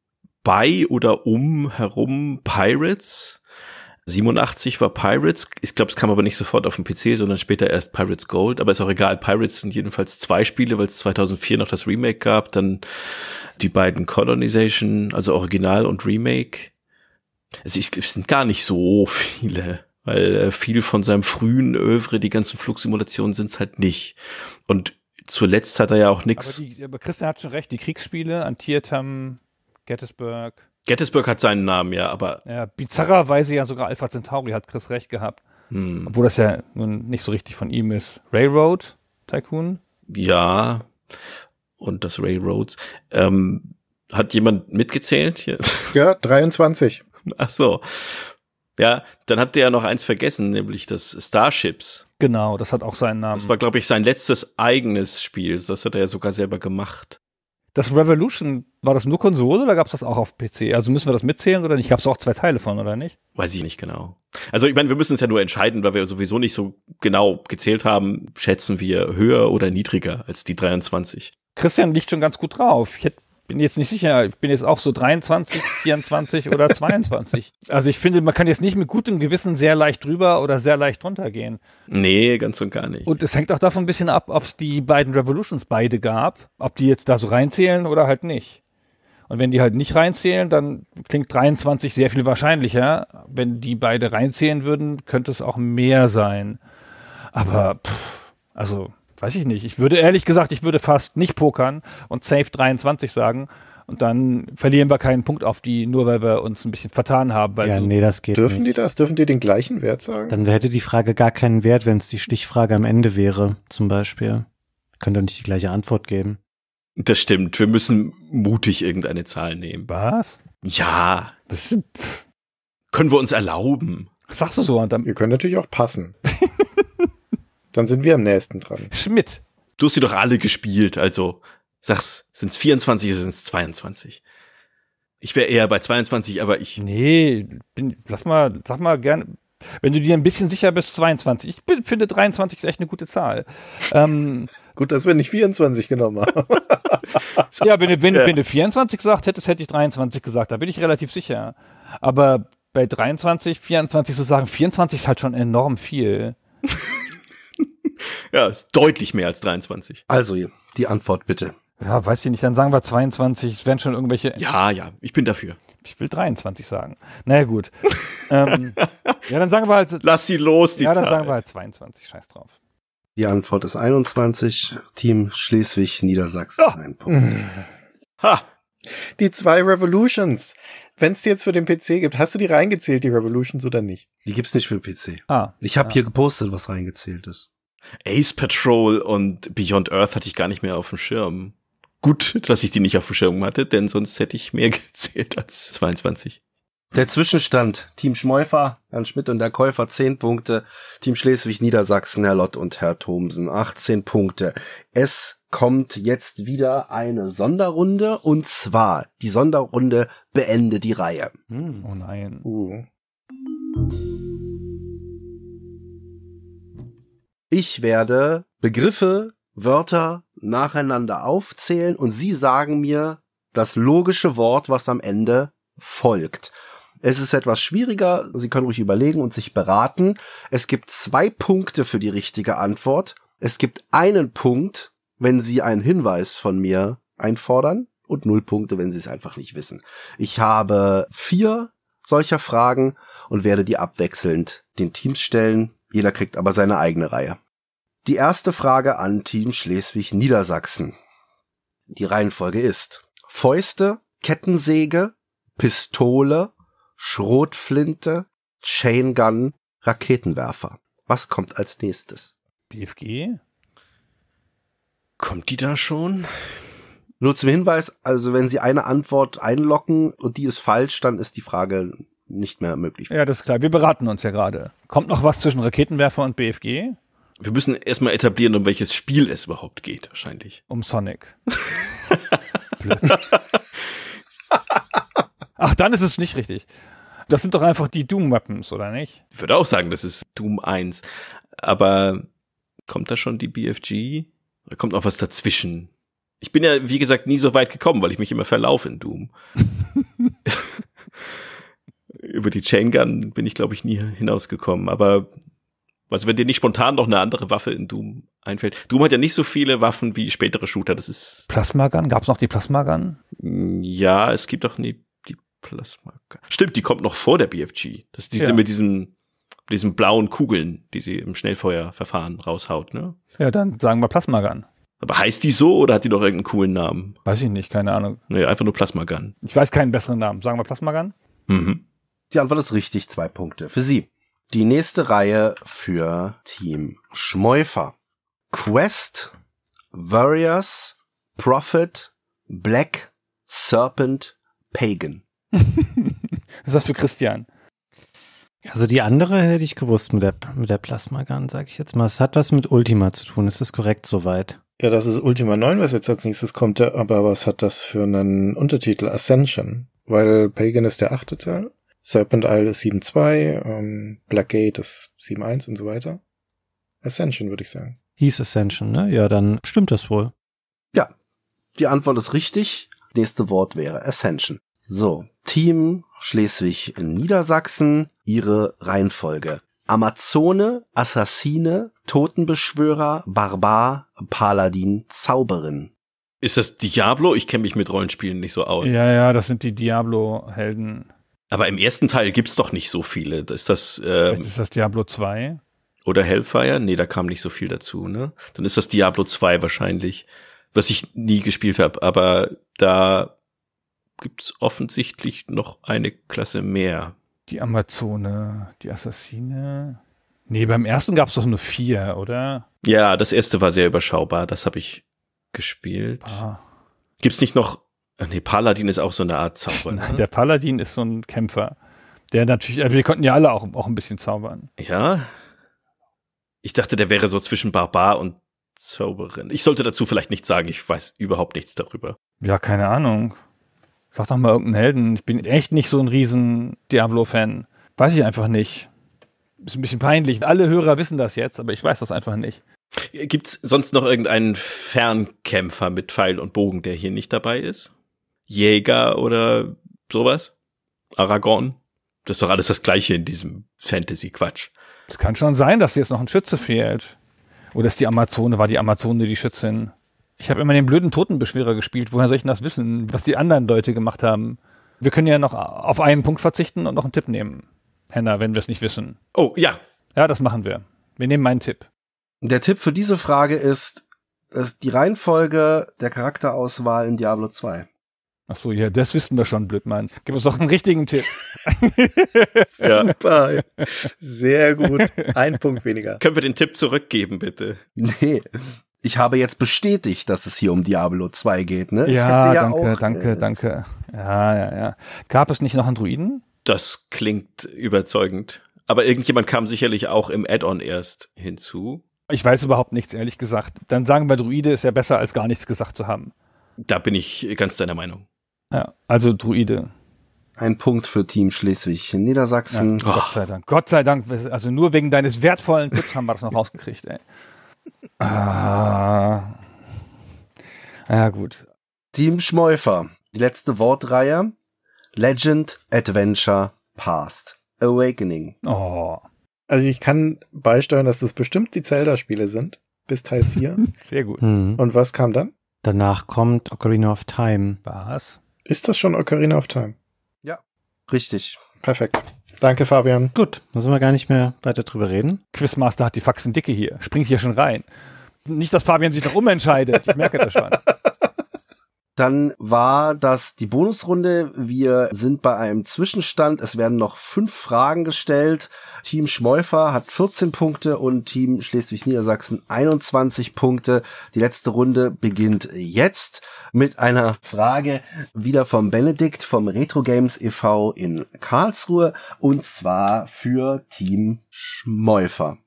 bei oder um herum Pirates. 87 war Pirates. Ich glaube, es kam aber nicht sofort auf den PC, sondern später erst Pirates Gold. Aber ist auch egal. Pirates sind jedenfalls zwei Spiele, weil es 2004 noch das Remake gab, dann die beiden Colonization, also Original und Remake. Also es sind gar nicht so viele, weil äh, viel von seinem frühen Övre, die ganzen Flugsimulationen sind es halt nicht. Und zuletzt hat er ja auch nichts.
Aber, aber, Christian hat schon recht, die Kriegsspiele, Antietam, Gettysburg.
Gettysburg hat seinen Namen, ja, aber.
Ja, bizarrerweise ja sogar Alpha Centauri hat Chris recht gehabt. Hm. Obwohl das ja nun nicht so richtig von ihm ist. Railroad Tycoon?
Ja. Und das Railroads. Ähm, hat jemand mitgezählt? Hier?
Ja, 23.
Ach so. Ja, dann hat der ja noch eins vergessen, nämlich das Starships.
Genau, das hat auch seinen Namen. Das
war, glaube ich, sein letztes eigenes Spiel. Das hat er ja sogar selber gemacht.
Das Revolution, war das nur Konsole oder gab es das auch auf PC? Also müssen wir das mitzählen oder nicht? Gab es auch zwei Teile von, oder nicht?
Weiß ich nicht genau. Also ich meine, wir müssen es ja nur entscheiden, weil wir sowieso nicht so genau gezählt haben, schätzen wir höher oder
niedriger als die 23. Christian liegt schon ganz gut drauf. Ich hätte bin jetzt nicht sicher, ich bin jetzt auch so 23, 24 oder 22. Also ich finde, man kann jetzt nicht mit gutem Gewissen sehr leicht drüber oder sehr leicht drunter gehen.
Nee, ganz und gar nicht.
Und es hängt auch davon ein bisschen ab, ob es die beiden Revolutions beide gab, ob die jetzt da so reinzählen oder halt nicht. Und wenn die halt nicht reinzählen, dann klingt 23 sehr viel wahrscheinlicher. Wenn die beide reinzählen würden, könnte es auch mehr sein. Aber pff, also weiß ich nicht. Ich würde ehrlich gesagt, ich würde fast nicht pokern und safe 23 sagen. Und dann verlieren wir keinen Punkt auf die, nur weil wir uns ein bisschen vertan haben. ja, nee, das geht Dürfen nicht. die das? Dürfen die den gleichen Wert sagen? Dann
hätte die Frage gar keinen Wert, wenn es die Stichfrage am Ende wäre, zum Beispiel. Könnt ihr nicht die gleiche Antwort geben.
Das stimmt. Wir müssen mutig irgendeine Zahl nehmen. Was? Ja. Das, können wir uns erlauben. Was sagst du
so? Und dann, wir können natürlich auch passen. Dann sind wir am nächsten dran. Schmidt.
Du hast sie doch alle gespielt, also sag's, sind's 24 oder sind's 22? Ich wäre eher bei 22, aber
ich. Nee, bin, lass mal, sag mal gerne, wenn du dir ein bisschen sicher bist, 22. Ich bin, finde 23 ist echt eine gute Zahl. Ähm, Gut, dass wir nicht 24 genommen haben. ja, wenn, wenn, ja. wenn du 24 gesagt hättest, hätte ich 23 gesagt. Da bin ich relativ sicher. Aber bei 23, 24 zu sagen, 24 ist halt schon enorm viel.
ja, ist deutlich mehr als 23.
Also, die Antwort bitte. Ja, weiß ich nicht, dann sagen wir 22, es werden schon irgendwelche. Ja, ja, ich bin dafür. Ich will 23 sagen. Naja, gut. ähm, ja, dann sagen wir halt. Lass sie los, die Ja, dann Zahl. sagen wir halt 22, scheiß drauf.
Die Antwort ist 21,
Team Schleswig-Niedersachsen.
Oh. Ein Punkt. Ha! Die zwei
Revolutions. Wenn es die jetzt für den PC gibt, hast du die reingezählt, die Revolutions, oder nicht? Die gibt's nicht für
den PC. Ah. Ich habe ah. hier gepostet, was reingezählt ist. Ace Patrol und Beyond Earth hatte ich gar nicht mehr auf dem Schirm. Gut, dass ich die nicht auf dem Schirm hatte, denn sonst hätte ich mehr gezählt als 22.
Der Zwischenstand. Team Schmäufer, Herrn Schmidt und der Käufer 10 Punkte. Team Schleswig-Niedersachsen, Herr Lott und Herr Thomsen 18 Punkte. Es kommt jetzt wieder eine Sonderrunde und zwar die Sonderrunde beende die Reihe. Hm, oh nein. Uh. Ich werde Begriffe, Wörter nacheinander aufzählen und Sie sagen mir das logische Wort, was am Ende folgt. Es ist etwas schwieriger, Sie können ruhig überlegen und sich beraten. Es gibt zwei Punkte für die richtige Antwort. Es gibt einen Punkt, wenn Sie einen Hinweis von mir einfordern und null Punkte, wenn Sie es einfach nicht wissen. Ich habe vier solcher Fragen und werde die abwechselnd den Teams stellen. Jeder kriegt aber seine eigene Reihe. Die erste Frage an Team Schleswig-Niedersachsen. Die Reihenfolge ist Fäuste, Kettensäge, Pistole, Schrotflinte, Chain Gun, Raketenwerfer. Was kommt als nächstes? BFG? Kommt die da schon? Nur zum Hinweis, also wenn Sie eine Antwort einlocken und die ist falsch, dann ist die Frage nicht mehr möglich
Ja, das ist klar. Wir beraten uns ja gerade. Kommt noch was zwischen Raketenwerfer und BFG?
Wir müssen erstmal etablieren, um welches Spiel es überhaupt
geht, wahrscheinlich. Um Sonic. Blöd. Ach, dann ist es nicht richtig. Das sind doch einfach die Doom-Weapons, oder nicht? Ich würde auch
sagen, das ist Doom 1. Aber kommt da schon die BFG? Da kommt noch was dazwischen? Ich bin ja, wie gesagt, nie so weit gekommen, weil ich mich immer verlaufe in Doom über die Chain Gun bin ich, glaube ich, nie hinausgekommen. Aber also wenn dir nicht spontan noch eine andere Waffe in Doom einfällt. Doom hat ja nicht so viele Waffen wie spätere Shooter. Das ist.
Plasma Gun? Gab es noch die Plasma Gun? Mm, ja, es gibt
doch nie die Plasma Gun. Stimmt, die kommt noch vor der BFG. Das ist diese ja. mit diesen, diesen blauen Kugeln, die sie im Schnellfeuerverfahren raushaut, ne?
Ja, dann sagen wir Plasma Gun.
Aber heißt die so oder hat die noch irgendeinen coolen Namen?
Weiß ich nicht, keine Ahnung.
Nee, einfach nur Plasma Gun.
Ich weiß keinen besseren Namen. Sagen wir Plasma Gun?
Mhm.
Die Antwort ist richtig, zwei Punkte für Sie. Die
nächste Reihe für Team Schmäufer. Quest, Warriors, Prophet, Black, Serpent,
Pagan. Was ist das für Christian?
Also die andere hätte ich gewusst mit der, mit der Plasmagun, sage ich jetzt mal. Es hat was mit Ultima zu tun. Ist das korrekt soweit?
Ja, das ist Ultima 9, was jetzt als nächstes kommt. Aber was hat das für einen Untertitel? Ascension. Weil Pagan ist der achte Teil Serpent Isle ist 7.2, ähm, Blackgate ist 7.1 und so weiter. Ascension, würde ich sagen.
Hieß Ascension, ne? Ja, dann stimmt das wohl.
Ja, die Antwort ist richtig. Nächste Wort wäre Ascension.
So, Team Schleswig-Niedersachsen, ihre Reihenfolge. Amazone, Assassine, Totenbeschwörer, Barbar, Paladin,
Zauberin. Ist das Diablo? Ich kenne mich mit Rollenspielen nicht so aus.
Ja, ja, das sind die Diablo-Helden.
Aber im ersten Teil gibt es doch nicht so viele. Ist das, ähm, ist
das Diablo 2?
Oder Hellfire? Nee, da kam nicht so viel dazu, ne? Dann ist das Diablo 2 wahrscheinlich, was ich nie gespielt habe. Aber da gibt's offensichtlich noch eine Klasse mehr.
Die Amazone, die Assassine. Nee, beim ersten gab's doch nur vier, oder?
Ja, das erste war sehr überschaubar. Das habe ich gespielt. Ah. Gibt's nicht noch Nee, Paladin ist auch so eine Art
Zauberer. Ne? Der Paladin ist so ein Kämpfer. Der natürlich, also wir konnten ja alle auch, auch ein bisschen zaubern.
Ja. Ich dachte, der wäre so zwischen Barbar und Zauberin. Ich sollte dazu vielleicht nichts sagen, ich weiß überhaupt nichts darüber.
Ja, keine Ahnung. Sag doch mal irgendeinen Helden. Ich bin echt nicht so ein riesen Diablo-Fan. Weiß ich einfach nicht. Ist ein bisschen peinlich. Alle Hörer wissen das jetzt, aber ich weiß das einfach nicht. Gibt's sonst noch irgendeinen
Fernkämpfer mit Pfeil und Bogen, der hier nicht dabei ist? Jäger oder sowas? Aragorn? Das ist doch alles das Gleiche in diesem Fantasy-Quatsch.
Es kann schon sein, dass jetzt noch ein Schütze fehlt. Oder ist die Amazone, war die Amazone die Schützin? Ich habe immer den blöden Totenbeschwerer gespielt. Woher soll ich denn das wissen, was die anderen Leute gemacht haben? Wir können ja noch auf einen Punkt verzichten und noch einen Tipp nehmen. Henna, wenn wir es nicht wissen. Oh, ja. Ja, das machen wir. Wir nehmen meinen Tipp. Der Tipp für diese Frage ist, ist
äh, die Reihenfolge der Charakterauswahl in Diablo 2.
Ach so, ja, das wissen wir schon, blöd Mann. Gib uns doch einen richtigen Tipp. Super. Sehr gut. Ein
Punkt weniger. Können wir den Tipp zurückgeben, bitte? Nee. Ich habe jetzt bestätigt, dass
es hier um Diablo 2 geht, ne? Ja, ja danke, auch, danke, äh, danke. Ja, ja, ja. Gab es nicht noch Androiden?
Das klingt überzeugend. Aber irgendjemand kam sicherlich auch im Add-on erst hinzu.
Ich weiß überhaupt nichts, ehrlich gesagt. Dann sagen wir, Druide ist ja besser, als gar nichts gesagt zu haben. Da bin ich ganz deiner Meinung. Ja, also Druide.
Ein Punkt für Team Schleswig Niedersachsen. Ja, Gott
sei Dank. Gott sei Dank. Also nur wegen deines wertvollen Tipps haben wir das noch rausgekriegt, ey.
Ah. Ja, gut. Team Schmäufer. Die letzte Wortreihe.
Legend, Adventure, Past, Awakening. Oh. Also ich kann beisteuern, dass das bestimmt die Zelda-Spiele sind. Bis Teil 4.
Sehr gut. Mhm.
Und was kam dann? Danach kommt Ocarina of Time. Was? Ist das schon Ocarina of
Time? Ja. Richtig. Perfekt. Danke, Fabian. Gut, dann müssen wir gar nicht mehr weiter drüber reden. Quizmaster hat die Faxen dicke hier, springt hier schon rein. Nicht, dass Fabian sich noch umentscheidet. Ich merke das schon.
Dann war das die Bonusrunde. Wir sind bei einem Zwischenstand. Es werden noch fünf Fragen gestellt. Team Schmäufer hat 14 Punkte und Team Schleswig-Niedersachsen 21 Punkte. Die letzte Runde beginnt jetzt mit einer Frage wieder vom Benedikt vom Retro Games e.V. in Karlsruhe und zwar für Team Schmolfer.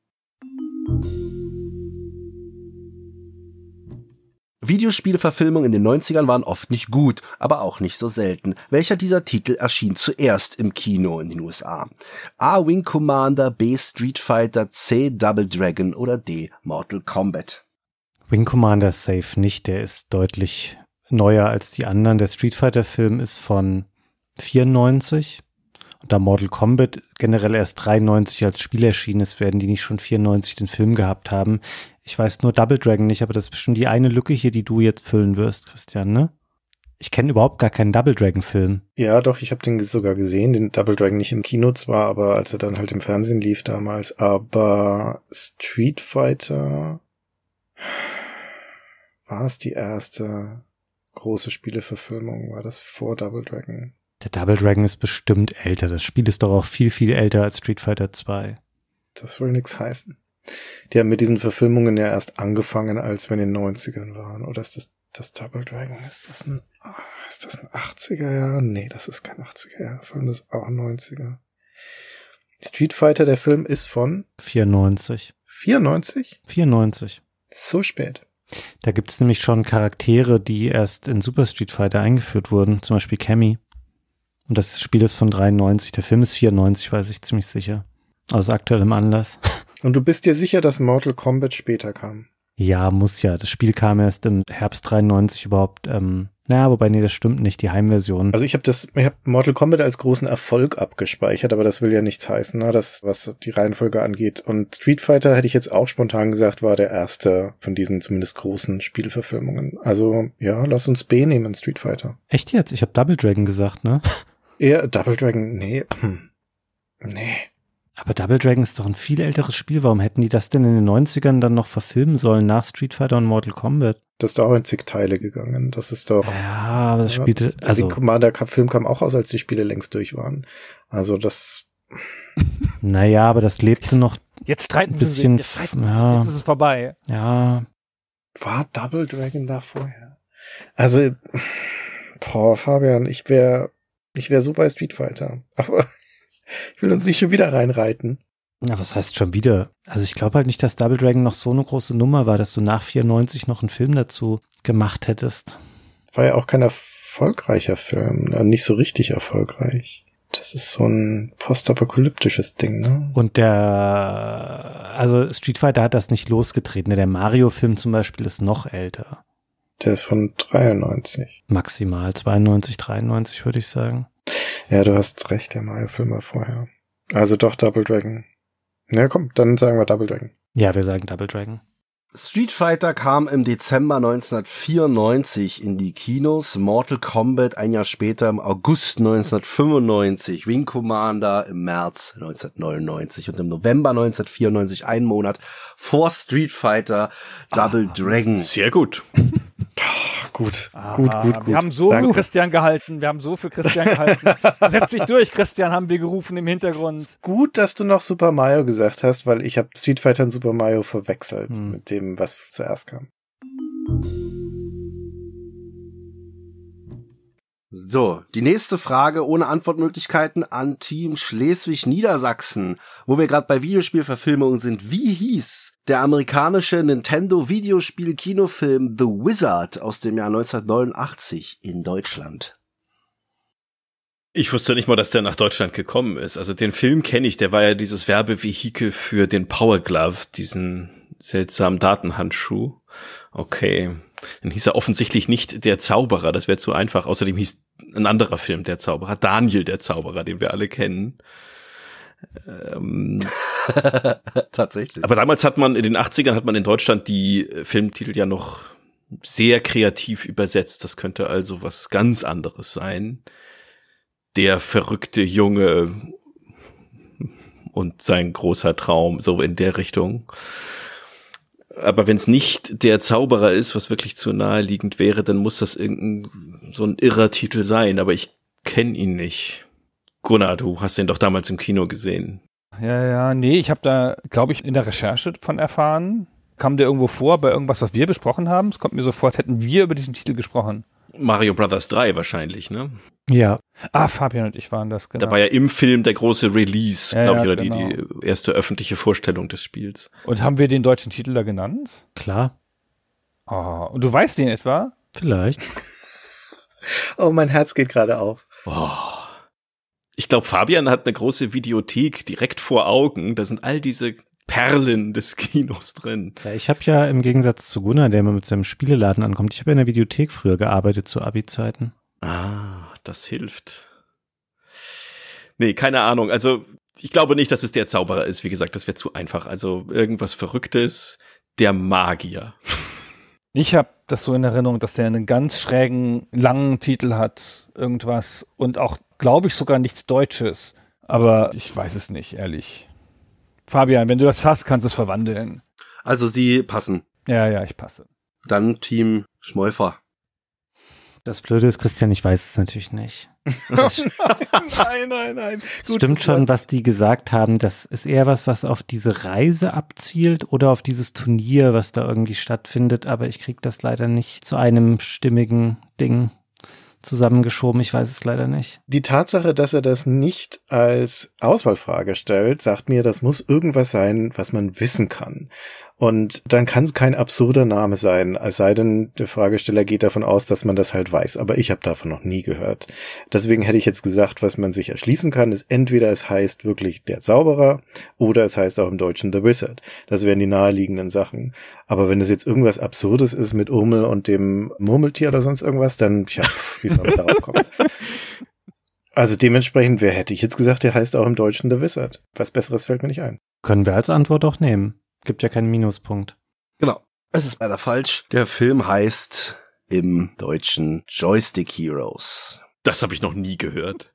Videospielverfilmungen in den 90ern waren oft nicht gut, aber auch nicht so selten. Welcher dieser Titel erschien zuerst im Kino in den USA? A. Wing Commander, B. Street Fighter, C. Double Dragon oder D. Mortal Kombat?
Wing Commander safe nicht, der ist deutlich neuer als die anderen. Der Street Fighter Film ist von 94 da Mortal Kombat generell erst 93 als Spiel erschienen ist, werden die nicht schon 94 den Film gehabt haben. Ich weiß nur Double Dragon nicht, aber das ist bestimmt die eine Lücke hier, die du jetzt füllen wirst, Christian, ne? Ich kenne überhaupt gar keinen Double Dragon Film.
Ja, doch, ich habe den sogar gesehen, den Double Dragon nicht im Kino zwar, aber als er dann halt im Fernsehen lief damals, aber Street Fighter war es die erste große Spieleverfilmung, war das vor Double Dragon?
Der Double Dragon ist bestimmt älter. Das Spiel ist doch auch viel, viel älter als Street Fighter 2.
Das will nichts heißen. Die haben mit diesen Verfilmungen ja erst angefangen, als wir in den 90ern waren. Oder ist das das Double Dragon? Ist das ein, ah, ist das ein 80er Jahr? Nee, das ist kein 80er Jahre. Film ist auch 90er. Street Fighter, der Film ist von
94. 94? 94. So spät. Da gibt es nämlich schon Charaktere, die erst in Super Street Fighter eingeführt wurden, zum Beispiel Cammy. Und das Spiel ist von 93, der Film ist 94, weiß ich ziemlich sicher. Aus aktuellem Anlass.
Und du bist dir sicher, dass Mortal Kombat später kam?
Ja, muss ja. Das Spiel kam erst im Herbst 93 überhaupt. Ähm, naja, wobei, nee, das stimmt nicht, die Heimversion. Also ich habe das, ich
habe Mortal Kombat als großen Erfolg abgespeichert, aber das will ja nichts heißen, ne, das, was die Reihenfolge angeht. Und Street Fighter hätte ich jetzt auch spontan gesagt, war der erste von diesen zumindest großen Spielverfilmungen. Also ja, lass uns B nehmen, Street Fighter.
Echt jetzt? Ich habe Double Dragon gesagt, ne?
Eher Double Dragon, nee.
Hm. Nee. Aber Double Dragon ist doch ein viel älteres Spiel. Warum hätten die das denn in den 90ern dann noch verfilmen sollen nach Street Fighter und Mortal Kombat?
Das ist doch auch in zig Teile gegangen. Das ist doch. Ja, aber das ja, spielte. Also, der Commander-Film kam auch aus, als die Spiele längst durch waren. Also
das. naja, aber das lebte noch. Jetzt streiten ein bisschen, sie sich. Jetzt, ja. jetzt ist es vorbei. Ja. War Double
Dragon da vorher? Also, boah, Fabian, ich wäre ich wäre super bei Street Fighter. Aber ich will uns nicht schon wieder reinreiten.
Na, was heißt schon wieder? Also ich glaube halt nicht, dass Double Dragon noch so eine große Nummer war, dass du nach 94 noch einen Film dazu gemacht hättest.
War ja auch kein erfolgreicher Film, ne? nicht so richtig erfolgreich.
Das ist so ein
postapokalyptisches Ding, ne?
Und der, also Street Fighter hat das nicht losgetreten. Der Mario-Film zum Beispiel ist noch älter. Der ist von 93. Maximal 92, 93 würde ich sagen.
Ja, du hast recht, der Mario Film war vorher. Also doch Double Dragon. Na ja, komm, dann sagen wir Double Dragon. Ja, wir sagen Double Dragon.
Street Fighter kam im Dezember 1994 in die Kinos, Mortal Kombat ein Jahr später im August 1995, Wing Commander im März 1999 und im November 1994, einen Monat vor Street Fighter Double ah, Dragon. Sehr gut.
Ah, gut, ah, gut, gut, gut. Wir haben so für Christian
gehalten. Wir haben so für Christian gehalten. Setz dich durch, Christian, haben wir gerufen im Hintergrund.
Gut, dass du noch Super Mario gesagt hast, weil ich habe Street Fighter und Super Mario verwechselt hm. mit dem dem, was zuerst kam.
So, die nächste Frage ohne Antwortmöglichkeiten an Team Schleswig-Niedersachsen, wo wir gerade bei Videospielverfilmungen sind. Wie hieß der amerikanische Nintendo Videospiel Kinofilm The Wizard aus dem Jahr 1989 in Deutschland?
Ich wusste nicht mal, dass der nach Deutschland gekommen ist. Also den Film kenne ich, der war ja dieses Werbevehikel für den Power Glove, diesen seltsamen Datenhandschuh. Okay. Dann hieß er offensichtlich nicht der Zauberer, das wäre zu einfach. Außerdem hieß ein anderer Film der Zauberer, Daniel der Zauberer, den wir alle kennen. Ähm.
Tatsächlich. Aber
damals hat man, in den 80ern hat man in Deutschland die äh, Filmtitel ja noch sehr kreativ übersetzt. Das könnte also was ganz anderes sein. Der verrückte Junge und sein großer Traum, so in der Richtung. Aber wenn es nicht der Zauberer ist, was wirklich zu naheliegend wäre, dann muss das irgendein so ein irrer Titel sein. Aber ich kenne ihn nicht. Gunnar, du hast den doch damals im Kino gesehen.
Ja, ja, nee, ich habe da, glaube ich, in der Recherche von erfahren. Kam der irgendwo vor bei irgendwas, was wir besprochen haben? Es kommt mir so vor, als hätten wir über diesen Titel gesprochen.
Mario Brothers 3 wahrscheinlich, ne?
Ja. Ah, Fabian und ich waren das, genau. Da war ja
im Film der große Release, ja, glaube ich, oder genau. die, die erste öffentliche Vorstellung des Spiels.
Und haben wir den deutschen Titel da genannt? Klar. Oh, und du weißt den etwa? Vielleicht. oh, mein Herz geht gerade auf. Oh.
Ich glaube, Fabian hat eine große Videothek direkt vor Augen. Da sind all diese Perlen des Kinos drin.
Ja, ich habe ja im Gegensatz zu Gunnar, der immer mit seinem Spieleladen ankommt, ich habe ja in der Videothek früher gearbeitet zu Abi-Zeiten.
Ah das hilft. Nee, keine Ahnung. Also, ich glaube nicht, dass es der Zauberer ist. Wie gesagt, das wäre zu einfach. Also, irgendwas Verrücktes. Der Magier.
Ich habe das so in Erinnerung, dass der einen ganz schrägen, langen Titel hat, irgendwas. Und auch, glaube ich, sogar nichts Deutsches. Aber ich weiß es nicht, ehrlich. Fabian, wenn du das hast, kannst du es verwandeln.
Also sie passen. Ja, ja, ich
passe. Dann Team Schmäufer. Das
Blöde ist, Christian, ich weiß es natürlich nicht.
nein, nein, nein. Gut, Stimmt schon,
was die gesagt haben. Das ist eher was, was auf diese Reise abzielt oder auf dieses Turnier, was da irgendwie stattfindet. Aber ich kriege das leider nicht zu einem stimmigen Ding zusammengeschoben. Ich weiß es leider nicht. Die
Tatsache, dass er das nicht als Auswahlfrage stellt, sagt mir, das muss irgendwas sein, was man wissen kann. Und dann kann es kein absurder Name sein, es sei denn, der Fragesteller geht davon aus, dass man das halt weiß. Aber ich habe davon noch nie gehört. Deswegen hätte ich jetzt gesagt, was man sich erschließen kann, ist entweder es heißt wirklich der Zauberer oder es heißt auch im Deutschen The Wizard. Das wären die naheliegenden Sachen. Aber wenn es jetzt irgendwas Absurdes ist mit Urmel und dem Murmeltier oder sonst irgendwas, dann, ja, wie soll man darauf kommen? Also dementsprechend, wer hätte ich jetzt gesagt, der heißt auch im Deutschen The Wizard. Was Besseres fällt mir nicht ein. Können wir als
Antwort auch nehmen. Gibt ja keinen Minuspunkt.
Genau. Es ist leider falsch. Der Film
heißt im Deutschen Joystick Heroes. Das habe ich noch nie gehört.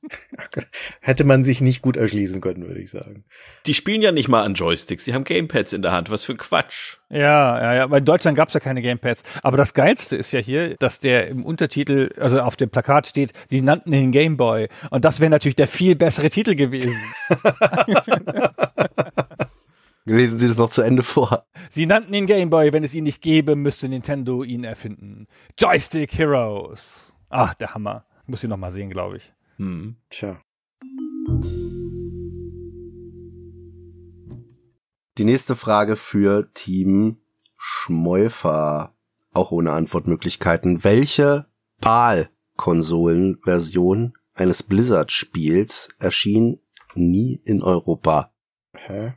Hätte man sich nicht gut erschließen können, würde ich sagen. Die spielen ja nicht mal an Joysticks, die haben Gamepads in der Hand. Was für ein Quatsch.
Ja, ja, ja. Weil in Deutschland gab es ja keine Gamepads. Aber das Geilste ist ja hier, dass der im Untertitel, also auf dem Plakat steht, die nannten ihn Gameboy. Und das wäre natürlich der viel bessere Titel gewesen.
Lesen Sie das noch zu Ende vor.
Sie nannten ihn Game Boy, wenn es ihn nicht gäbe, müsste Nintendo ihn erfinden. Joystick Heroes. Ach, der Hammer. Muss ich noch mal sehen, glaube ich. Hm. Tja.
Die nächste Frage für Team Schmäufer. Auch ohne Antwortmöglichkeiten. Welche PAL-Konsolenversion eines
Blizzard-Spiels erschien nie in Europa? Hä?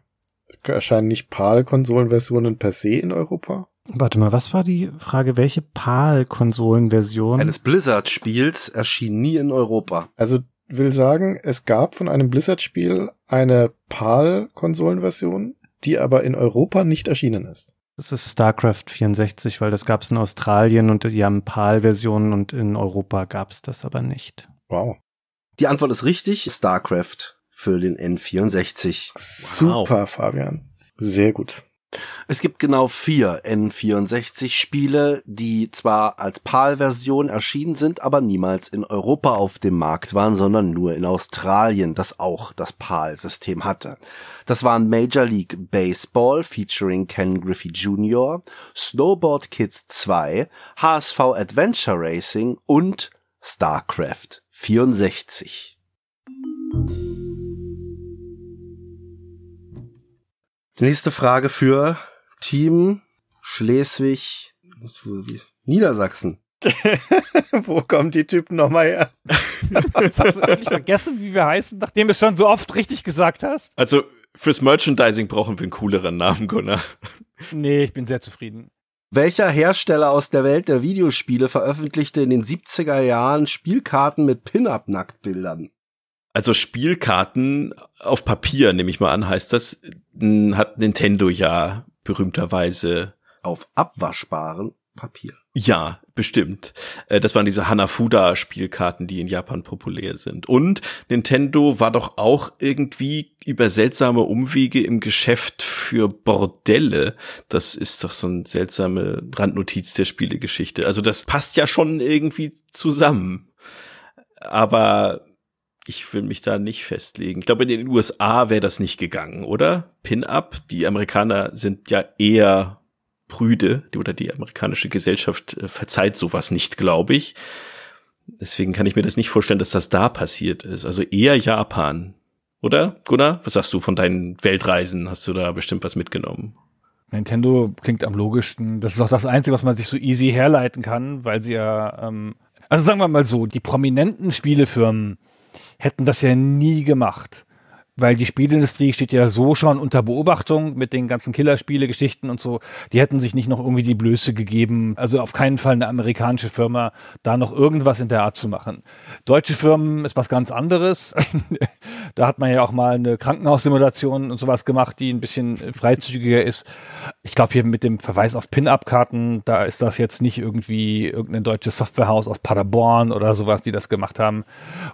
erscheinen nicht PAL-Konsolenversionen per se in Europa?
Warte mal, was war die Frage? Welche PAL-Konsolenversion?
Eines Blizzard-Spiels erschien nie in Europa. Also will sagen, es gab von einem Blizzard-Spiel eine PAL-Konsolenversion, die aber in Europa nicht erschienen ist.
Das ist StarCraft 64, weil das gab es in Australien und die haben PAL-Versionen und in Europa gab es das aber nicht.
Wow. Die
Antwort ist richtig, StarCraft für den N64.
Wow. Super, Fabian.
Sehr gut.
Es gibt genau vier N64-Spiele, die zwar als PAL-Version erschienen sind, aber niemals in Europa auf dem Markt waren, sondern nur in Australien, das auch das PAL-System hatte. Das waren Major League Baseball featuring Ken Griffey Jr., Snowboard Kids 2, HSV Adventure Racing und StarCraft 64. nächste Frage für Team Schleswig,
Niedersachsen.
Wo kommen die Typen nochmal her? Jetzt hast du wirklich vergessen, wie wir heißen, nachdem du es schon so oft richtig gesagt hast.
Also fürs Merchandising brauchen wir einen cooleren Namen, Gunnar.
Nee, ich bin sehr zufrieden.
Welcher Hersteller aus der Welt der Videospiele veröffentlichte in den 70er Jahren Spielkarten mit Pin-Up-Nacktbildern?
Also Spielkarten auf Papier, nehme ich mal an, heißt das, hat Nintendo ja berühmterweise. Auf abwaschbaren Papier. Ja, bestimmt. Äh, das waren diese Hanafuda-Spielkarten, die in Japan populär sind. Und Nintendo war doch auch irgendwie über seltsame Umwege im Geschäft für Bordelle. Das ist doch so eine seltsame Randnotiz der Spielegeschichte. Also das passt ja schon irgendwie zusammen. Aber ich will mich da nicht festlegen. Ich glaube, in den USA wäre das nicht gegangen, oder? Pin-up, die Amerikaner sind ja eher prüde, oder die amerikanische Gesellschaft äh, verzeiht sowas nicht, glaube ich. Deswegen kann ich mir das nicht vorstellen, dass das da passiert ist. Also eher Japan, oder Gunnar? Was sagst du von deinen Weltreisen? Hast du da bestimmt
was mitgenommen? Nintendo klingt am logischsten. Das ist auch das Einzige, was man sich so easy herleiten kann, weil sie ja, ähm, also sagen wir mal so, die prominenten Spielefirmen, hätten das ja nie gemacht. Weil die Spielindustrie steht ja so schon unter Beobachtung mit den ganzen Killerspiele-Geschichten und so. Die hätten sich nicht noch irgendwie die Blöße gegeben. Also auf keinen Fall eine amerikanische Firma, da noch irgendwas in der Art zu machen. Deutsche Firmen ist was ganz anderes. Da hat man ja auch mal eine Krankenhaussimulation und sowas gemacht, die ein bisschen freizügiger ist. Ich glaube, hier mit dem Verweis auf Pin-Up-Karten, da ist das jetzt nicht irgendwie irgendein deutsches Softwarehaus aus Paderborn oder sowas, die das gemacht haben.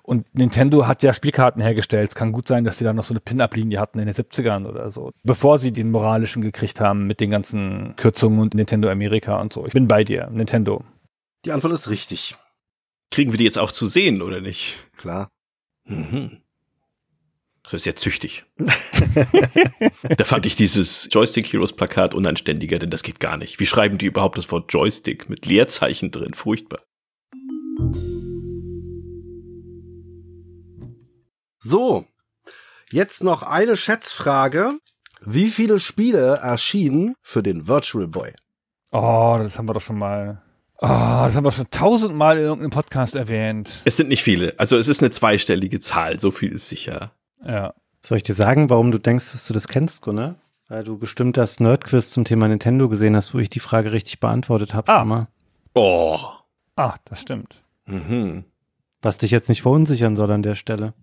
Und Nintendo hat ja Spielkarten hergestellt. Es kann gut sein, dass sie da noch so eine Pin-Up-Linie hatten in den 70ern oder so, bevor sie den moralischen gekriegt haben mit den ganzen Kürzungen und Nintendo Amerika und so. Ich bin bei dir, Nintendo.
Die Antwort ist richtig. Kriegen wir die jetzt auch zu sehen, oder nicht? Klar. Mhm. Das ist sehr züchtig. da fand ich dieses Joystick Heroes Plakat unanständiger, denn das geht gar nicht. Wie schreiben die überhaupt das Wort Joystick mit Leerzeichen drin? Furchtbar.
So, jetzt noch eine Schätzfrage. Wie viele
Spiele erschienen für den Virtual Boy? Oh, das haben wir doch schon mal. Oh, das haben wir schon tausendmal in irgendeinem Podcast erwähnt.
Es sind nicht viele. Also es ist eine zweistellige Zahl, so viel ist sicher.
Ja. Soll ich dir sagen, warum du denkst, dass du das kennst, Gunnar? Weil du bestimmt das Nerdquiz zum Thema Nintendo gesehen hast, wo ich die Frage richtig beantwortet habe. Ah. Mal.
Oh. Ah, das stimmt.
Mhm. Was dich jetzt nicht verunsichern soll an der Stelle.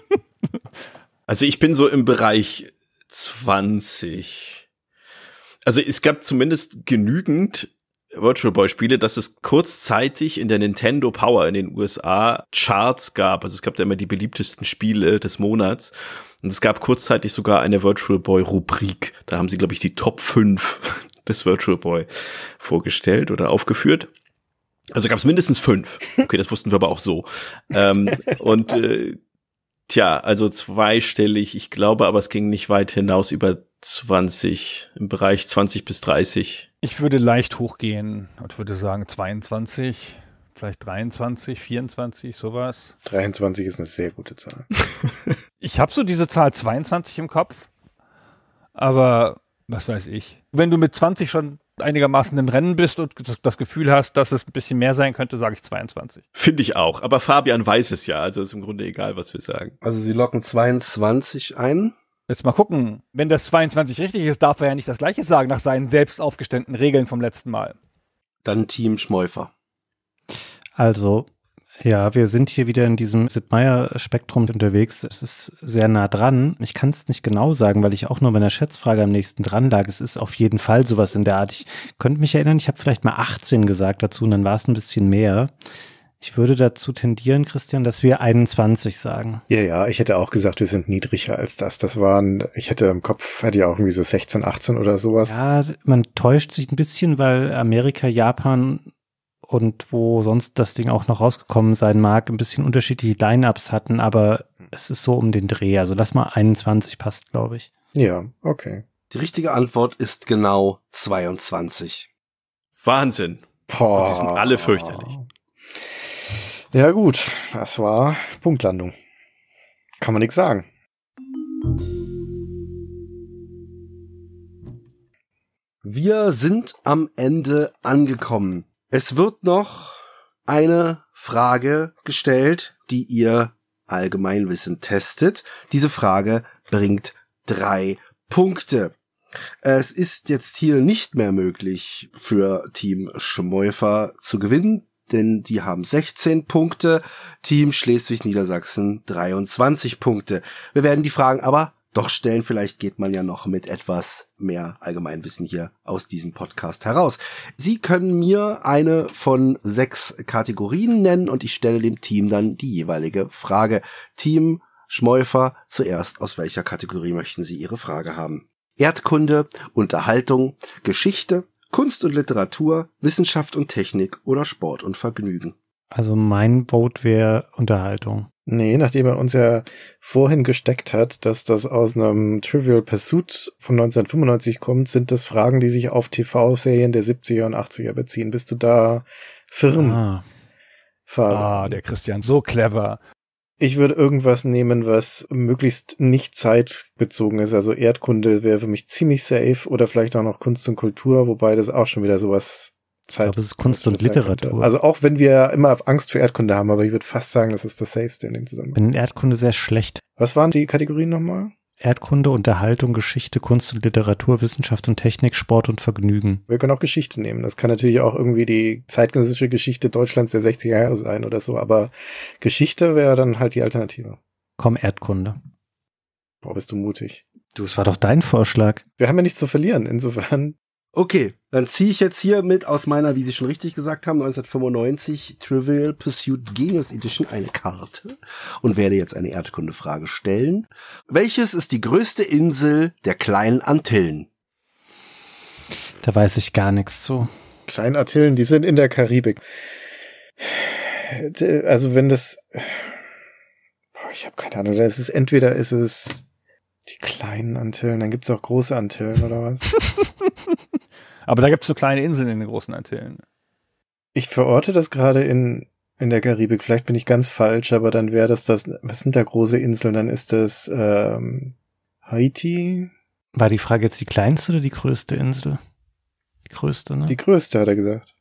also ich bin so im Bereich 20. Also es gab zumindest genügend Virtual Boy Spiele, dass es kurzzeitig in der Nintendo Power in den USA Charts gab. Also es gab da immer die beliebtesten Spiele des Monats. Und es gab kurzzeitig sogar eine Virtual Boy Rubrik. Da haben sie, glaube ich, die Top 5 des Virtual Boy vorgestellt oder aufgeführt. Also gab es mindestens fünf. Okay, das wussten wir aber auch so. Ähm, und äh, tja, also zweistellig, ich glaube, aber es ging nicht weit hinaus über 20, im Bereich 20 bis 30
ich würde leicht hochgehen und würde sagen 22, vielleicht 23, 24, sowas.
23
ist eine sehr gute Zahl.
ich habe so diese Zahl 22 im Kopf, aber was weiß ich. Wenn du mit 20 schon einigermaßen im Rennen bist und das Gefühl hast, dass es ein bisschen mehr sein könnte, sage ich 22.
Finde ich auch. Aber Fabian
weiß es ja, also ist im Grunde egal, was wir sagen. Also sie locken 22 ein. Jetzt mal gucken. Wenn das 22 richtig ist, darf er ja nicht das Gleiche sagen nach seinen selbst aufgestellten Regeln vom letzten Mal. Dann
Team Schmäufer.
Also, ja, wir sind hier wieder in diesem Sid Meier-Spektrum unterwegs. Es ist sehr nah dran. Ich kann es nicht genau sagen, weil ich auch nur bei einer Schätzfrage am nächsten dran lag. Es ist auf jeden Fall sowas in der Art. Ich könnte mich erinnern, ich habe vielleicht mal 18 gesagt dazu und dann war es ein bisschen mehr. Ich würde dazu tendieren, Christian, dass wir 21 sagen.
Ja, ja, ich hätte auch gesagt, wir sind niedriger als das. Das waren, ich hätte im Kopf, hätte ja auch irgendwie so 16, 18 oder sowas. Ja,
man täuscht sich ein bisschen, weil Amerika, Japan und wo sonst das Ding auch noch rausgekommen sein mag, ein bisschen unterschiedliche Line-Ups hatten, aber es ist so um den Dreh. Also lass mal 21 passt, glaube ich. Ja, okay.
Die richtige Antwort ist genau 22. Wahnsinn.
Boah. Und die sind alle fürchterlich. Ja gut, das war Punktlandung. Kann man nichts sagen.
Wir sind am Ende angekommen. Es wird noch eine Frage gestellt, die ihr Allgemeinwissen testet. Diese Frage bringt drei Punkte. Es ist jetzt hier nicht mehr möglich für Team Schmäufer zu gewinnen, denn die haben 16 Punkte, Team Schleswig-Niedersachsen 23 Punkte. Wir werden die Fragen aber doch stellen, vielleicht geht man ja noch mit etwas mehr Allgemeinwissen hier aus diesem Podcast heraus. Sie können mir eine von sechs Kategorien nennen und ich stelle dem Team dann die jeweilige Frage. Team Schmäufer, zuerst aus welcher Kategorie möchten Sie Ihre Frage haben? Erdkunde, Unterhaltung, Geschichte, Kunst und Literatur, Wissenschaft und Technik oder Sport und Vergnügen.
Also mein Vote wäre Unterhaltung.
Nee, nachdem er uns ja vorhin gesteckt hat, dass das aus einem Trivial Pursuit von 1995 kommt, sind das Fragen, die sich auf TV-Serien der 70er und 80er beziehen. Bist du da firm? Ah. Ah, der Christian, so clever. Ich würde irgendwas nehmen, was möglichst nicht zeitbezogen ist. Also Erdkunde wäre für mich ziemlich safe oder vielleicht auch noch Kunst und Kultur, wobei das auch schon wieder sowas Zeit. Ich glaube, es ist Kunst und Literatur. Könnte. Also auch wenn wir immer Angst für Erdkunde haben, aber ich würde fast sagen, das ist das Safeste in dem Zusammenhang.
Bin Erdkunde sehr schlecht.
Was waren die Kategorien nochmal?
Erdkunde, Unterhaltung, Geschichte, Kunst und Literatur, Wissenschaft und Technik, Sport und Vergnügen.
Wir können auch Geschichte nehmen. Das kann natürlich auch irgendwie die zeitgenössische Geschichte Deutschlands der 60er Jahre sein oder so, aber Geschichte wäre dann halt die Alternative.
Komm, Erdkunde. Boah, bist du mutig. Du, es war doch dein Vorschlag.
Wir haben ja nichts zu verlieren, insofern. Okay, dann ziehe ich jetzt hier mit aus meiner, wie Sie schon
richtig gesagt haben, 1995 Trivial Pursuit Genius Edition eine Karte und werde jetzt eine Erdkundefrage stellen. Welches ist die größte Insel der kleinen
Antillen?
Da weiß ich gar nichts zu.
Kleinen Antillen, die sind in der Karibik. Also wenn das, boah, ich habe keine Ahnung, das ist entweder ist es die kleinen Antillen, dann gibt es auch große Antillen oder was?
Aber da gibt es so kleine Inseln in den großen Antillen.
Ich verorte das gerade in, in der Karibik. Vielleicht bin ich ganz falsch, aber dann wäre das das. Was sind da große Inseln? Dann ist das ähm, Haiti.
War die Frage jetzt die kleinste oder die größte Insel? Die größte, ne? Die
größte, hat er gesagt.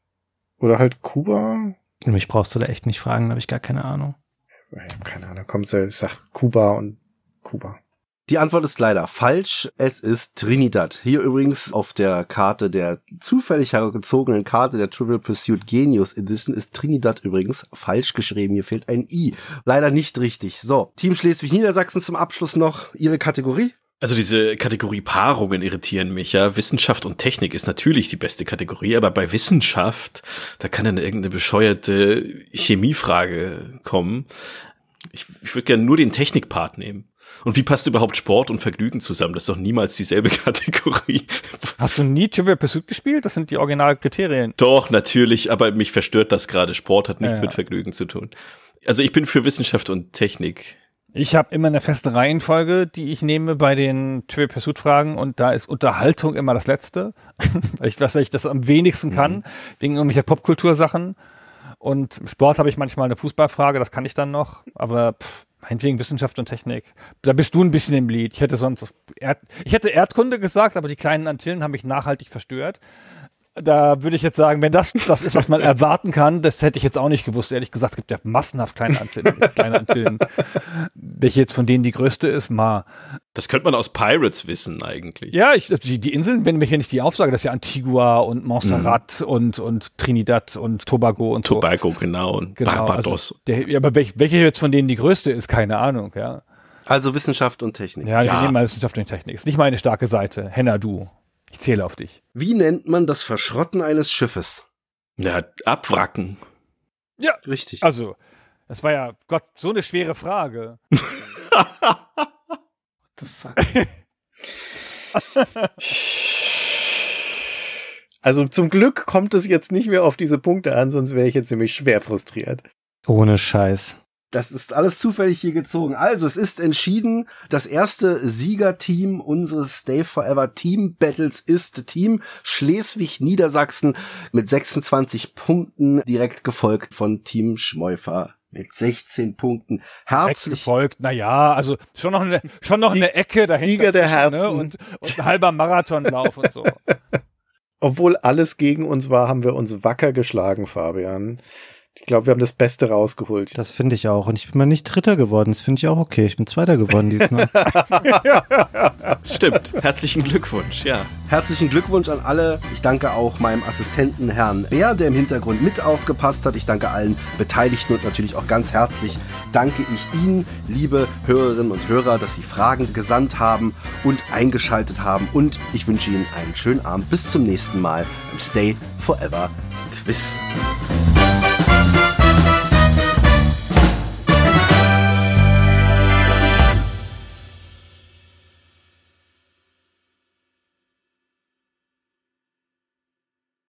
Oder halt Kuba? Mich brauchst du da echt nicht fragen, da habe ich gar keine Ahnung.
Ich hab keine Ahnung. Komm, sag Kuba und Kuba. Die Antwort ist leider falsch. Es ist Trinidad. Hier übrigens auf der Karte der zufällig hergezogenen Karte der Trivial Pursuit Genius Edition ist Trinidad übrigens falsch geschrieben. Hier fehlt ein I. Leider nicht richtig. So, Team Schleswig-Niedersachsen zum Abschluss noch ihre Kategorie.
Also diese Kategorie Paarungen irritieren mich ja. Wissenschaft und Technik ist natürlich die beste Kategorie, aber bei Wissenschaft, da kann dann irgendeine bescheuerte Chemiefrage kommen. Ich, ich würde gerne nur den Technikpart nehmen. Und wie passt überhaupt Sport und Vergnügen zusammen? Das ist doch niemals dieselbe
Kategorie. Hast du nie Trivial Pursuit gespielt? Das sind die originalen Kriterien.
Doch, natürlich, aber mich verstört das gerade. Sport hat nichts ja, mit Vergnügen zu tun. Also ich bin für Wissenschaft und Technik.
Ich habe immer eine feste Reihenfolge, die ich nehme bei den Trivial Pursuit Fragen und da ist Unterhaltung immer das Letzte, weil ich, dass ich das am wenigsten kann, mhm. wegen irgendwelcher Popkultursachen. Und Sport habe ich manchmal eine Fußballfrage, das kann ich dann noch, aber pff, Meinetwegen Wissenschaft und Technik. Da bist du ein bisschen im Lied. Ich hätte sonst Erd ich hätte Erdkunde gesagt, aber die kleinen Antillen haben mich nachhaltig verstört da würde ich jetzt sagen, wenn das das ist, was man erwarten kann, das hätte ich jetzt auch nicht gewusst. Ehrlich gesagt, es gibt ja massenhaft kleine Antillen. kleine Antennen. Welche jetzt von denen die größte ist, Ma. Das könnte man aus Pirates wissen eigentlich. Ja, ich, die, die Inseln, wenn ich mir nicht die aufsage, das ist ja Antigua und Montserrat mhm. und, und Trinidad und Tobago und Tobago, so. genau, und genau, also Barbados. Also der, ja, aber welche, jetzt von denen die größte ist, keine Ahnung, ja. Also Wissenschaft und Technik. Ja, ja. wir nehmen mal Wissenschaft und Technik. Ist nicht meine starke Seite. Henna, du. Ich zähle auf dich. Wie nennt man das Verschrotten eines Schiffes?
Na,
abwracken.
Ja. Richtig. Also, das war ja, Gott, so eine schwere Frage. What the fuck?
also zum Glück kommt es jetzt nicht mehr auf diese Punkte an, sonst wäre ich jetzt nämlich schwer frustriert.
Ohne Scheiß.
Das ist alles zufällig
hier gezogen. Also, es ist entschieden, das erste Siegerteam unseres Stay Forever Team Battles ist Team Schleswig-Niedersachsen mit 26 Punkten, direkt gefolgt von Team Schmäufer mit 16 Punkten. Herzlich
gefolgt. Naja, also schon noch eine, schon noch eine Ecke dahinter. Sieger der ne, Herzen. Ne? Und, und ein halber Marathonlauf und so.
Obwohl alles gegen uns war, haben wir uns wacker geschlagen, Fabian. Ich glaube, wir haben das Beste rausgeholt. Das finde ich auch. Und ich bin mal nicht Dritter geworden.
Das finde ich auch okay. Ich bin Zweiter geworden diesmal.
Stimmt. Herzlichen
Glückwunsch, ja. Herzlichen Glückwunsch an alle. Ich danke auch meinem Assistenten Herrn Bär, der im Hintergrund mit aufgepasst hat. Ich danke allen Beteiligten und natürlich auch ganz herzlich danke ich Ihnen, liebe Hörerinnen und Hörer, dass Sie Fragen gesandt haben und eingeschaltet haben. Und ich wünsche Ihnen einen schönen Abend. Bis zum nächsten Mal im Stay Forever Quiz.